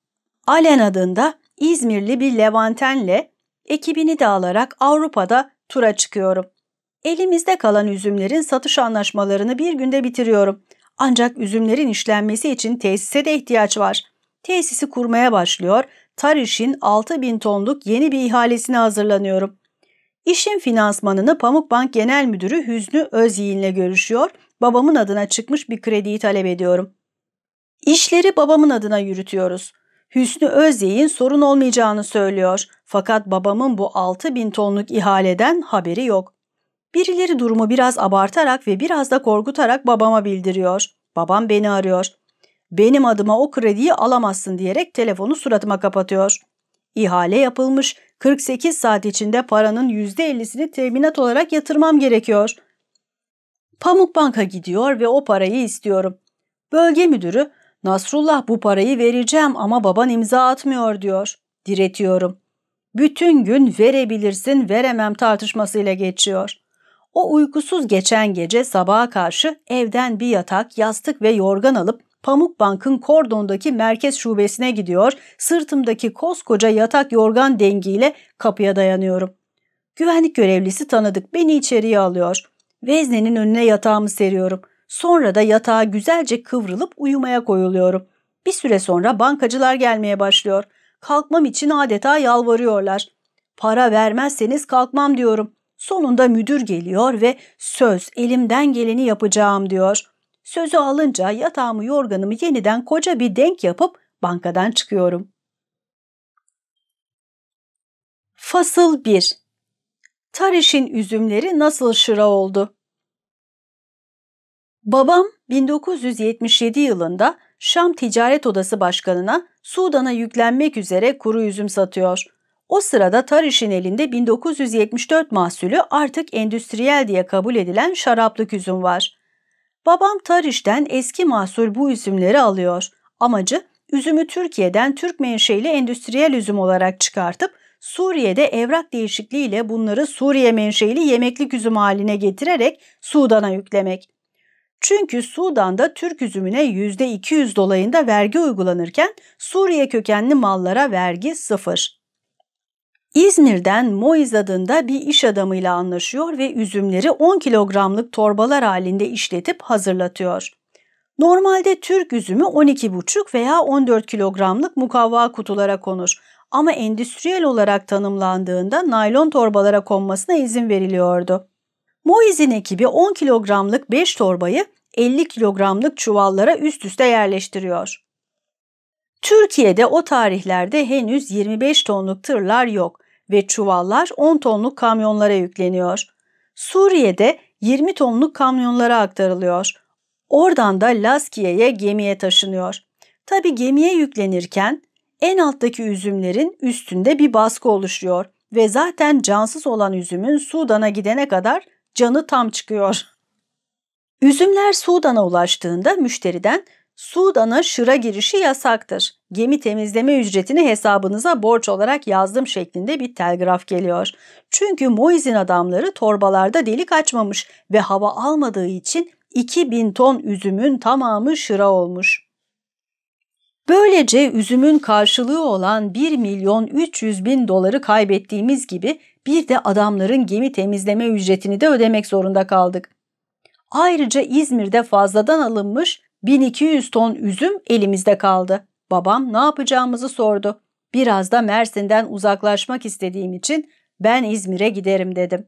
Alen adında İzmirli bir Levantenle ekibini de alarak Avrupa'da tura çıkıyorum. Elimizde kalan üzümlerin satış anlaşmalarını bir günde bitiriyorum. Ancak üzümlerin işlenmesi için tesise de ihtiyaç var. Tesisi kurmaya başlıyor, Tariş'in 6000 tonluk yeni bir ihalesine hazırlanıyorum. İşin finansmanını Pamukbank Genel Müdürü Hüznü Özyiğin'le görüşüyor, babamın adına çıkmış bir krediyi talep ediyorum. İşleri babamın adına yürütüyoruz. Hüsnü Özyeğin sorun olmayacağını söylüyor. Fakat babamın bu 6 bin tonluk ihaleden haberi yok. Birileri durumu biraz abartarak ve biraz da korkutarak babama bildiriyor. Babam beni arıyor. Benim adıma o krediyi alamazsın diyerek telefonu suratıma kapatıyor. İhale yapılmış. 48 saat içinde paranın %50'sini teminat olarak yatırmam gerekiyor. Pamuk Bank'a gidiyor ve o parayı istiyorum. Bölge müdürü Nasrullah bu parayı vereceğim ama baban imza atmıyor diyor. Diretiyorum. Bütün gün verebilirsin veremem tartışmasıyla geçiyor. O uykusuz geçen gece sabaha karşı evden bir yatak, yastık ve yorgan alıp Pamuk Bank'ın kordondaki merkez şubesine gidiyor, sırtımdaki koskoca yatak yorgan dengiyle kapıya dayanıyorum. Güvenlik görevlisi tanıdık beni içeriye alıyor. Veznenin önüne yatağımı seriyorum. Sonra da yatağa güzelce kıvrılıp uyumaya koyuluyorum. Bir süre sonra bankacılar gelmeye başlıyor. Kalkmam için adeta yalvarıyorlar. Para vermezseniz kalkmam diyorum. Sonunda müdür geliyor ve söz elimden geleni yapacağım diyor. Sözü alınca yatağımı yorganımı yeniden koca bir denk yapıp bankadan çıkıyorum. Fasıl 1 Tariş'in üzümleri nasıl şıra oldu? Babam 1977 yılında Şam Ticaret Odası Başkanı'na Sudan'a yüklenmek üzere kuru üzüm satıyor. O sırada tarışın elinde 1974 mahsulü artık endüstriyel diye kabul edilen şaraplık üzüm var. Babam Tariş'ten eski mahsul bu üzümleri alıyor. Amacı üzümü Türkiye'den Türk menşeli endüstriyel üzüm olarak çıkartıp Suriye'de evrak değişikliğiyle bunları Suriye menşeli yemeklik üzüm haline getirerek Sudan'a yüklemek. Çünkü Sudan'da Türk üzümüne %200 dolayında vergi uygulanırken Suriye kökenli mallara vergi sıfır. İzmir'den Moiz adında bir iş adamıyla anlaşıyor ve üzümleri 10 kilogramlık torbalar halinde işletip hazırlatıyor. Normalde Türk üzümü 12,5 veya 14 kilogramlık mukavva kutulara konur ama endüstriyel olarak tanımlandığında naylon torbalara konmasına izin veriliyordu. Moiz'in ekibi 10 kilogramlık 5 torbayı 50 kilogramlık çuvallara üst üste yerleştiriyor. Türkiye'de o tarihlerde henüz 25 tonluk tırlar yok ve çuvallar 10 tonluk kamyonlara yükleniyor. Suriye'de 20 tonluk kamyonlara aktarılıyor. Oradan da Laskiye'ye gemiye taşınıyor. Tabi gemiye yüklenirken en alttaki üzümlerin üstünde bir baskı oluşuyor ve zaten cansız olan üzümün Sudan'a gidene kadar canı tam çıkıyor. Üzümler Sudan'a ulaştığında müşteriden Sudan'a şıra girişi yasaktır. Gemi temizleme ücretini hesabınıza borç olarak yazdım şeklinde bir telgraf geliyor. Çünkü Moiz'in adamları torbalarda delik açmamış ve hava almadığı için 2000 ton üzümün tamamı şıra olmuş. Böylece üzümün karşılığı olan 1 milyon 300 bin doları kaybettiğimiz gibi bir de adamların gemi temizleme ücretini de ödemek zorunda kaldık. Ayrıca İzmir'de fazladan alınmış 1200 ton üzüm elimizde kaldı. Babam ne yapacağımızı sordu. Biraz da Mersin'den uzaklaşmak istediğim için ben İzmir'e giderim dedim.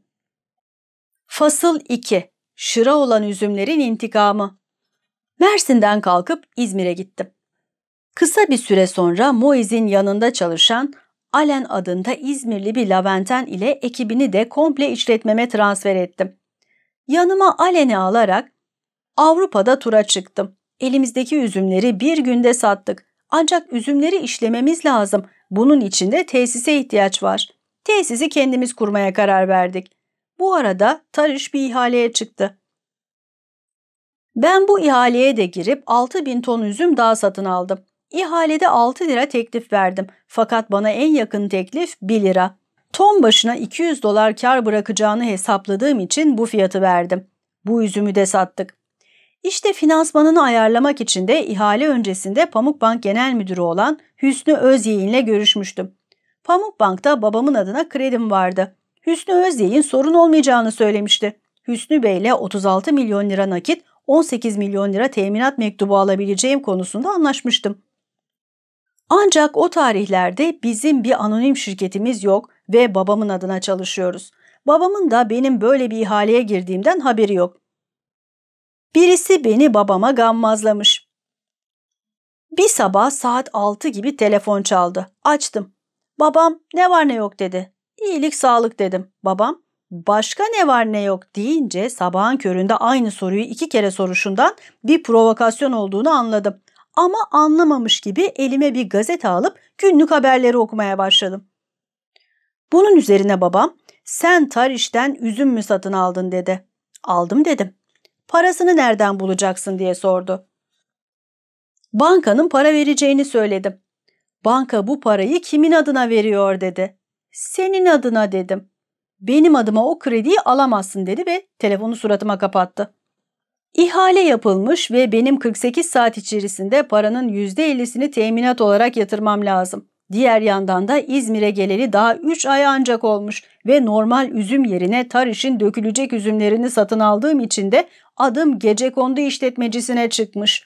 Fasıl 2 Şıra olan üzümlerin intikamı Mersin'den kalkıp İzmir'e gittim. Kısa bir süre sonra Moiz'in yanında çalışan Alen adında İzmirli bir Laventen ile ekibini de komple işletmeme transfer ettim. Yanıma Alen'i alarak Avrupa'da tura çıktım. Elimizdeki üzümleri bir günde sattık. Ancak üzümleri işlememiz lazım. Bunun için de tesise ihtiyaç var. Tesisi kendimiz kurmaya karar verdik. Bu arada Tarış bir ihaleye çıktı. Ben bu ihaleye de girip 6000 ton üzüm daha satın aldım. İhalede 6 lira teklif verdim fakat bana en yakın teklif 1 lira. Ton başına 200 dolar kar bırakacağını hesapladığım için bu fiyatı verdim. Bu üzümü de sattık. İşte finansmanını ayarlamak için de ihale öncesinde Pamukbank Genel Müdürü olan Hüsnü Özyeğin'le görüşmüştüm. Pamukbank'ta babamın adına kredim vardı. Hüsnü Özyeğin sorun olmayacağını söylemişti. Hüsnü Bey'le 36 milyon lira nakit, 18 milyon lira teminat mektubu alabileceğim konusunda anlaşmıştım. Ancak o tarihlerde bizim bir anonim şirketimiz yok ve babamın adına çalışıyoruz. Babamın da benim böyle bir ihaleye girdiğimden haberi yok. Birisi beni babama gammazlamış. Bir sabah saat 6 gibi telefon çaldı. Açtım. Babam ne var ne yok dedi. İyilik sağlık dedim. Babam başka ne var ne yok deyince sabahın köründe aynı soruyu iki kere soruşundan bir provokasyon olduğunu anladım ama anlamamış gibi elime bir gazete alıp günlük haberleri okumaya başladım. Bunun üzerine babam sen Tariş'ten üzüm mü satın aldın dedi. Aldım dedim. Parasını nereden bulacaksın diye sordu. Bankanın para vereceğini söyledim. Banka bu parayı kimin adına veriyor dedi. Senin adına dedim. Benim adıma o krediyi alamazsın dedi ve telefonu suratıma kapattı. İhale yapılmış ve benim 48 saat içerisinde paranın %50'sini teminat olarak yatırmam lazım. Diğer yandan da İzmir'e geleli daha 3 ay ancak olmuş ve normal üzüm yerine Tarış'ın dökülecek üzümlerini satın aldığım için de adım gecekondu işletmecisine çıkmış.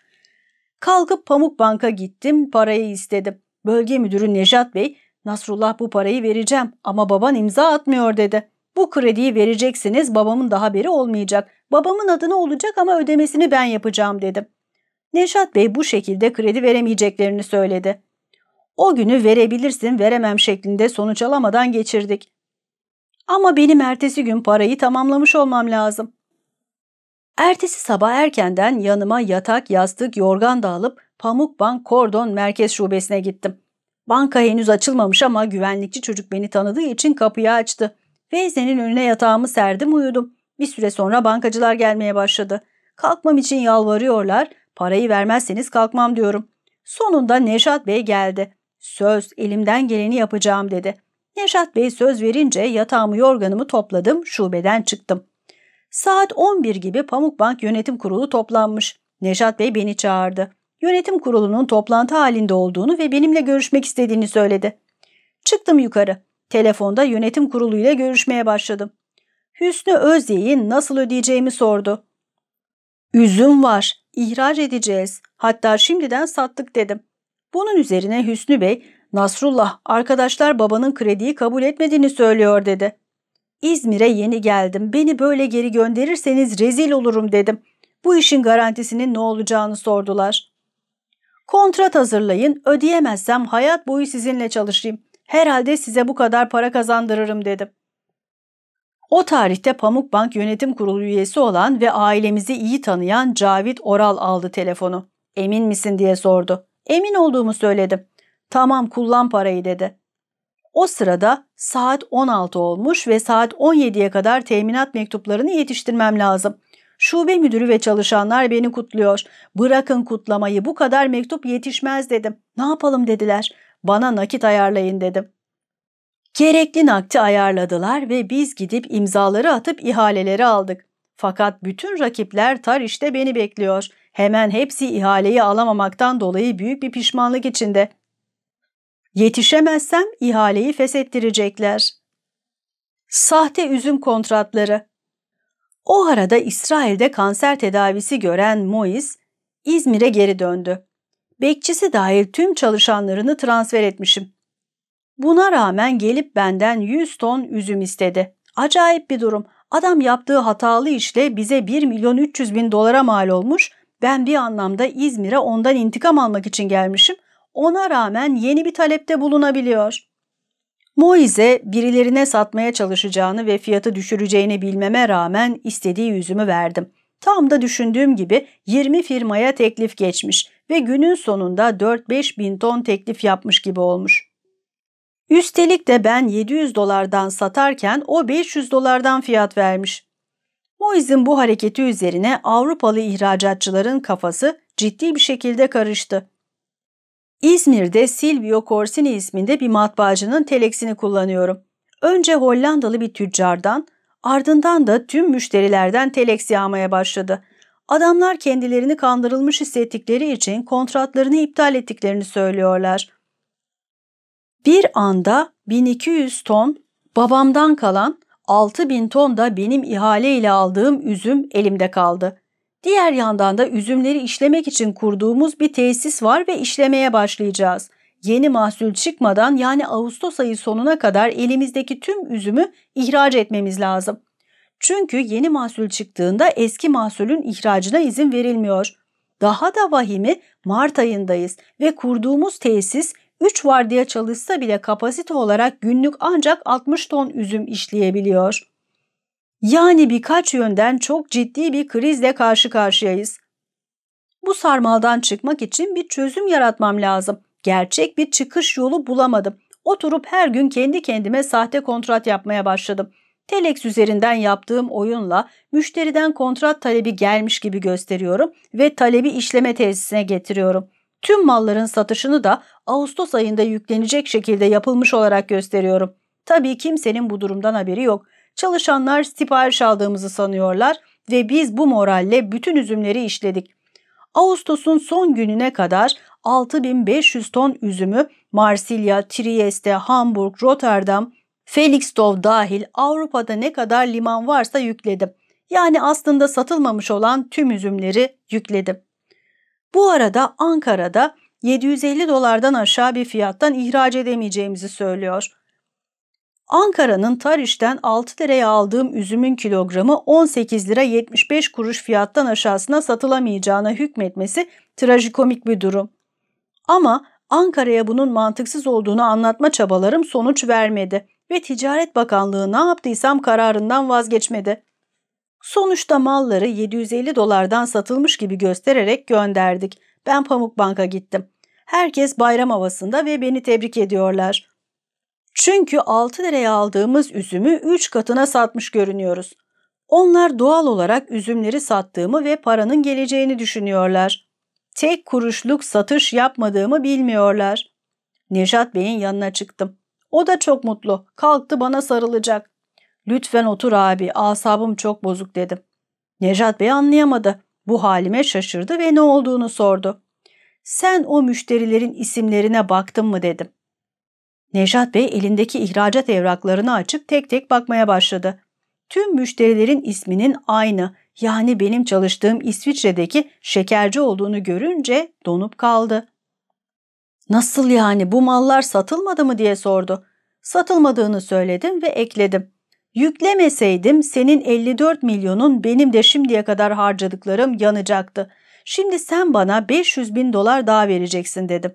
Kalkıp Pamuk Bank'a gittim, parayı istedim. Bölge müdürü Nejat Bey, Nasrullah bu parayı vereceğim ama baban imza atmıyor dedi. Bu krediyi vereceksiniz babamın da haberi olmayacak. Babamın adına olacak ama ödemesini ben yapacağım dedim. Neşat Bey bu şekilde kredi veremeyeceklerini söyledi. O günü verebilirsin veremem şeklinde sonuç alamadan geçirdik. Ama benim ertesi gün parayı tamamlamış olmam lazım. Ertesi sabah erkenden yanıma yatak, yastık, yorgan da alıp pamuk bank, Kordon Merkez Şubesi'ne gittim. Banka henüz açılmamış ama güvenlikçi çocuk beni tanıdığı için kapıyı açtı. Feyze'nin önüne yatağımı serdim uyudum. Bir süre sonra bankacılar gelmeye başladı. Kalkmam için yalvarıyorlar. Parayı vermezseniz kalkmam diyorum. Sonunda Neşat Bey geldi. Söz elimden geleni yapacağım dedi. Neşat Bey söz verince yatağımı yorganımı topladım şubeden çıktım. Saat 11 gibi Pamukbank Yönetim Kurulu toplanmış. Neşat Bey beni çağırdı. Yönetim kurulunun toplantı halinde olduğunu ve benimle görüşmek istediğini söyledi. Çıktım yukarı. Telefonda yönetim kuruluyla görüşmeye başladım. Hüsnü Özye'yi nasıl ödeyeceğimi sordu. Üzüm var, ihraç edeceğiz. Hatta şimdiden sattık dedim. Bunun üzerine Hüsnü Bey, Nasrullah arkadaşlar babanın krediyi kabul etmediğini söylüyor dedi. İzmir'e yeni geldim. Beni böyle geri gönderirseniz rezil olurum dedim. Bu işin garantisinin ne olacağını sordular. Kontrat hazırlayın, ödeyemezsem hayat boyu sizinle çalışayım. Herhalde size bu kadar para kazandırırım dedim. O tarihte Pamukbank Yönetim Kurulu üyesi olan ve ailemizi iyi tanıyan Cavit Oral aldı telefonu. Emin misin diye sordu. Emin olduğumu söyledim. Tamam kullan parayı dedi. O sırada saat 16 olmuş ve saat 17'ye kadar teminat mektuplarını yetiştirmem lazım. Şube müdürü ve çalışanlar beni kutluyor. Bırakın kutlamayı bu kadar mektup yetişmez dedim. Ne yapalım dediler bana nakit ayarlayın dedim. Gerekli nakti ayarladılar ve biz gidip imzaları atıp ihaleleri aldık. Fakat bütün rakipler tar işte beni bekliyor. Hemen hepsi ihaleyi alamamaktan dolayı büyük bir pişmanlık içinde. Yetişemezsem ihaleyi feshettirecekler. Sahte üzüm kontratları O arada İsrail'de kanser tedavisi gören Mois, İzmir'e geri döndü bekçisi dahil tüm çalışanlarını transfer etmişim. Buna rağmen gelip benden 100 ton üzüm istedi. Acayip bir durum. Adam yaptığı hatalı işle bize 1 milyon 300 bin dolara mal olmuş. Ben bir anlamda İzmir'e ondan intikam almak için gelmişim. Ona rağmen yeni bir talepte bulunabiliyor. Moise birilerine satmaya çalışacağını ve fiyatı düşüreceğini bilmeme rağmen istediği üzümü verdim. Tam da düşündüğüm gibi 20 firmaya teklif geçmiş ve günün sonunda 4-5 bin ton teklif yapmış gibi olmuş. Üstelik de ben 700 dolardan satarken o 500 dolardan fiyat vermiş. Moiz'in bu hareketi üzerine Avrupalı ihracatçıların kafası ciddi bir şekilde karıştı. İzmir'de Silvio Corsini isminde bir matbaacının teleksini kullanıyorum. Önce Hollandalı bir tüccardan, ardından da tüm müşterilerden teleks yağmaya başladı. Adamlar kendilerini kandırılmış hissettikleri için kontratlarını iptal ettiklerini söylüyorlar. Bir anda 1200 ton babamdan kalan 6000 ton da benim ihale ile aldığım üzüm elimde kaldı. Diğer yandan da üzümleri işlemek için kurduğumuz bir tesis var ve işlemeye başlayacağız. Yeni mahsul çıkmadan yani Ağustos ayı sonuna kadar elimizdeki tüm üzümü ihraç etmemiz lazım. Çünkü yeni mahsul çıktığında eski mahsulün ihracına izin verilmiyor. Daha da vahimi Mart ayındayız ve kurduğumuz tesis 3 vardiya çalışsa bile kapasite olarak günlük ancak 60 ton üzüm işleyebiliyor. Yani birkaç yönden çok ciddi bir krizle karşı karşıyayız. Bu sarmaldan çıkmak için bir çözüm yaratmam lazım. Gerçek bir çıkış yolu bulamadım. Oturup her gün kendi kendime sahte kontrat yapmaya başladım. Telex üzerinden yaptığım oyunla müşteriden kontrat talebi gelmiş gibi gösteriyorum ve talebi işleme tesisine getiriyorum. Tüm malların satışını da Ağustos ayında yüklenecek şekilde yapılmış olarak gösteriyorum. Tabii kimsenin bu durumdan haberi yok. Çalışanlar sipariş aldığımızı sanıyorlar ve biz bu moralle bütün üzümleri işledik. Ağustos'un son gününe kadar 6500 ton üzümü Marsilya, Trieste, Hamburg, Rotterdam, Felixstowe dahil Avrupa'da ne kadar liman varsa yükledim. Yani aslında satılmamış olan tüm üzümleri yükledim. Bu arada Ankara'da 750 dolardan aşağı bir fiyattan ihraç edemeyeceğimizi söylüyor. Ankara'nın Tariş'ten 6 liraya aldığım üzümün kilogramı 18 lira 75 kuruş fiyattan aşağısına satılamayacağına hükmetmesi trajikomik bir durum. Ama Ankara'ya bunun mantıksız olduğunu anlatma çabalarım sonuç vermedi ve Ticaret Bakanlığı ne yaptıysam kararından vazgeçmedi. Sonuçta malları 750 dolardan satılmış gibi göstererek gönderdik. Ben pamuk banka gittim. Herkes bayram havasında ve beni tebrik ediyorlar. Çünkü 6 liraya aldığımız üzümü 3 katına satmış görünüyoruz. Onlar doğal olarak üzümleri sattığımı ve paranın geleceğini düşünüyorlar. Tek kuruşluk satış yapmadığımı bilmiyorlar. Nejat Bey'in yanına çıktım. O da çok mutlu. Kalktı bana sarılacak. Lütfen otur abi asabım çok bozuk dedim. Nejat Bey anlayamadı. Bu halime şaşırdı ve ne olduğunu sordu. Sen o müşterilerin isimlerine baktın mı dedim. Nejat Bey elindeki ihracat evraklarını açıp tek tek bakmaya başladı. Tüm müşterilerin isminin aynı yani benim çalıştığım İsviçre'deki şekerci olduğunu görünce donup kaldı. Nasıl yani bu mallar satılmadı mı diye sordu. Satılmadığını söyledim ve ekledim. Yüklemeseydim senin 54 milyonun benim de şimdiye kadar harcadıklarım yanacaktı. Şimdi sen bana 500 bin dolar daha vereceksin dedim.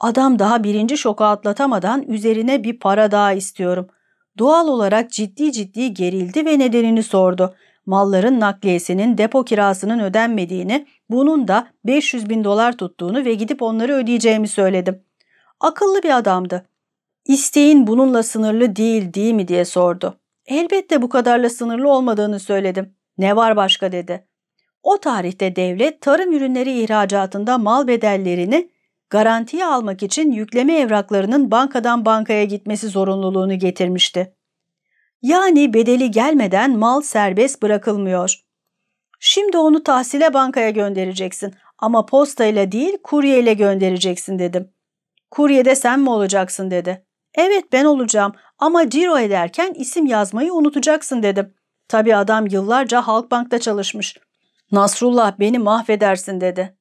Adam daha birinci şoku atlatamadan üzerine bir para daha istiyorum. Doğal olarak ciddi ciddi gerildi ve nedenini sordu. Malların nakliyesinin depo kirasının ödenmediğini bunun da 500 bin dolar tuttuğunu ve gidip onları ödeyeceğimi söyledim. Akıllı bir adamdı. İsteğin bununla sınırlı değil değil mi diye sordu. Elbette bu kadarla sınırlı olmadığını söyledim. Ne var başka dedi. O tarihte devlet tarım ürünleri ihracatında mal bedellerini garantiye almak için yükleme evraklarının bankadan bankaya gitmesi zorunluluğunu getirmişti. Yani bedeli gelmeden mal serbest bırakılmıyor. Şimdi onu tahsile bankaya göndereceksin ama postayla değil kuryeyle göndereceksin dedim. Kuryede sen mi olacaksın dedi. Evet ben olacağım ama ciro ederken isim yazmayı unutacaksın dedim. Tabii adam yıllarca Halkbank'ta çalışmış. Nasrullah beni mahvedersin dedi.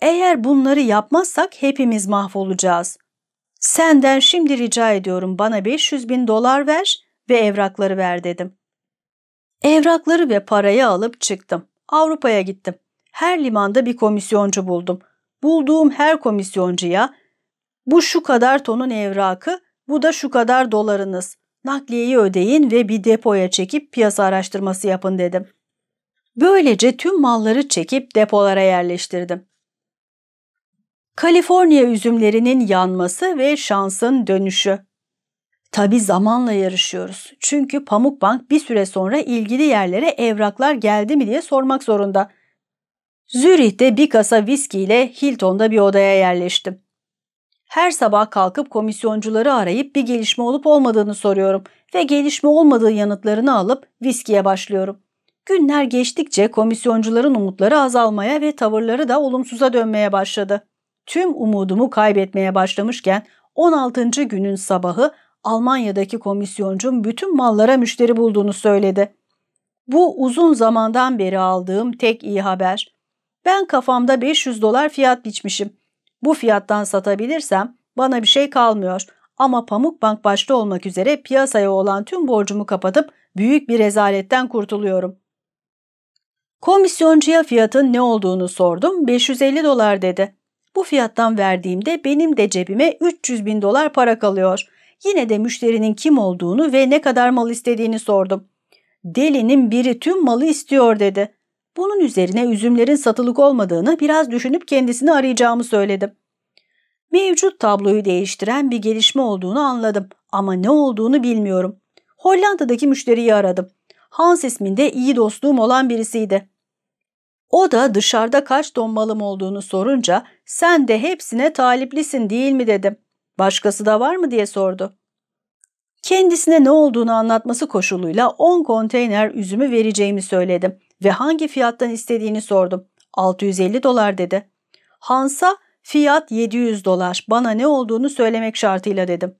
Eğer bunları yapmazsak hepimiz mahvolacağız. Senden şimdi rica ediyorum bana 500 bin dolar ver ve evrakları ver dedim. Evrakları ve parayı alıp çıktım. Avrupa'ya gittim. Her limanda bir komisyoncu buldum. Bulduğum her komisyoncuya bu şu kadar tonun evrakı, bu da şu kadar dolarınız. Nakliyeyi ödeyin ve bir depoya çekip piyasa araştırması yapın dedim. Böylece tüm malları çekip depolara yerleştirdim. Kaliforniya üzümlerinin yanması ve şansın dönüşü Tabi zamanla yarışıyoruz. Çünkü Pamukbank bir süre sonra ilgili yerlere evraklar geldi mi diye sormak zorunda. Zürih'te bir kasa viskiyle Hilton'da bir odaya yerleştim. Her sabah kalkıp komisyoncuları arayıp bir gelişme olup olmadığını soruyorum ve gelişme olmadığı yanıtlarını alıp viskiye başlıyorum. Günler geçtikçe komisyoncuların umutları azalmaya ve tavırları da olumsuza dönmeye başladı. Tüm umudumu kaybetmeye başlamışken 16. günün sabahı Almanya'daki komisyoncum bütün mallara müşteri bulduğunu söyledi. Bu uzun zamandan beri aldığım tek iyi haber. Ben kafamda 500 dolar fiyat biçmişim. Bu fiyattan satabilirsem bana bir şey kalmıyor ama Pamuk Bank başta olmak üzere piyasaya olan tüm borcumu kapatıp büyük bir rezaletten kurtuluyorum. Komisyoncuya fiyatın ne olduğunu sordum. 550 dolar dedi. Bu fiyattan verdiğimde benim de cebime 300 bin dolar para kalıyor. Yine de müşterinin kim olduğunu ve ne kadar mal istediğini sordum. Delinin biri tüm malı istiyor dedi. Bunun üzerine üzümlerin satılık olmadığını biraz düşünüp kendisini arayacağımı söyledim. Mevcut tabloyu değiştiren bir gelişme olduğunu anladım ama ne olduğunu bilmiyorum. Hollanda'daki müşteriyi aradım. Hans isminde iyi dostluğum olan birisiydi. O da dışarıda kaç ton malım olduğunu sorunca sen de hepsine taliplisin değil mi dedim. Başkası da var mı diye sordu. Kendisine ne olduğunu anlatması koşuluyla 10 konteyner üzümü vereceğimi söyledim ve hangi fiyattan istediğini sordum. 650 dolar dedi. Hans'a fiyat 700 dolar bana ne olduğunu söylemek şartıyla dedim.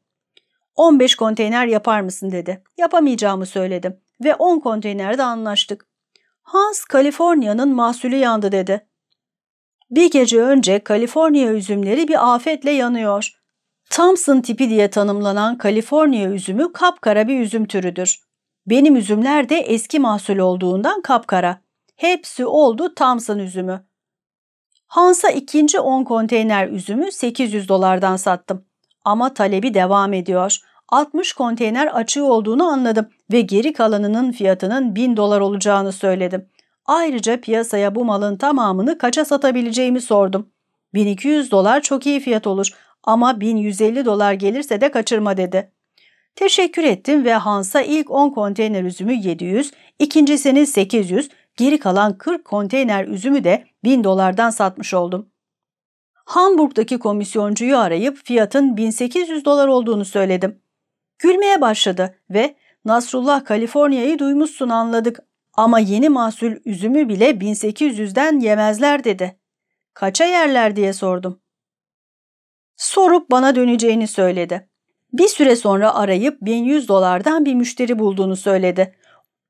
15 konteyner yapar mısın dedi. Yapamayacağımı söyledim ve 10 konteynerde anlaştık. Hans Kaliforniya'nın mahsulü yandı dedi. Bir gece önce Kaliforniya üzümleri bir afetle yanıyor. Thompson tipi diye tanımlanan Kaliforniya üzümü kapkara bir üzüm türüdür. Benim üzümler de eski mahsul olduğundan kapkara. Hepsi oldu Thompson üzümü. Hans'a ikinci 10 konteyner üzümü 800 dolardan sattım. Ama talebi devam ediyor. 60 konteyner açığı olduğunu anladım ve geri kalanının fiyatının 1000 dolar olacağını söyledim. Ayrıca piyasaya bu malın tamamını kaça satabileceğimi sordum. 1200 dolar çok iyi fiyat olur ama 1150 dolar gelirse de kaçırma dedi. Teşekkür ettim ve Hans'a ilk 10 konteyner üzümü 700, ikincisini 800, geri kalan 40 konteyner üzümü de 1000 dolardan satmış oldum. Hamburg'daki komisyoncuyu arayıp fiyatın 1800 dolar olduğunu söyledim. Gülmeye başladı ve Nasrullah Kaliforniya'yı duymuşsun anladık ama yeni mahsul üzümü bile 1800'den yemezler dedi. Kaça yerler diye sordum. Sorup bana döneceğini söyledi. Bir süre sonra arayıp 1100 dolardan bir müşteri bulduğunu söyledi.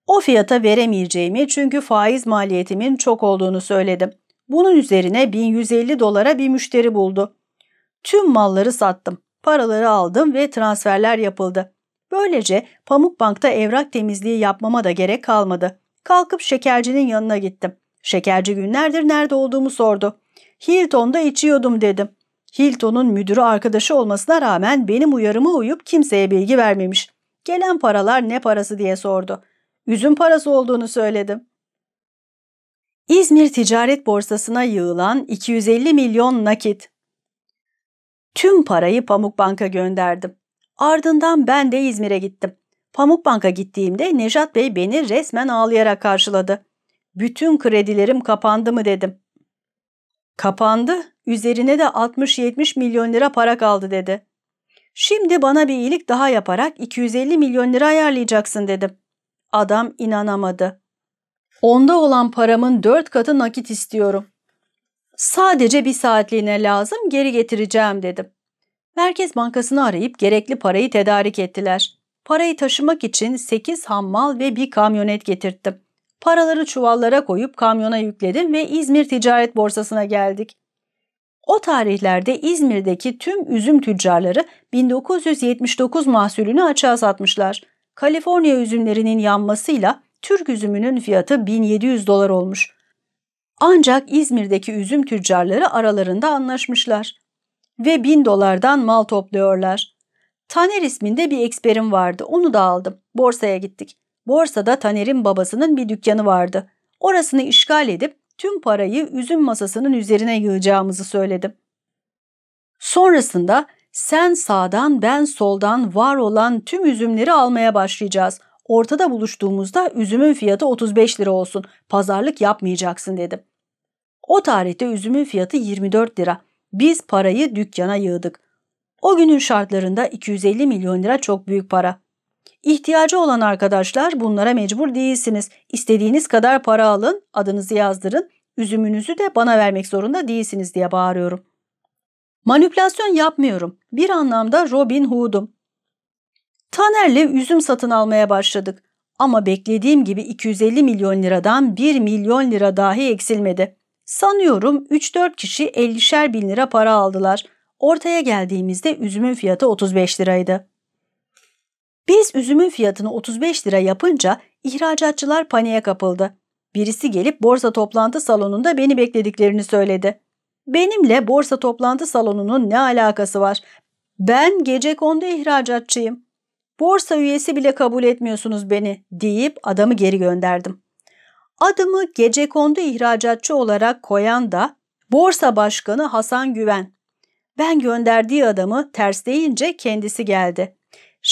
O fiyata veremeyeceğimi çünkü faiz maliyetimin çok olduğunu söyledim. Bunun üzerine 1150 dolara bir müşteri buldu. Tüm malları sattım. Paraları aldım ve transferler yapıldı. Böylece Pamuk Bank'ta evrak temizliği yapmama da gerek kalmadı. Kalkıp şekercinin yanına gittim. Şekerci günlerdir nerede olduğumu sordu. Hilton'da içiyordum dedim. Hilton'un müdürü arkadaşı olmasına rağmen benim uyarıma uyup kimseye bilgi vermemiş. Gelen paralar ne parası diye sordu. Üzüm parası olduğunu söyledim. İzmir Ticaret Borsası'na yığılan 250 milyon nakit. Tüm parayı Pamuk Bank'a gönderdim. Ardından ben de İzmir'e gittim. Pamuk Bank'a gittiğimde Nejat Bey beni resmen ağlayarak karşıladı. Bütün kredilerim kapandı mı dedim. Kapandı. Üzerine de 60-70 milyon lira para kaldı dedi. Şimdi bana bir iyilik daha yaparak 250 milyon lira ayarlayacaksın dedim. Adam inanamadı. Onda olan paramın dört katı nakit istiyorum. Sadece bir saatliğine lazım geri getireceğim dedim. Merkez Bankası'nı arayıp gerekli parayı tedarik ettiler. Parayı taşımak için 8 hammal ve bir kamyonet getirttim. Paraları çuvallara koyup kamyona yükledim ve İzmir Ticaret Borsası'na geldik. O tarihlerde İzmir'deki tüm üzüm tüccarları 1979 mahsulünü açığa satmışlar. Kaliforniya üzümlerinin yanmasıyla Türk üzümünün fiyatı 1700 dolar olmuş. Ancak İzmir'deki üzüm tüccarları aralarında anlaşmışlar ve 1000 dolardan mal topluyorlar. Taner isminde bir eksperim vardı onu da aldım. Borsaya gittik. Borsada Taner'in babasının bir dükkanı vardı. Orasını işgal edip tüm parayı üzüm masasının üzerine yığacağımızı söyledim. Sonrasında sen sağdan ben soldan var olan tüm üzümleri almaya başlayacağız. Ortada buluştuğumuzda üzümün fiyatı 35 lira olsun. Pazarlık yapmayacaksın dedim. O tarihte üzümün fiyatı 24 lira. Biz parayı dükkana yığdık. O günün şartlarında 250 milyon lira çok büyük para. İhtiyacı olan arkadaşlar bunlara mecbur değilsiniz. İstediğiniz kadar para alın, adınızı yazdırın, üzümünüzü de bana vermek zorunda değilsiniz diye bağırıyorum. Manipülasyon yapmıyorum. Bir anlamda Robin Hood'um. Taner'le üzüm satın almaya başladık. Ama beklediğim gibi 250 milyon liradan 1 milyon lira dahi eksilmedi. Sanıyorum 3-4 kişi 50'şer bin lira para aldılar. Ortaya geldiğimizde üzümün fiyatı 35 liraydı. Biz üzümün fiyatını 35 lira yapınca ihracatçılar paniğe kapıldı. Birisi gelip borsa toplantı salonunda beni beklediklerini söyledi. Benimle borsa toplantı salonunun ne alakası var? Ben gece konda ihracatçıyım. Borsa üyesi bile kabul etmiyorsunuz beni deyip adamı geri gönderdim. Adımı gece kondu ihracatçı olarak koyan da borsa başkanı Hasan Güven. Ben gönderdiği adamı tersleyince kendisi geldi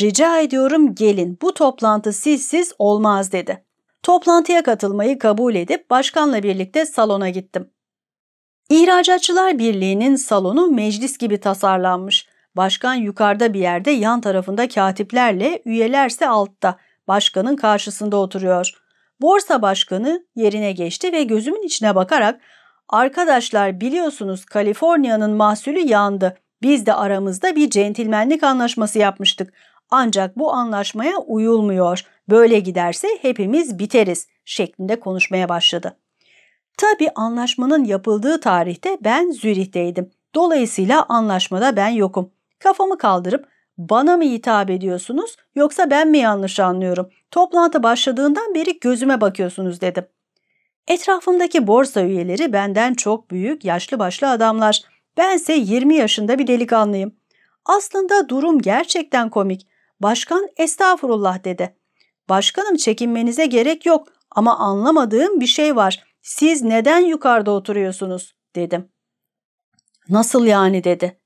rica ediyorum gelin bu toplantı sizsiz olmaz dedi. Toplantıya katılmayı kabul edip başkanla birlikte salona gittim. İhracatçılar Birliği'nin salonu meclis gibi tasarlanmış. Başkan yukarıda bir yerde yan tarafında katiplerle, üyelerse altta, başkanın karşısında oturuyor. Borsa başkanı yerine geçti ve gözümün içine bakarak ''Arkadaşlar biliyorsunuz Kaliforniya'nın mahsulü yandı. Biz de aramızda bir centilmenlik anlaşması yapmıştık. Ancak bu anlaşmaya uyulmuyor. Böyle giderse hepimiz biteriz şeklinde konuşmaya başladı. Tabi anlaşmanın yapıldığı tarihte ben Zürih'teydim. Dolayısıyla anlaşmada ben yokum. Kafamı kaldırıp bana mı hitap ediyorsunuz yoksa ben mi yanlış anlıyorum? Toplantı başladığından beri gözüme bakıyorsunuz dedim. Etrafımdaki borsa üyeleri benden çok büyük yaşlı başlı adamlar. Bense 20 yaşında bir delikanlıyım. Aslında durum gerçekten komik. Başkan estağfurullah dedi. Başkanım çekinmenize gerek yok ama anlamadığım bir şey var. Siz neden yukarıda oturuyorsunuz dedim. Nasıl yani dedi.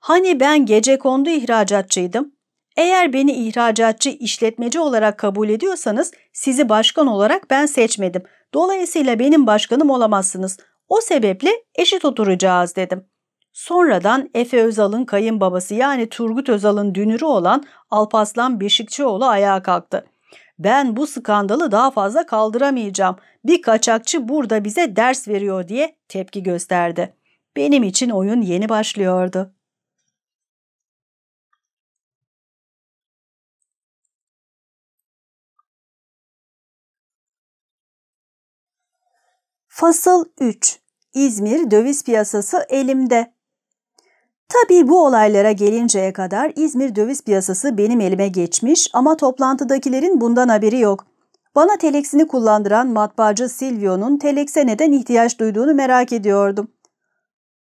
Hani ben gece kondu ihracatçıydım. Eğer beni ihracatçı işletmeci olarak kabul ediyorsanız sizi başkan olarak ben seçmedim. Dolayısıyla benim başkanım olamazsınız. O sebeple eşit oturacağız dedim. Sonradan Efe Özal'ın kayınbabası yani Turgut Özal'ın dünürü olan Alpaslan Beşikçioğlu ayağa kalktı. Ben bu skandalı daha fazla kaldıramayacağım. Bir kaçakçı burada bize ders veriyor diye tepki gösterdi. Benim için oyun yeni başlıyordu. Fasıl 3 İzmir döviz piyasası elimde. Tabii bu olaylara gelinceye kadar İzmir döviz piyasası benim elime geçmiş ama toplantıdakilerin bundan haberi yok. Bana teleksini kullandıran matbaacı Silvio'nun telekse neden ihtiyaç duyduğunu merak ediyordum.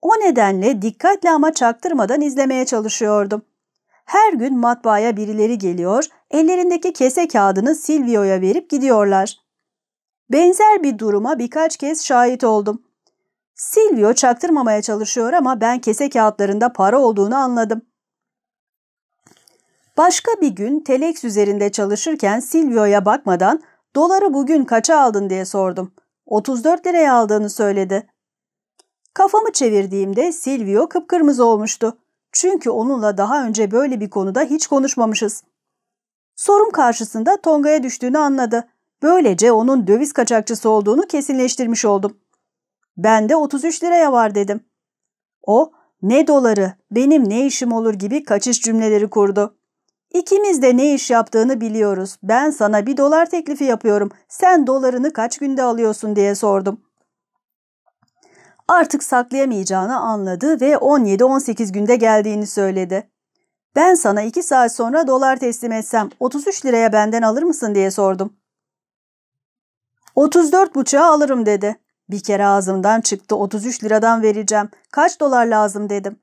O nedenle dikkatle ama çaktırmadan izlemeye çalışıyordum. Her gün matbaaya birileri geliyor, ellerindeki kese kağıdını Silvio'ya verip gidiyorlar. Benzer bir duruma birkaç kez şahit oldum. Silvio çaktırmamaya çalışıyor ama ben kese kağıtlarında para olduğunu anladım. Başka bir gün telex üzerinde çalışırken Silvio'ya bakmadan doları bugün kaça aldın diye sordum. 34 liraya aldığını söyledi. Kafamı çevirdiğimde Silvio kıpkırmızı olmuştu. Çünkü onunla daha önce böyle bir konuda hiç konuşmamışız. Sorum karşısında Tonga'ya düştüğünü anladı. Böylece onun döviz kaçakçısı olduğunu kesinleştirmiş oldum. Ben de 33 liraya var dedim. O ne doları benim ne işim olur gibi kaçış cümleleri kurdu. İkimiz de ne iş yaptığını biliyoruz. Ben sana bir dolar teklifi yapıyorum. Sen dolarını kaç günde alıyorsun diye sordum. Artık saklayamayacağını anladı ve 17-18 günde geldiğini söyledi. Ben sana 2 saat sonra dolar teslim etsem 33 liraya benden alır mısın diye sordum. 34 buçuğa alırım dedi. Bir kere ağzımdan çıktı 33 liradan vereceğim. Kaç dolar lazım dedim.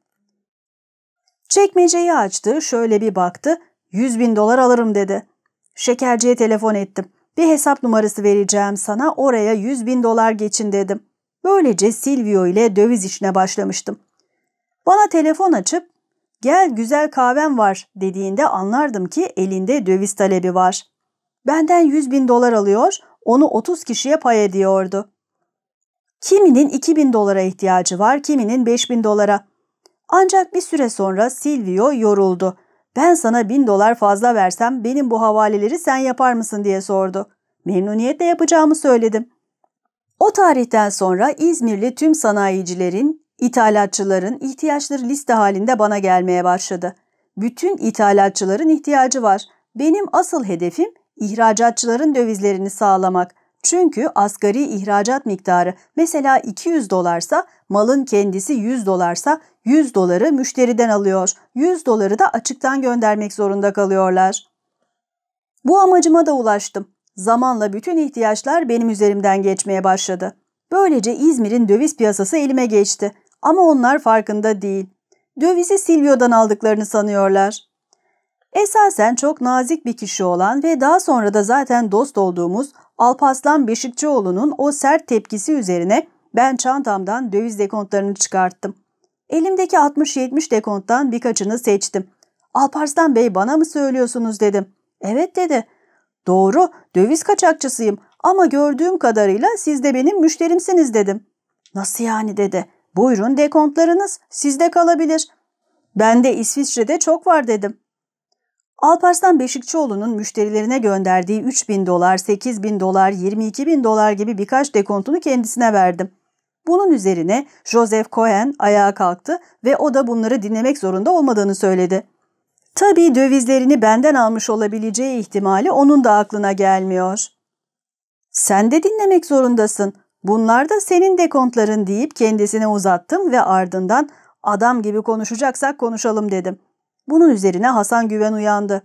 Çekmeceyi açtı şöyle bir baktı. 100 bin dolar alırım dedi. Şekerciye telefon ettim. Bir hesap numarası vereceğim sana oraya 100 bin dolar geçin dedim. Böylece Silvio ile döviz işine başlamıştım. Bana telefon açıp gel güzel kahven var dediğinde anlardım ki elinde döviz talebi var. Benden 100 bin dolar alıyor onu 30 kişiye pay ediyordu. Kiminin 2000 dolara ihtiyacı var, kiminin 5000 dolara. Ancak bir süre sonra Silvio yoruldu. Ben sana 1000 dolar fazla versem benim bu havaleleri sen yapar mısın diye sordu. Memnuniyetle yapacağımı söyledim. O tarihten sonra İzmirli tüm sanayicilerin, ithalatçıların ihtiyaçları liste halinde bana gelmeye başladı. Bütün ithalatçıların ihtiyacı var. Benim asıl hedefim ihracatçıların dövizlerini sağlamak. Çünkü asgari ihracat miktarı mesela 200 dolarsa malın kendisi 100 dolarsa 100 doları müşteriden alıyor. 100 doları da açıktan göndermek zorunda kalıyorlar. Bu amacıma da ulaştım. Zamanla bütün ihtiyaçlar benim üzerimden geçmeye başladı. Böylece İzmir'in döviz piyasası elime geçti. Ama onlar farkında değil. Dövizi Silvio'dan aldıklarını sanıyorlar. Esasen çok nazik bir kişi olan ve daha sonra da zaten dost olduğumuz Alpaslan Beşikçioğlu'nun o sert tepkisi üzerine ben çantamdan döviz dekontlarını çıkarttım. Elimdeki 60-70 dekonttan birkaçını seçtim. Alparslan Bey bana mı söylüyorsunuz dedim. Evet dedi. Doğru döviz kaçakçısıyım ama gördüğüm kadarıyla siz de benim müşterimsiniz dedim. Nasıl yani dedi. Buyurun dekontlarınız sizde kalabilir. Ben de İsviçre'de çok var dedim. Alparslan Beşikçioğlu'nun müşterilerine gönderdiği 3 bin dolar, 8 bin dolar, 22 bin dolar gibi birkaç dekontunu kendisine verdim. Bunun üzerine Joseph Cohen ayağa kalktı ve o da bunları dinlemek zorunda olmadığını söyledi. Tabii dövizlerini benden almış olabileceği ihtimali onun da aklına gelmiyor. Sen de dinlemek zorundasın. Bunlar da senin dekontların deyip kendisine uzattım ve ardından adam gibi konuşacaksak konuşalım dedim. Bunun üzerine Hasan Güven uyandı.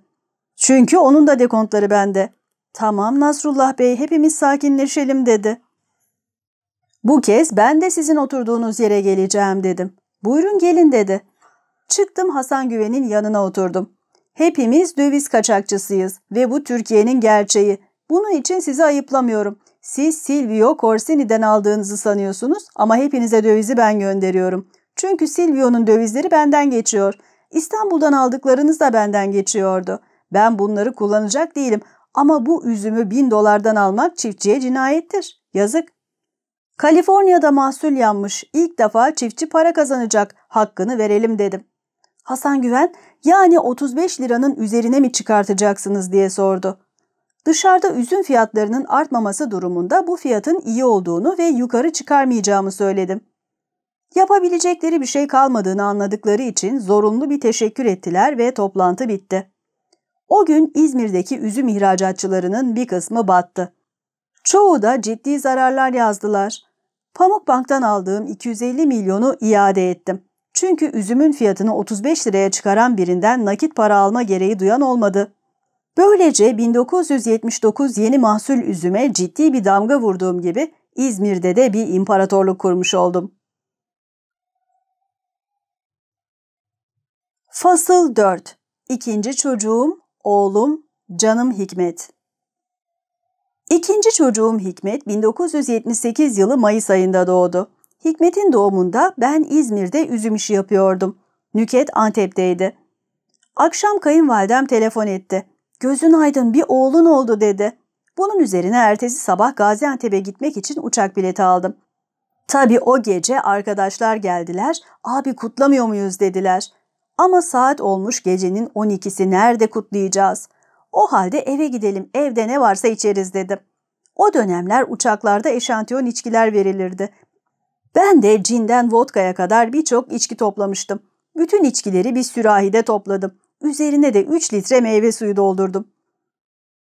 Çünkü onun da dekontları bende. Tamam Nasrullah Bey hepimiz sakinleşelim dedi. Bu kez ben de sizin oturduğunuz yere geleceğim dedim. Buyurun gelin dedi. Çıktım Hasan Güven'in yanına oturdum. Hepimiz döviz kaçakçısıyız ve bu Türkiye'nin gerçeği. Bunun için sizi ayıplamıyorum. Siz Silvio Corsini'den aldığınızı sanıyorsunuz ama hepinize dövizi ben gönderiyorum. Çünkü Silvio'nun dövizleri benden geçiyor. İstanbul'dan aldıklarınız da benden geçiyordu. Ben bunları kullanacak değilim ama bu üzümü bin dolardan almak çiftçiye cinayettir. Yazık. Kaliforniya'da mahsul yanmış. İlk defa çiftçi para kazanacak. Hakkını verelim dedim. Hasan Güven yani 35 liranın üzerine mi çıkartacaksınız diye sordu. Dışarıda üzüm fiyatlarının artmaması durumunda bu fiyatın iyi olduğunu ve yukarı çıkarmayacağımı söyledim. Yapabilecekleri bir şey kalmadığını anladıkları için zorunlu bir teşekkür ettiler ve toplantı bitti. O gün İzmir'deki üzüm ihracatçılarının bir kısmı battı. Çoğu da ciddi zararlar yazdılar. Pamukbank'tan aldığım 250 milyonu iade ettim. Çünkü üzümün fiyatını 35 liraya çıkaran birinden nakit para alma gereği duyan olmadı. Böylece 1979 yeni mahsul üzüme ciddi bir damga vurduğum gibi İzmir'de de bir imparatorluk kurmuş oldum. Fasıl 4 İkinci çocuğum, oğlum, canım Hikmet. İkinci çocuğum Hikmet 1978 yılı Mayıs ayında doğdu. Hikmet'in doğumunda ben İzmir'de üzüm işi yapıyordum. Nüket Antep'teydi. Akşam kayınvalidem telefon etti. Gözün aydın bir oğlun oldu dedi. Bunun üzerine ertesi sabah Gaziantep'e gitmek için uçak bileti aldım. Tabii o gece arkadaşlar geldiler. Abi kutlamıyor muyuz dediler. Ama saat olmuş gecenin 12'si nerede kutlayacağız? O halde eve gidelim evde ne varsa içeriz dedim. O dönemler uçaklarda eşantiyon içkiler verilirdi. Ben de cinden vodkaya kadar birçok içki toplamıştım. Bütün içkileri bir sürahide topladım. Üzerine de 3 litre meyve suyu doldurdum.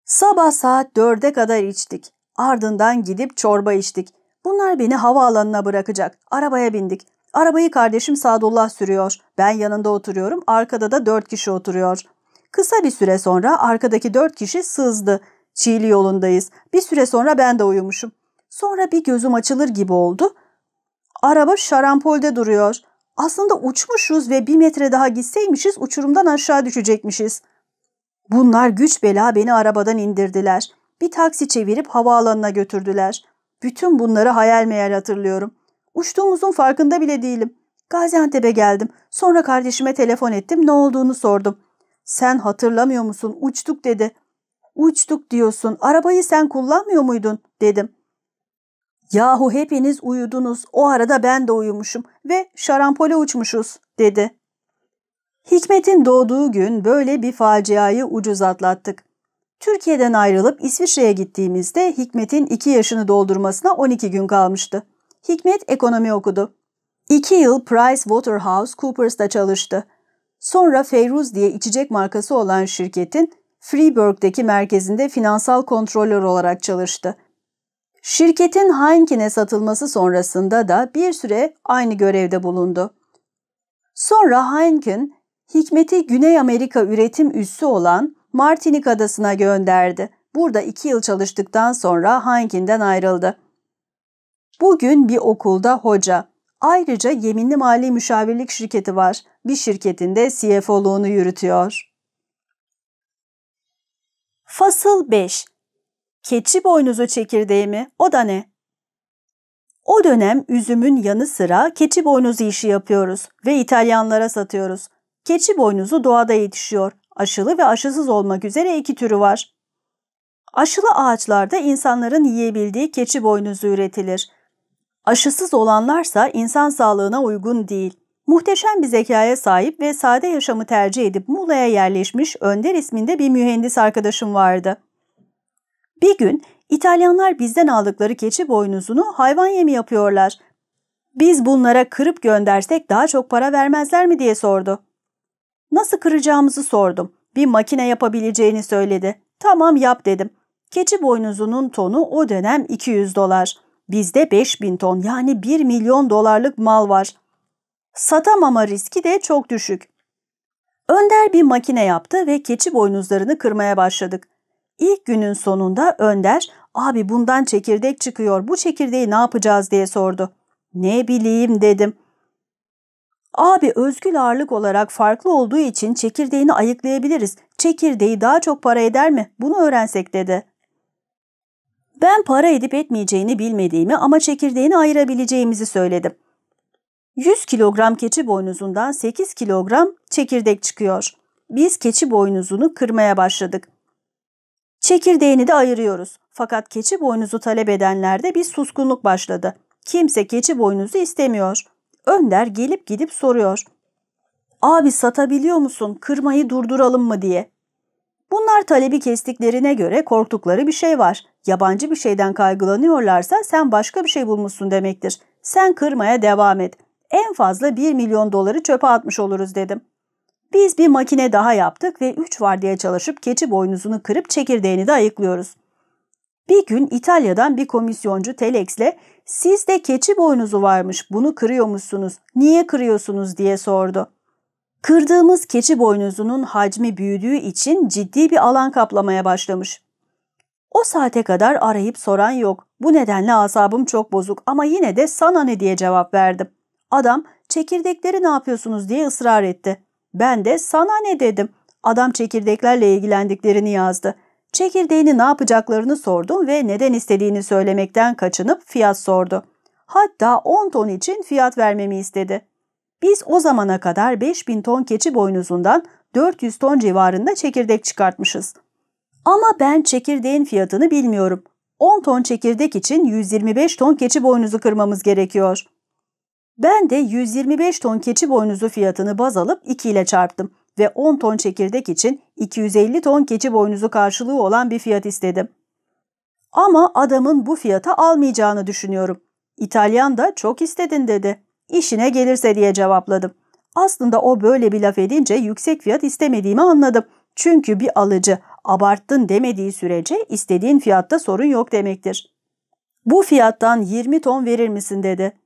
Sabah saat 4'e kadar içtik. Ardından gidip çorba içtik. Bunlar beni havaalanına bırakacak. Arabaya bindik. Arabayı kardeşim Sadullah sürüyor. Ben yanında oturuyorum. Arkada da dört kişi oturuyor. Kısa bir süre sonra arkadaki dört kişi sızdı. Çiğli yolundayız. Bir süre sonra ben de uyumuşum. Sonra bir gözüm açılır gibi oldu. Araba şarampolde duruyor. Aslında uçmuşuz ve bir metre daha gitseymişiz uçurumdan aşağı düşecekmişiz. Bunlar güç bela beni arabadan indirdiler. Bir taksi çevirip havaalanına götürdüler. Bütün bunları hayal meyal hatırlıyorum. Uçtuğumuzun farkında bile değilim. Gaziantep'e geldim. Sonra kardeşime telefon ettim. Ne olduğunu sordum. Sen hatırlamıyor musun? Uçtuk dedi. Uçtuk diyorsun. Arabayı sen kullanmıyor muydun? dedim. Yahu hepiniz uyudunuz. O arada ben de uyumuşum ve şarampole uçmuşuz dedi. Hikmet'in doğduğu gün böyle bir faciayı ucuz atlattık. Türkiye'den ayrılıp İsviçre'ye gittiğimizde Hikmet'in 2 yaşını doldurmasına 12 gün kalmıştı. Hikmet ekonomi okudu. İki yıl Price Waterhouse Coopers'da çalıştı. Sonra Feyruz diye içecek markası olan şirketin Freeburg'deki merkezinde finansal kontrolör olarak çalıştı. Şirketin Heinken'e satılması sonrasında da bir süre aynı görevde bulundu. Sonra Heinken, Hikmet'i Güney Amerika üretim üssü olan Martinik adasına gönderdi. Burada iki yıl çalıştıktan sonra Heinken'den ayrıldı. Bugün bir okulda hoca. Ayrıca yeminli mali müşavirlik şirketi var. Bir şirketinde CFO'luğunu yürütüyor. Fasıl 5 Keçi boynuzu çekirdeği mi? O da ne? O dönem üzümün yanı sıra keçi boynuzu işi yapıyoruz ve İtalyanlara satıyoruz. Keçi boynuzu doğada yetişiyor. Aşılı ve aşısız olmak üzere iki türü var. Aşılı ağaçlarda insanların yiyebildiği keçi boynuzu üretilir. Aşısız olanlarsa insan sağlığına uygun değil. Muhteşem bir zekaya sahip ve sade yaşamı tercih edip Muğla'ya yerleşmiş Önder isminde bir mühendis arkadaşım vardı. Bir gün İtalyanlar bizden aldıkları keçi boynuzunu hayvan yemi yapıyorlar. Biz bunlara kırıp göndersek daha çok para vermezler mi diye sordu. Nasıl kıracağımızı sordum. Bir makine yapabileceğini söyledi. Tamam yap dedim. Keçi boynuzunun tonu o dönem 200 dolar. Bizde 5000 ton yani 1 milyon dolarlık mal var. Satamama riski de çok düşük. Önder bir makine yaptı ve keçi boynuzlarını kırmaya başladık. İlk günün sonunda Önder, abi bundan çekirdek çıkıyor bu çekirdeği ne yapacağız diye sordu. Ne bileyim dedim. Abi özgül ağırlık olarak farklı olduğu için çekirdeğini ayıklayabiliriz. Çekirdeği daha çok para eder mi? Bunu öğrensek dedi. Ben para edip etmeyeceğini bilmediğimi ama çekirdeğini ayırabileceğimizi söyledim. 100 kilogram keçi boynuzundan 8 kilogram çekirdek çıkıyor. Biz keçi boynuzunu kırmaya başladık. Çekirdeğini de ayırıyoruz. Fakat keçi boynuzu talep edenlerde bir suskunluk başladı. Kimse keçi boynuzu istemiyor. Önder gelip gidip soruyor. Abi satabiliyor musun? Kırmayı durduralım mı diye. Bunlar talebi kestiklerine göre korktukları bir şey var. Yabancı bir şeyden kaygılanıyorlarsa sen başka bir şey bulmuşsun demektir. Sen kırmaya devam et. En fazla 1 milyon doları çöpe atmış oluruz dedim. Biz bir makine daha yaptık ve 3 var diye çalışıp keçi boynuzunu kırıp çekirdeğini de ayıklıyoruz. Bir gün İtalya'dan bir komisyoncu Telex'le sizde keçi boynuzu varmış bunu kırıyormuşsunuz niye kırıyorsunuz diye sordu. Kırdığımız keçi boynuzunun hacmi büyüdüğü için ciddi bir alan kaplamaya başlamış. O saate kadar arayıp soran yok. Bu nedenle asabım çok bozuk ama yine de sana ne diye cevap verdim. Adam çekirdekleri ne yapıyorsunuz diye ısrar etti. Ben de sana ne dedim. Adam çekirdeklerle ilgilendiklerini yazdı. Çekirdeğini ne yapacaklarını sordum ve neden istediğini söylemekten kaçınıp fiyat sordu. Hatta 10 ton için fiyat vermemi istedi. Biz o zamana kadar 5000 ton keçi boynuzundan 400 ton civarında çekirdek çıkartmışız. Ama ben çekirdeğin fiyatını bilmiyorum. 10 ton çekirdek için 125 ton keçi boynuzu kırmamız gerekiyor. Ben de 125 ton keçi boynuzu fiyatını baz alıp 2 ile çarptım ve 10 ton çekirdek için 250 ton keçi boynuzu karşılığı olan bir fiyat istedim. Ama adamın bu fiyata almayacağını düşünüyorum. İtalyan da çok istedin dedi. İşine gelirse diye cevapladım. Aslında o böyle bir laf edince yüksek fiyat istemediğimi anladım. Çünkü bir alıcı abarttın demediği sürece istediğin fiyatta sorun yok demektir. Bu fiyattan 20 ton verir misin dedi.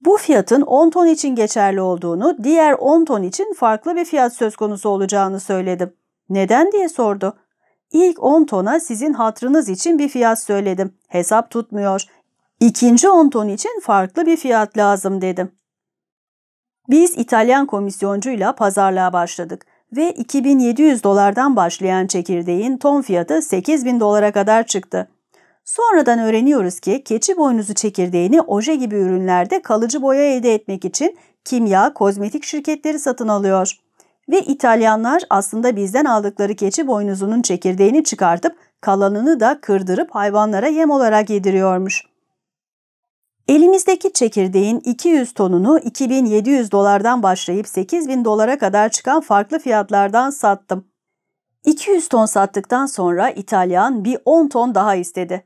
Bu fiyatın 10 ton için geçerli olduğunu, diğer 10 ton için farklı bir fiyat söz konusu olacağını söyledim. Neden diye sordu. İlk 10 tona sizin hatrınız için bir fiyat söyledim. Hesap tutmuyor. İkinci 10 ton için farklı bir fiyat lazım dedim. Biz İtalyan komisyoncuyla pazarlığa başladık ve 2700 dolardan başlayan çekirdeğin ton fiyatı 8000 dolara kadar çıktı. Sonradan öğreniyoruz ki keçi boynuzu çekirdeğini oje gibi ürünlerde kalıcı boya elde etmek için kimya, kozmetik şirketleri satın alıyor. Ve İtalyanlar aslında bizden aldıkları keçi boynuzunun çekirdeğini çıkartıp kalanını da kırdırıp hayvanlara yem olarak yediriyormuş. Elimizdeki çekirdeğin 200 tonunu 2700 dolardan başlayıp 8000 dolara kadar çıkan farklı fiyatlardan sattım. 200 ton sattıktan sonra İtalyan bir 10 ton daha istedi.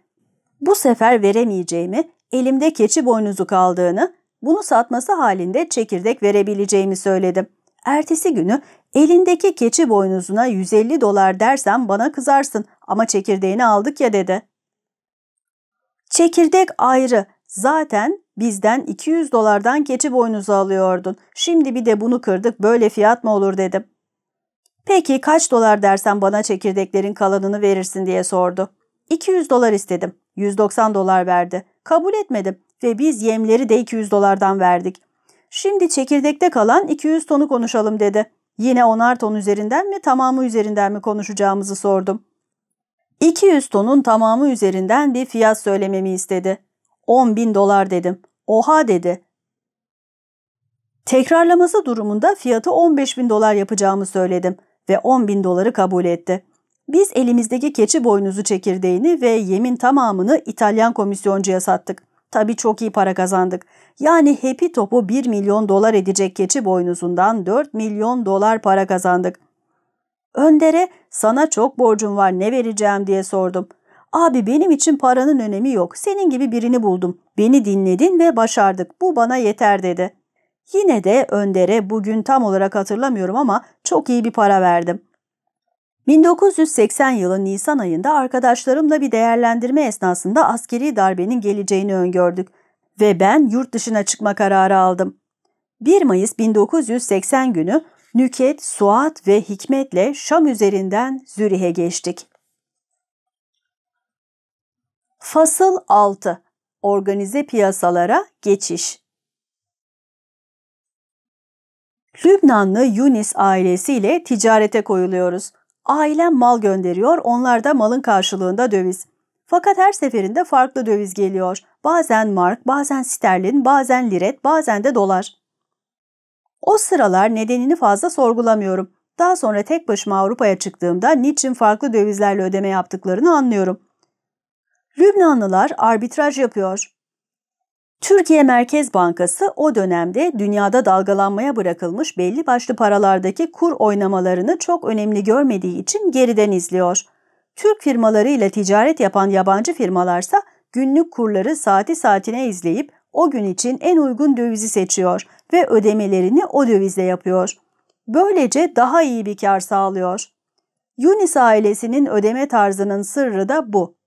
Bu sefer veremeyeceğimi, elimde keçi boynuzu kaldığını, bunu satması halinde çekirdek verebileceğimi söyledim. Ertesi günü elindeki keçi boynuzuna 150 dolar dersem bana kızarsın ama çekirdeğini aldık ya dedi. Çekirdek ayrı, Zaten bizden 200 dolardan keçi boynuzu alıyordun. Şimdi bir de bunu kırdık böyle fiyat mı olur dedim. Peki kaç dolar dersen bana çekirdeklerin kalanını verirsin diye sordu. 200 dolar istedim. 190 dolar verdi. Kabul etmedim ve biz yemleri de 200 dolardan verdik. Şimdi çekirdekte kalan 200 tonu konuşalım dedi. Yine onar ton üzerinden mi tamamı üzerinden mi konuşacağımızı sordum. 200 tonun tamamı üzerinden bir fiyat söylememi istedi. 10 bin dolar dedim. Oha dedi. Tekrarlaması durumunda fiyatı 15 bin dolar yapacağımı söyledim ve 10 bin doları kabul etti. Biz elimizdeki keçi boynuzu çekirdeğini ve yemin tamamını İtalyan komisyoncuya sattık. Tabii çok iyi para kazandık. Yani hepi Top'u 1 milyon dolar edecek keçi boynuzundan 4 milyon dolar para kazandık. Önder'e sana çok borcum var ne vereceğim diye sordum. Abi benim için paranın önemi yok. Senin gibi birini buldum. Beni dinledin ve başardık. Bu bana yeter dedi. Yine de Önder'e bugün tam olarak hatırlamıyorum ama çok iyi bir para verdim. 1980 yılın Nisan ayında arkadaşlarımla bir değerlendirme esnasında askeri darbenin geleceğini öngördük ve ben yurt dışına çıkma kararı aldım. 1 Mayıs 1980 günü Nüket, Suat ve Hikmet'le Şam üzerinden Zürih'e geçtik. Fasıl 6 Organize piyasalara geçiş Lübnanlı Yunis ailesiyle ticarete koyuluyoruz. Ailem mal gönderiyor, onlar da malın karşılığında döviz. Fakat her seferinde farklı döviz geliyor. Bazen mark, bazen sterlin, bazen liret, bazen de dolar. O sıralar nedenini fazla sorgulamıyorum. Daha sonra tek başıma Avrupa'ya çıktığımda niçin farklı dövizlerle ödeme yaptıklarını anlıyorum. Lübnanlılar arbitraj yapıyor. Türkiye Merkez Bankası o dönemde dünyada dalgalanmaya bırakılmış belli başlı paralardaki kur oynamalarını çok önemli görmediği için geriden izliyor. Türk firmalarıyla ticaret yapan yabancı firmalarsa günlük kurları saati saatine izleyip o gün için en uygun dövizi seçiyor ve ödemelerini o dövizle yapıyor. Böylece daha iyi bir kar sağlıyor. Yunis ailesinin ödeme tarzının sırrı da bu.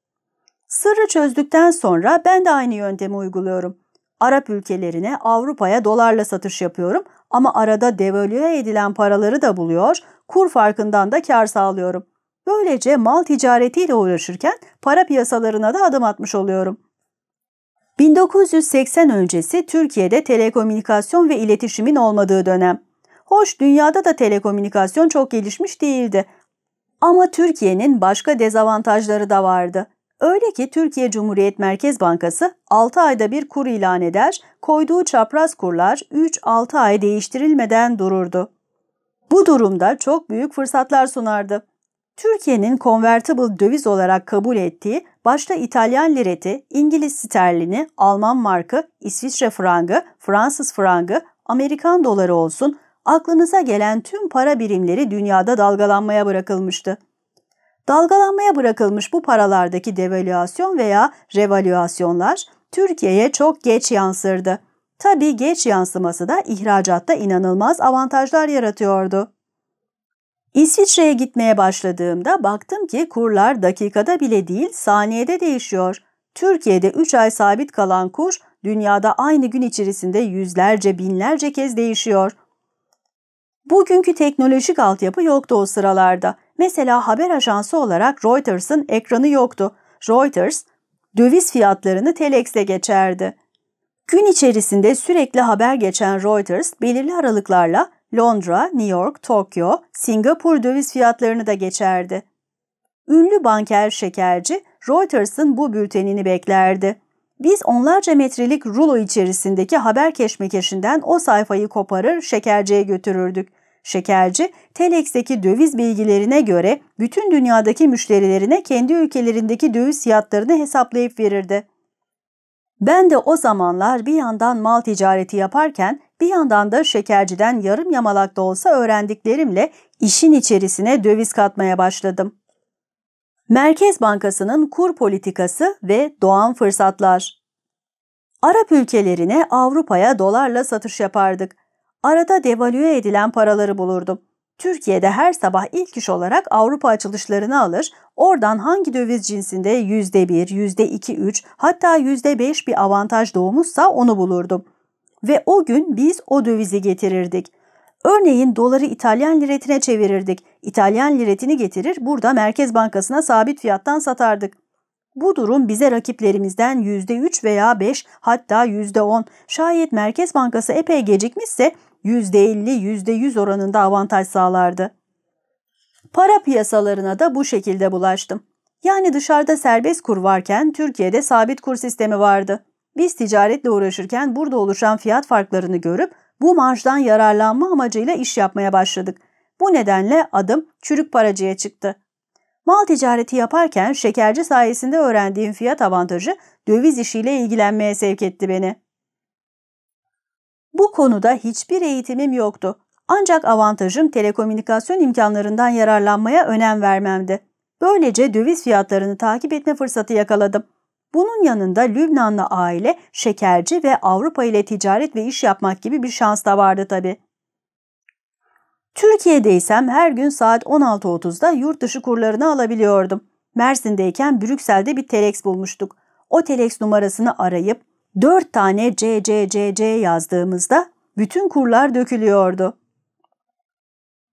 Sırrı çözdükten sonra ben de aynı yöntemi uyguluyorum. Arap ülkelerine, Avrupa'ya dolarla satış yapıyorum ama arada devalüe edilen paraları da buluyor, kur farkından da kar sağlıyorum. Böylece mal ticaretiyle uğraşırken para piyasalarına da adım atmış oluyorum. 1980 öncesi Türkiye'de telekomünikasyon ve iletişimin olmadığı dönem. Hoş dünyada da telekomünikasyon çok gelişmiş değildi. Ama Türkiye'nin başka dezavantajları da vardı. Öyle ki Türkiye Cumhuriyet Merkez Bankası 6 ayda bir kur ilan eder, koyduğu çapraz kurlar 3-6 ay değiştirilmeden dururdu. Bu durumda çok büyük fırsatlar sunardı. Türkiye'nin convertible döviz olarak kabul ettiği başta İtalyan lireti, İngiliz sterlini, Alman markı, İsviçre frangı, Fransız frangı, Amerikan doları olsun aklınıza gelen tüm para birimleri dünyada dalgalanmaya bırakılmıştı. Dalgalanmaya bırakılmış bu paralardaki devalüasyon veya revalüasyonlar Türkiye'ye çok geç yansırdı. Tabii geç yansıması da ihracatta inanılmaz avantajlar yaratıyordu. İsviçre'ye gitmeye başladığımda baktım ki kurlar dakikada bile değil saniyede değişiyor. Türkiye'de 3 ay sabit kalan kur dünyada aynı gün içerisinde yüzlerce binlerce kez değişiyor. Bugünkü teknolojik altyapı yoktu o sıralarda. Mesela haber ajansı olarak Reuters'ın ekranı yoktu. Reuters döviz fiyatlarını telexle geçerdi. Gün içerisinde sürekli haber geçen Reuters belirli aralıklarla Londra, New York, Tokyo, Singapur döviz fiyatlarını da geçerdi. Ünlü banker şekerci Reuters'ın bu bültenini beklerdi. Biz onlarca metrelik rulo içerisindeki haber keşmekeşinden o sayfayı koparır şekerciye götürürdük. Şekerci, Telex'teki döviz bilgilerine göre bütün dünyadaki müşterilerine kendi ülkelerindeki döviz fiyatlarını hesaplayıp verirdi. Ben de o zamanlar bir yandan mal ticareti yaparken bir yandan da şekerciden yarım yamalak da olsa öğrendiklerimle işin içerisine döviz katmaya başladım. Merkez Bankası'nın kur politikası ve doğan fırsatlar Arap ülkelerine Avrupa'ya dolarla satış yapardık. Arada devalüye edilen paraları bulurdum. Türkiye'de her sabah ilk iş olarak Avrupa açılışlarını alır, oradan hangi döviz cinsinde %1, %2, 3 hatta %5 bir avantaj doğmuşsa onu bulurdum. Ve o gün biz o dövizi getirirdik. Örneğin doları İtalyan liretine çevirirdik. İtalyan liretini getirir burada Merkez Bankası'na sabit fiyattan satardık. Bu durum bize rakiplerimizden %3 veya 5 hatta %10 şayet Merkez Bankası epey gecikmişse %50-%100 oranında avantaj sağlardı. Para piyasalarına da bu şekilde bulaştım. Yani dışarıda serbest kur varken Türkiye'de sabit kur sistemi vardı. Biz ticaretle uğraşırken burada oluşan fiyat farklarını görüp bu marjdan yararlanma amacıyla iş yapmaya başladık. Bu nedenle adım çürük paracıya çıktı. Mal ticareti yaparken şekerci sayesinde öğrendiğim fiyat avantajı döviz işiyle ilgilenmeye sevk etti beni. Bu konuda hiçbir eğitimim yoktu. Ancak avantajım telekomünikasyon imkanlarından yararlanmaya önem vermemdi. Böylece döviz fiyatlarını takip etme fırsatı yakaladım. Bunun yanında Lübnanlı aile, şekerci ve Avrupa ile ticaret ve iş yapmak gibi bir şans da vardı tabii. Türkiye'deysem her gün saat 16.30'da yurt dışı kurlarını alabiliyordum. Mersin'deyken Brüksel'de bir telex bulmuştuk. O telex numarasını arayıp dört tane CCCC yazdığımızda bütün kurlar dökülüyordu.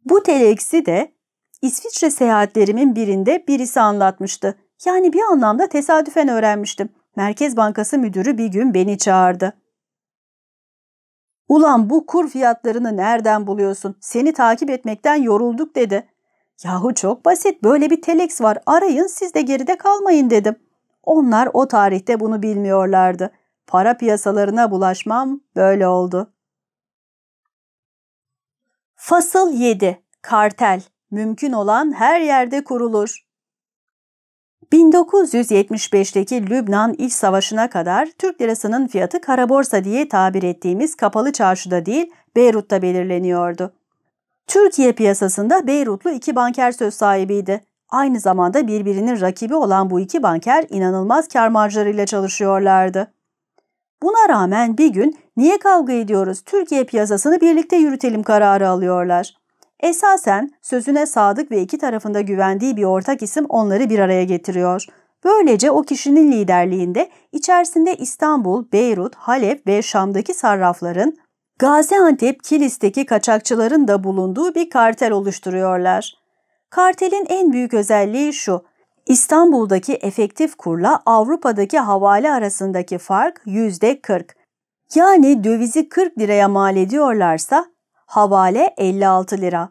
Bu telexi de İsviçre seyahatlerimin birinde birisi anlatmıştı. Yani bir anlamda tesadüfen öğrenmiştim. Merkez Bankası müdürü bir gün beni çağırdı. Ulan bu kur fiyatlarını nereden buluyorsun? Seni takip etmekten yorulduk dedi. Yahu çok basit böyle bir telex var arayın siz de geride kalmayın dedim. Onlar o tarihte bunu bilmiyorlardı. Para piyasalarına bulaşmam böyle oldu. Fasıl 7. Kartel. Mümkün olan her yerde kurulur. 1975'teki Lübnan İç Savaşı'na kadar Türk lirasının fiyatı karaborsa diye tabir ettiğimiz kapalı çarşıda değil Beyrut'ta belirleniyordu. Türkiye piyasasında Beyrutlu iki banker söz sahibiydi. Aynı zamanda birbirinin rakibi olan bu iki banker inanılmaz kar marjlarıyla çalışıyorlardı. Buna rağmen bir gün niye kavga ediyoruz Türkiye piyasasını birlikte yürütelim kararı alıyorlar. Esasen sözüne sadık ve iki tarafında güvendiği bir ortak isim onları bir araya getiriyor. Böylece o kişinin liderliğinde içerisinde İstanbul, Beyrut, Halep ve Şam'daki sarrafların, Gaziantep, Kilis'teki kaçakçıların da bulunduğu bir kartel oluşturuyorlar. Kartelin en büyük özelliği şu, İstanbul'daki efektif kurla Avrupa'daki havale arasındaki fark %40. Yani dövizi 40 liraya mal ediyorlarsa havale 56 lira.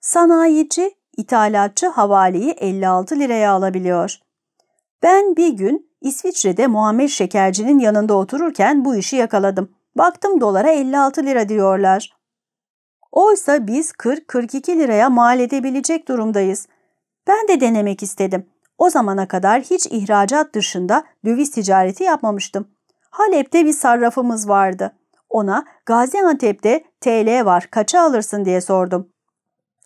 Sanayici, ithalatçı havaleyi 56 liraya alabiliyor. Ben bir gün İsviçre'de Muhammed Şekerci'nin yanında otururken bu işi yakaladım. Baktım dolara 56 lira diyorlar. Oysa biz 40-42 liraya mal edebilecek durumdayız. Ben de denemek istedim. O zamana kadar hiç ihracat dışında döviz ticareti yapmamıştım. Halep'te bir sarrafımız vardı. Ona Gaziantep'te TL var kaça alırsın diye sordum.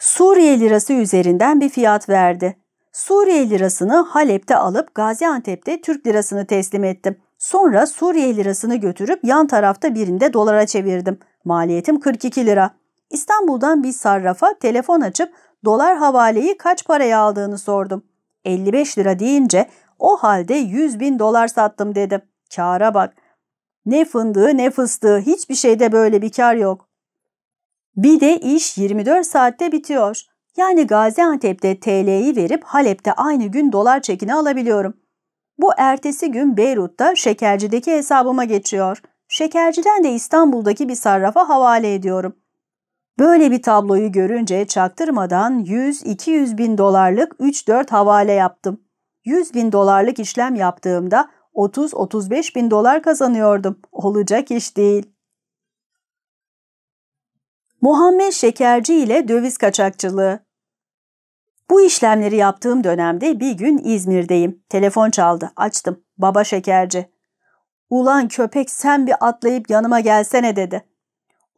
Suriye lirası üzerinden bir fiyat verdi. Suriye lirasını Halep'te alıp Gaziantep'te Türk lirasını teslim ettim. Sonra Suriye lirasını götürüp yan tarafta birinde dolara çevirdim. Maliyetim 42 lira. İstanbul'dan bir sarrafa telefon açıp dolar havaleyi kaç paraya aldığını sordum. 55 lira deyince o halde 100 bin dolar sattım dedim. Kâra bak. Ne fındığı ne fıstığı hiçbir şeyde böyle bir kar yok. Bir de iş 24 saatte bitiyor. Yani Gaziantep'te TL'yi verip Halep'te aynı gün dolar çekini alabiliyorum. Bu ertesi gün Beyrut'ta şekercideki hesabıma geçiyor. Şekerciden de İstanbul'daki bir sarrafa havale ediyorum. Böyle bir tabloyu görünce çaktırmadan 100-200 bin dolarlık 3-4 havale yaptım. 100 bin dolarlık işlem yaptığımda 30-35 bin dolar kazanıyordum. Olacak iş değil. Muhammed Şekerci ile döviz kaçakçılığı. Bu işlemleri yaptığım dönemde bir gün İzmir'deyim. Telefon çaldı. Açtım. Baba Şekerci. Ulan köpek sen bir atlayıp yanıma gelsene dedi.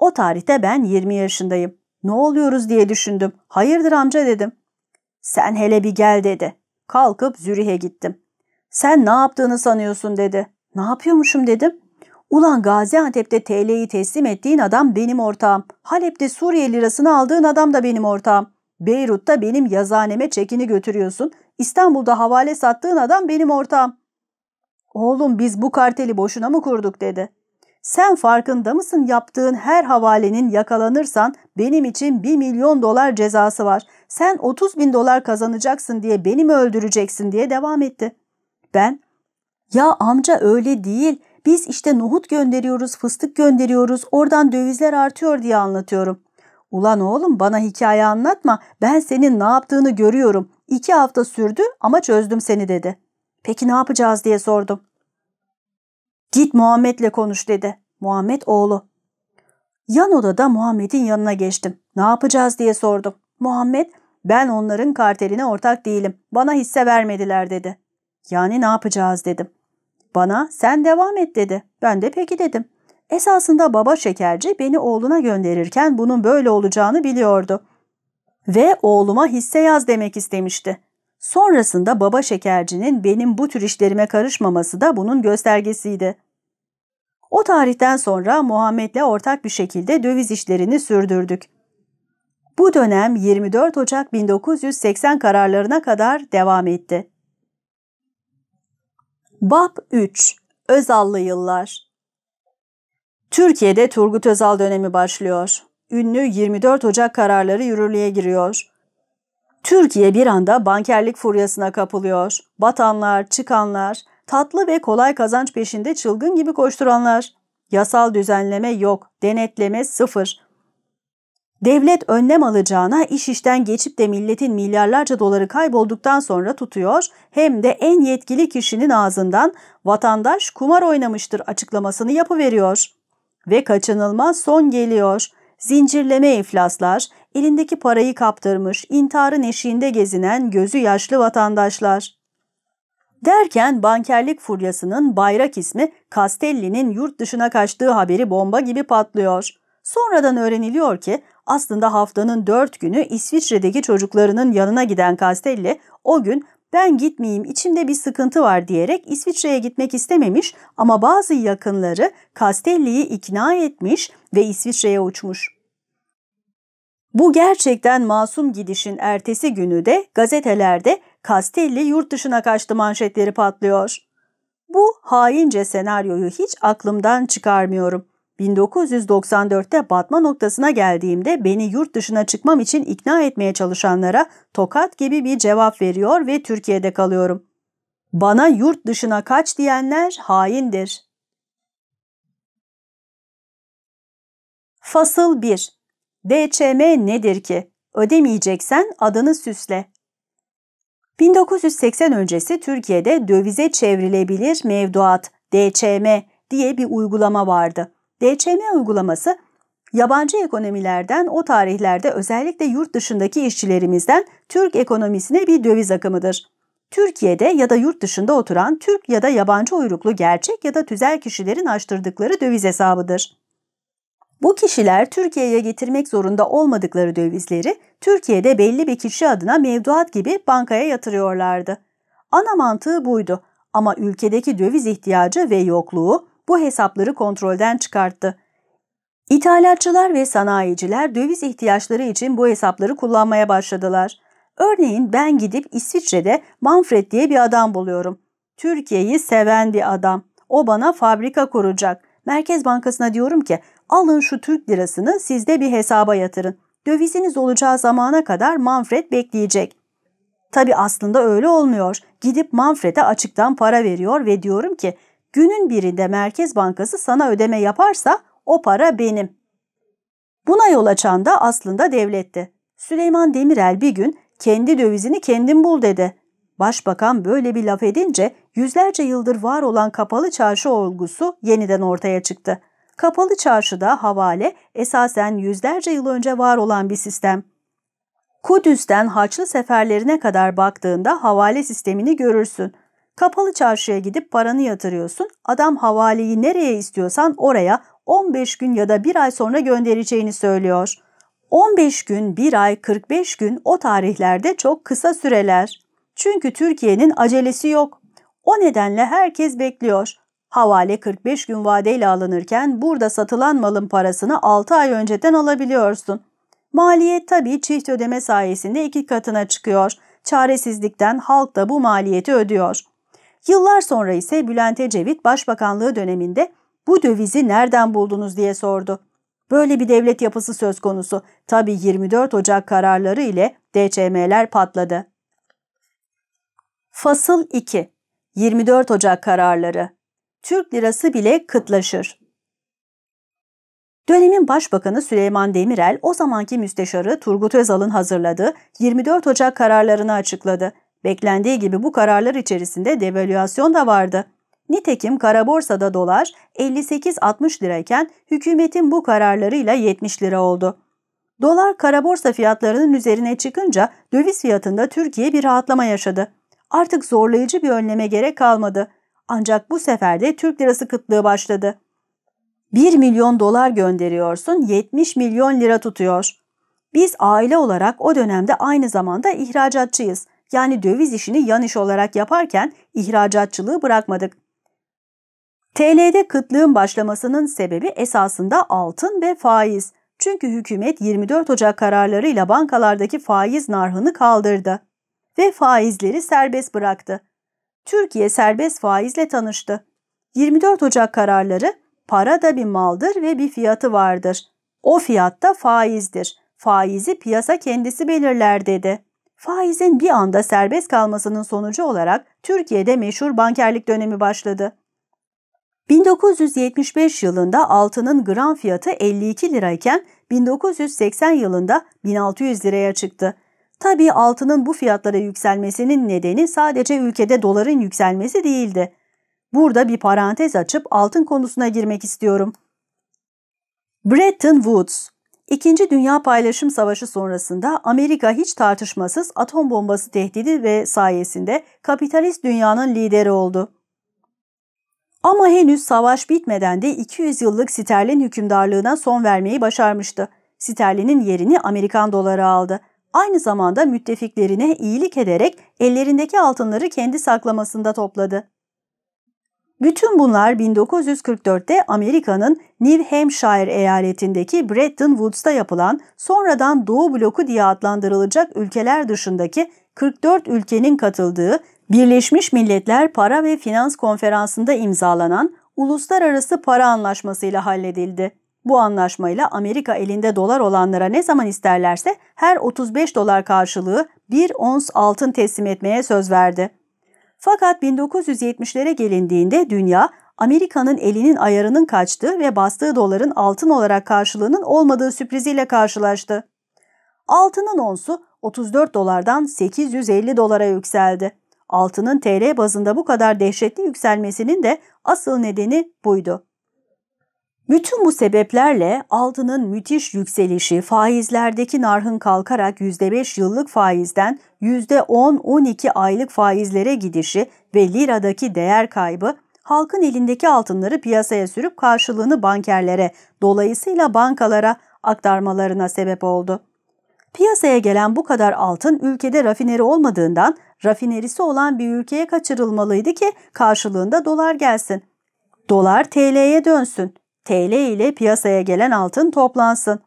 O tarihte ben 20 yaşındayım. Ne oluyoruz diye düşündüm. Hayırdır amca dedim. Sen hele bir gel dedi. Kalkıp Zürih'e gittim. Sen ne yaptığını sanıyorsun dedi. Ne yapıyormuşum dedim. Ulan Gaziantep'te TL'yi teslim ettiğin adam benim ortağım. Halep'te Suriye lirasını aldığın adam da benim ortağım. Beyrut'ta benim yazaneme çekini götürüyorsun. İstanbul'da havale sattığın adam benim ortağım. Oğlum biz bu karteli boşuna mı kurduk dedi. Sen farkında mısın yaptığın her havalenin yakalanırsan benim için 1 milyon dolar cezası var. Sen 30 bin dolar kazanacaksın diye beni mi öldüreceksin diye devam etti. Ben ya amca öyle değil biz işte nohut gönderiyoruz fıstık gönderiyoruz oradan dövizler artıyor diye anlatıyorum. Ulan oğlum bana hikaye anlatma ben senin ne yaptığını görüyorum. İki hafta sürdü ama çözdüm seni dedi. Peki ne yapacağız diye sordum. Git Muhammed'le konuş dedi. Muhammed oğlu. Yan odada Muhammed'in yanına geçtim. Ne yapacağız diye sordum. Muhammed ben onların karteline ortak değilim. Bana hisse vermediler dedi. Yani ne yapacağız dedim. Bana sen devam et dedi. Ben de peki dedim. Esasında baba şekerci beni oğluna gönderirken bunun böyle olacağını biliyordu. Ve oğluma hisse yaz demek istemişti. Sonrasında baba şekercinin benim bu tür işlerime karışmaması da bunun göstergesiydi. O tarihten sonra Muhammed'le ortak bir şekilde döviz işlerini sürdürdük. Bu dönem 24 Ocak 1980 kararlarına kadar devam etti. Bab 3 Özallı Yıllar Türkiye'de Turgut Özal dönemi başlıyor. Ünlü 24 Ocak kararları yürürlüğe giriyor. Türkiye bir anda bankerlik furyasına kapılıyor. Batanlar, çıkanlar, Tatlı ve kolay kazanç peşinde çılgın gibi koşturanlar. Yasal düzenleme yok, denetleme sıfır. Devlet önlem alacağına iş işten geçip de milletin milyarlarca doları kaybolduktan sonra tutuyor hem de en yetkili kişinin ağzından vatandaş kumar oynamıştır açıklamasını yapıveriyor. Ve kaçınılmaz son geliyor. Zincirleme iflaslar, elindeki parayı kaptırmış, intiharın eşiğinde gezinen gözü yaşlı vatandaşlar. Derken bankerlik furyasının bayrak ismi Castelli'nin yurt dışına kaçtığı haberi bomba gibi patlıyor. Sonradan öğreniliyor ki aslında haftanın dört günü İsviçre'deki çocuklarının yanına giden Castelli o gün ben gitmeyeyim içimde bir sıkıntı var diyerek İsviçre'ye gitmek istememiş ama bazı yakınları Castelli'yi ikna etmiş ve İsviçre'ye uçmuş. Bu gerçekten masum gidişin ertesi günü de gazetelerde Castelli yurt dışına kaçtı manşetleri patlıyor. Bu haince senaryoyu hiç aklımdan çıkarmıyorum. 1994'te batma noktasına geldiğimde beni yurt dışına çıkmam için ikna etmeye çalışanlara tokat gibi bir cevap veriyor ve Türkiye'de kalıyorum. Bana yurt dışına kaç diyenler haindir. Fasıl 1 DCM nedir ki? Ödemeyeceksen adını süsle. 1980 öncesi Türkiye'de dövize çevrilebilir mevduat DÇM diye bir uygulama vardı. DÇM uygulaması yabancı ekonomilerden o tarihlerde özellikle yurt dışındaki işçilerimizden Türk ekonomisine bir döviz akımıdır. Türkiye'de ya da yurt dışında oturan Türk ya da yabancı uyruklu gerçek ya da tüzel kişilerin açtırdıkları döviz hesabıdır. Bu kişiler Türkiye'ye getirmek zorunda olmadıkları dövizleri Türkiye'de belli bir kişi adına mevduat gibi bankaya yatırıyorlardı. Ana mantığı buydu ama ülkedeki döviz ihtiyacı ve yokluğu bu hesapları kontrolden çıkarttı. İthalatçılar ve sanayiciler döviz ihtiyaçları için bu hesapları kullanmaya başladılar. Örneğin ben gidip İsviçre'de Manfred diye bir adam buluyorum. Türkiye'yi seven bir adam. O bana fabrika kuracak. Merkez Bankası'na diyorum ki Alın şu Türk lirasını sizde bir hesaba yatırın. Döviziniz olacağı zamana kadar Manfred bekleyecek. Tabi aslında öyle olmuyor. Gidip Manfred'e açıktan para veriyor ve diyorum ki günün birinde Merkez Bankası sana ödeme yaparsa o para benim. Buna yol açan da aslında devletti. Süleyman Demirel bir gün kendi dövizini kendin bul dedi. Başbakan böyle bir laf edince yüzlerce yıldır var olan kapalı çarşı olgusu yeniden ortaya çıktı. Kapalı çarşıda havale esasen yüzlerce yıl önce var olan bir sistem. Kudüs'ten Haçlı seferlerine kadar baktığında havale sistemini görürsün. Kapalı çarşıya gidip paranı yatırıyorsun, adam havaleyi nereye istiyorsan oraya 15 gün ya da 1 ay sonra göndereceğini söylüyor. 15 gün, 1 ay, 45 gün o tarihlerde çok kısa süreler. Çünkü Türkiye'nin acelesi yok. O nedenle herkes bekliyor. Havale 45 gün vadeyle alınırken burada satılan malın parasını 6 ay önceden alabiliyorsun. Maliyet tabii çift ödeme sayesinde iki katına çıkıyor. Çaresizlikten halk da bu maliyeti ödüyor. Yıllar sonra ise Bülent Ecevit başbakanlığı döneminde bu dövizi nereden buldunuz diye sordu. Böyle bir devlet yapısı söz konusu. Tabii 24 Ocak kararları ile DCM'ler patladı. Fasıl 2 24 Ocak kararları Türk lirası bile kıtlaşır. Dönemin Başbakanı Süleyman Demirel o zamanki müsteşarı Turgut Özal'ın hazırladığı 24 Ocak kararlarını açıkladı. Beklendiği gibi bu kararlar içerisinde devalüasyon da vardı. Nitekim Karaborsada dolar 58-60 lirayken hükümetin bu kararlarıyla 70 lira oldu. Dolar Karaborsa fiyatlarının üzerine çıkınca döviz fiyatında Türkiye bir rahatlama yaşadı. Artık zorlayıcı bir önleme gerek kalmadı. Ancak bu sefer de Türk lirası kıtlığı başladı. 1 milyon dolar gönderiyorsun 70 milyon lira tutuyor. Biz aile olarak o dönemde aynı zamanda ihracatçıyız. Yani döviz işini yan iş olarak yaparken ihracatçılığı bırakmadık. TL'de kıtlığın başlamasının sebebi esasında altın ve faiz. Çünkü hükümet 24 Ocak kararlarıyla bankalardaki faiz narhını kaldırdı ve faizleri serbest bıraktı. Türkiye serbest faizle tanıştı. 24 Ocak kararları para da bir maldır ve bir fiyatı vardır. O fiyatta faizdir. Faizi piyasa kendisi belirler dedi. Faizin bir anda serbest kalmasının sonucu olarak Türkiye'de meşhur bankerlik dönemi başladı. 1975 yılında altının gram fiyatı 52 lirayken 1980 yılında 1600 liraya çıktı. Tabii altının bu fiyatlara yükselmesinin nedeni sadece ülkede doların yükselmesi değildi. Burada bir parantez açıp altın konusuna girmek istiyorum. Bretton Woods İkinci Dünya Paylaşım Savaşı sonrasında Amerika hiç tartışmasız atom bombası tehdidi ve sayesinde kapitalist dünyanın lideri oldu. Ama henüz savaş bitmeden de 200 yıllık sterlin hükümdarlığına son vermeyi başarmıştı. Sterlinin yerini Amerikan doları aldı aynı zamanda müttefiklerine iyilik ederek ellerindeki altınları kendi saklamasında topladı. Bütün bunlar 1944'te Amerika'nın New Hampshire eyaletindeki Bretton Woods'ta yapılan sonradan Doğu bloku diye adlandırılacak ülkeler dışındaki 44 ülkenin katıldığı Birleşmiş Milletler Para ve Finans Konferansı'nda imzalanan Uluslararası Para Anlaşması ile halledildi. Bu anlaşmayla Amerika elinde dolar olanlara ne zaman isterlerse her 35 dolar karşılığı 1 ons altın teslim etmeye söz verdi. Fakat 1970'lere gelindiğinde dünya Amerika'nın elinin ayarının kaçtığı ve bastığı doların altın olarak karşılığının olmadığı sürpriziyle karşılaştı. Altının onsu 34 dolardan 850 dolara yükseldi. Altının TL bazında bu kadar dehşetli yükselmesinin de asıl nedeni buydu. Bütün bu sebeplerle altının müthiş yükselişi, faizlerdeki narhın kalkarak %5 yıllık faizden %10-12 aylık faizlere gidişi ve liradaki değer kaybı halkın elindeki altınları piyasaya sürüp karşılığını bankerlere, dolayısıyla bankalara aktarmalarına sebep oldu. Piyasaya gelen bu kadar altın ülkede rafineri olmadığından rafinerisi olan bir ülkeye kaçırılmalıydı ki karşılığında dolar gelsin. Dolar TL'ye dönsün. TL ile piyasaya gelen altın toplansın.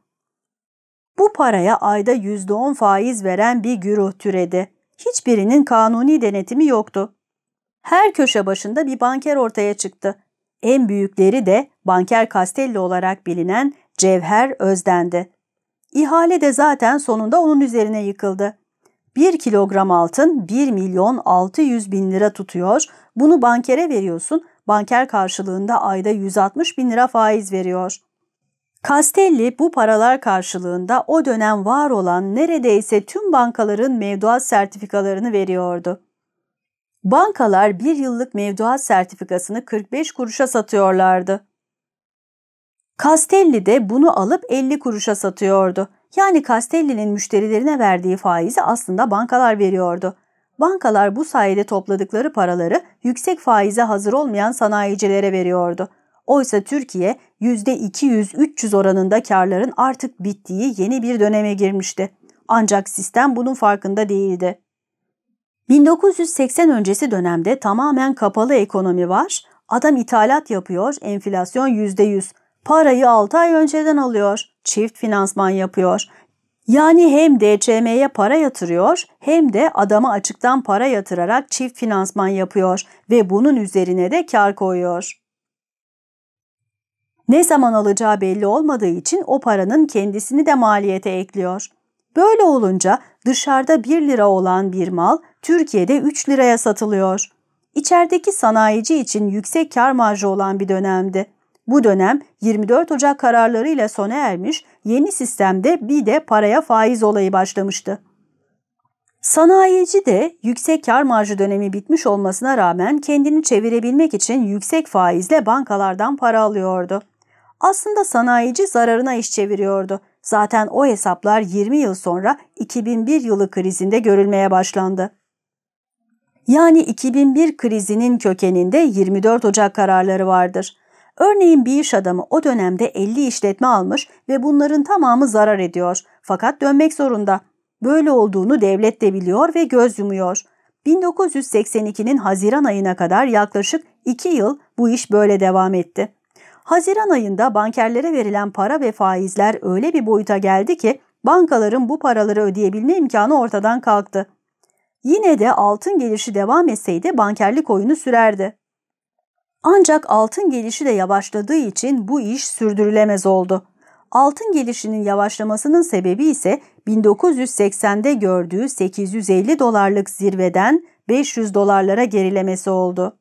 Bu paraya ayda %10 faiz veren bir güruh türedi. Hiçbirinin kanuni denetimi yoktu. Her köşe başında bir banker ortaya çıktı. En büyükleri de banker Castelli olarak bilinen Cevher Özden'di. İhale de zaten sonunda onun üzerine yıkıldı. 1 kilogram altın 1 milyon 600 bin lira tutuyor, bunu bankere veriyorsun banker karşılığında ayda 160 bin lira faiz veriyor. Castelli bu paralar karşılığında o dönem var olan neredeyse tüm bankaların mevduat sertifikalarını veriyordu. Bankalar bir yıllık mevduat sertifikasını 45 kuruşa satıyorlardı. Castelli de bunu alıp 50 kuruşa satıyordu. Yani Castelli'nin müşterilerine verdiği faizi aslında bankalar veriyordu. Bankalar bu sayede topladıkları paraları yüksek faize hazır olmayan sanayicilere veriyordu. Oysa Türkiye %200-300 oranında karların artık bittiği yeni bir döneme girmişti. Ancak sistem bunun farkında değildi. 1980 öncesi dönemde tamamen kapalı ekonomi var. Adam ithalat yapıyor, enflasyon %100. Parayı 6 ay önceden alıyor, çift finansman yapıyor. Yani hem DCM'ye para yatırıyor hem de adama açıktan para yatırarak çift finansman yapıyor ve bunun üzerine de kar koyuyor. Ne zaman alacağı belli olmadığı için o paranın kendisini de maliyete ekliyor. Böyle olunca dışarıda 1 lira olan bir mal Türkiye'de 3 liraya satılıyor. İçerideki sanayici için yüksek kar marjı olan bir dönemdi. Bu dönem 24 Ocak kararlarıyla sona ermiş, yeni sistemde bir de paraya faiz olayı başlamıştı. Sanayici de yüksek kar marjı dönemi bitmiş olmasına rağmen kendini çevirebilmek için yüksek faizle bankalardan para alıyordu. Aslında sanayici zararına iş çeviriyordu. Zaten o hesaplar 20 yıl sonra 2001 yılı krizinde görülmeye başlandı. Yani 2001 krizinin kökeninde 24 Ocak kararları vardır. Örneğin bir iş adamı o dönemde 50 işletme almış ve bunların tamamı zarar ediyor. Fakat dönmek zorunda. Böyle olduğunu devlet de biliyor ve göz yumuyor. 1982'nin Haziran ayına kadar yaklaşık 2 yıl bu iş böyle devam etti. Haziran ayında bankerlere verilen para ve faizler öyle bir boyuta geldi ki bankaların bu paraları ödeyebilme imkanı ortadan kalktı. Yine de altın gelişi devam etseydi bankerlik oyunu sürerdi. Ancak altın gelişi de yavaşladığı için bu iş sürdürülemez oldu. Altın gelişinin yavaşlamasının sebebi ise 1980'de gördüğü 850 dolarlık zirveden 500 dolarlara gerilemesi oldu.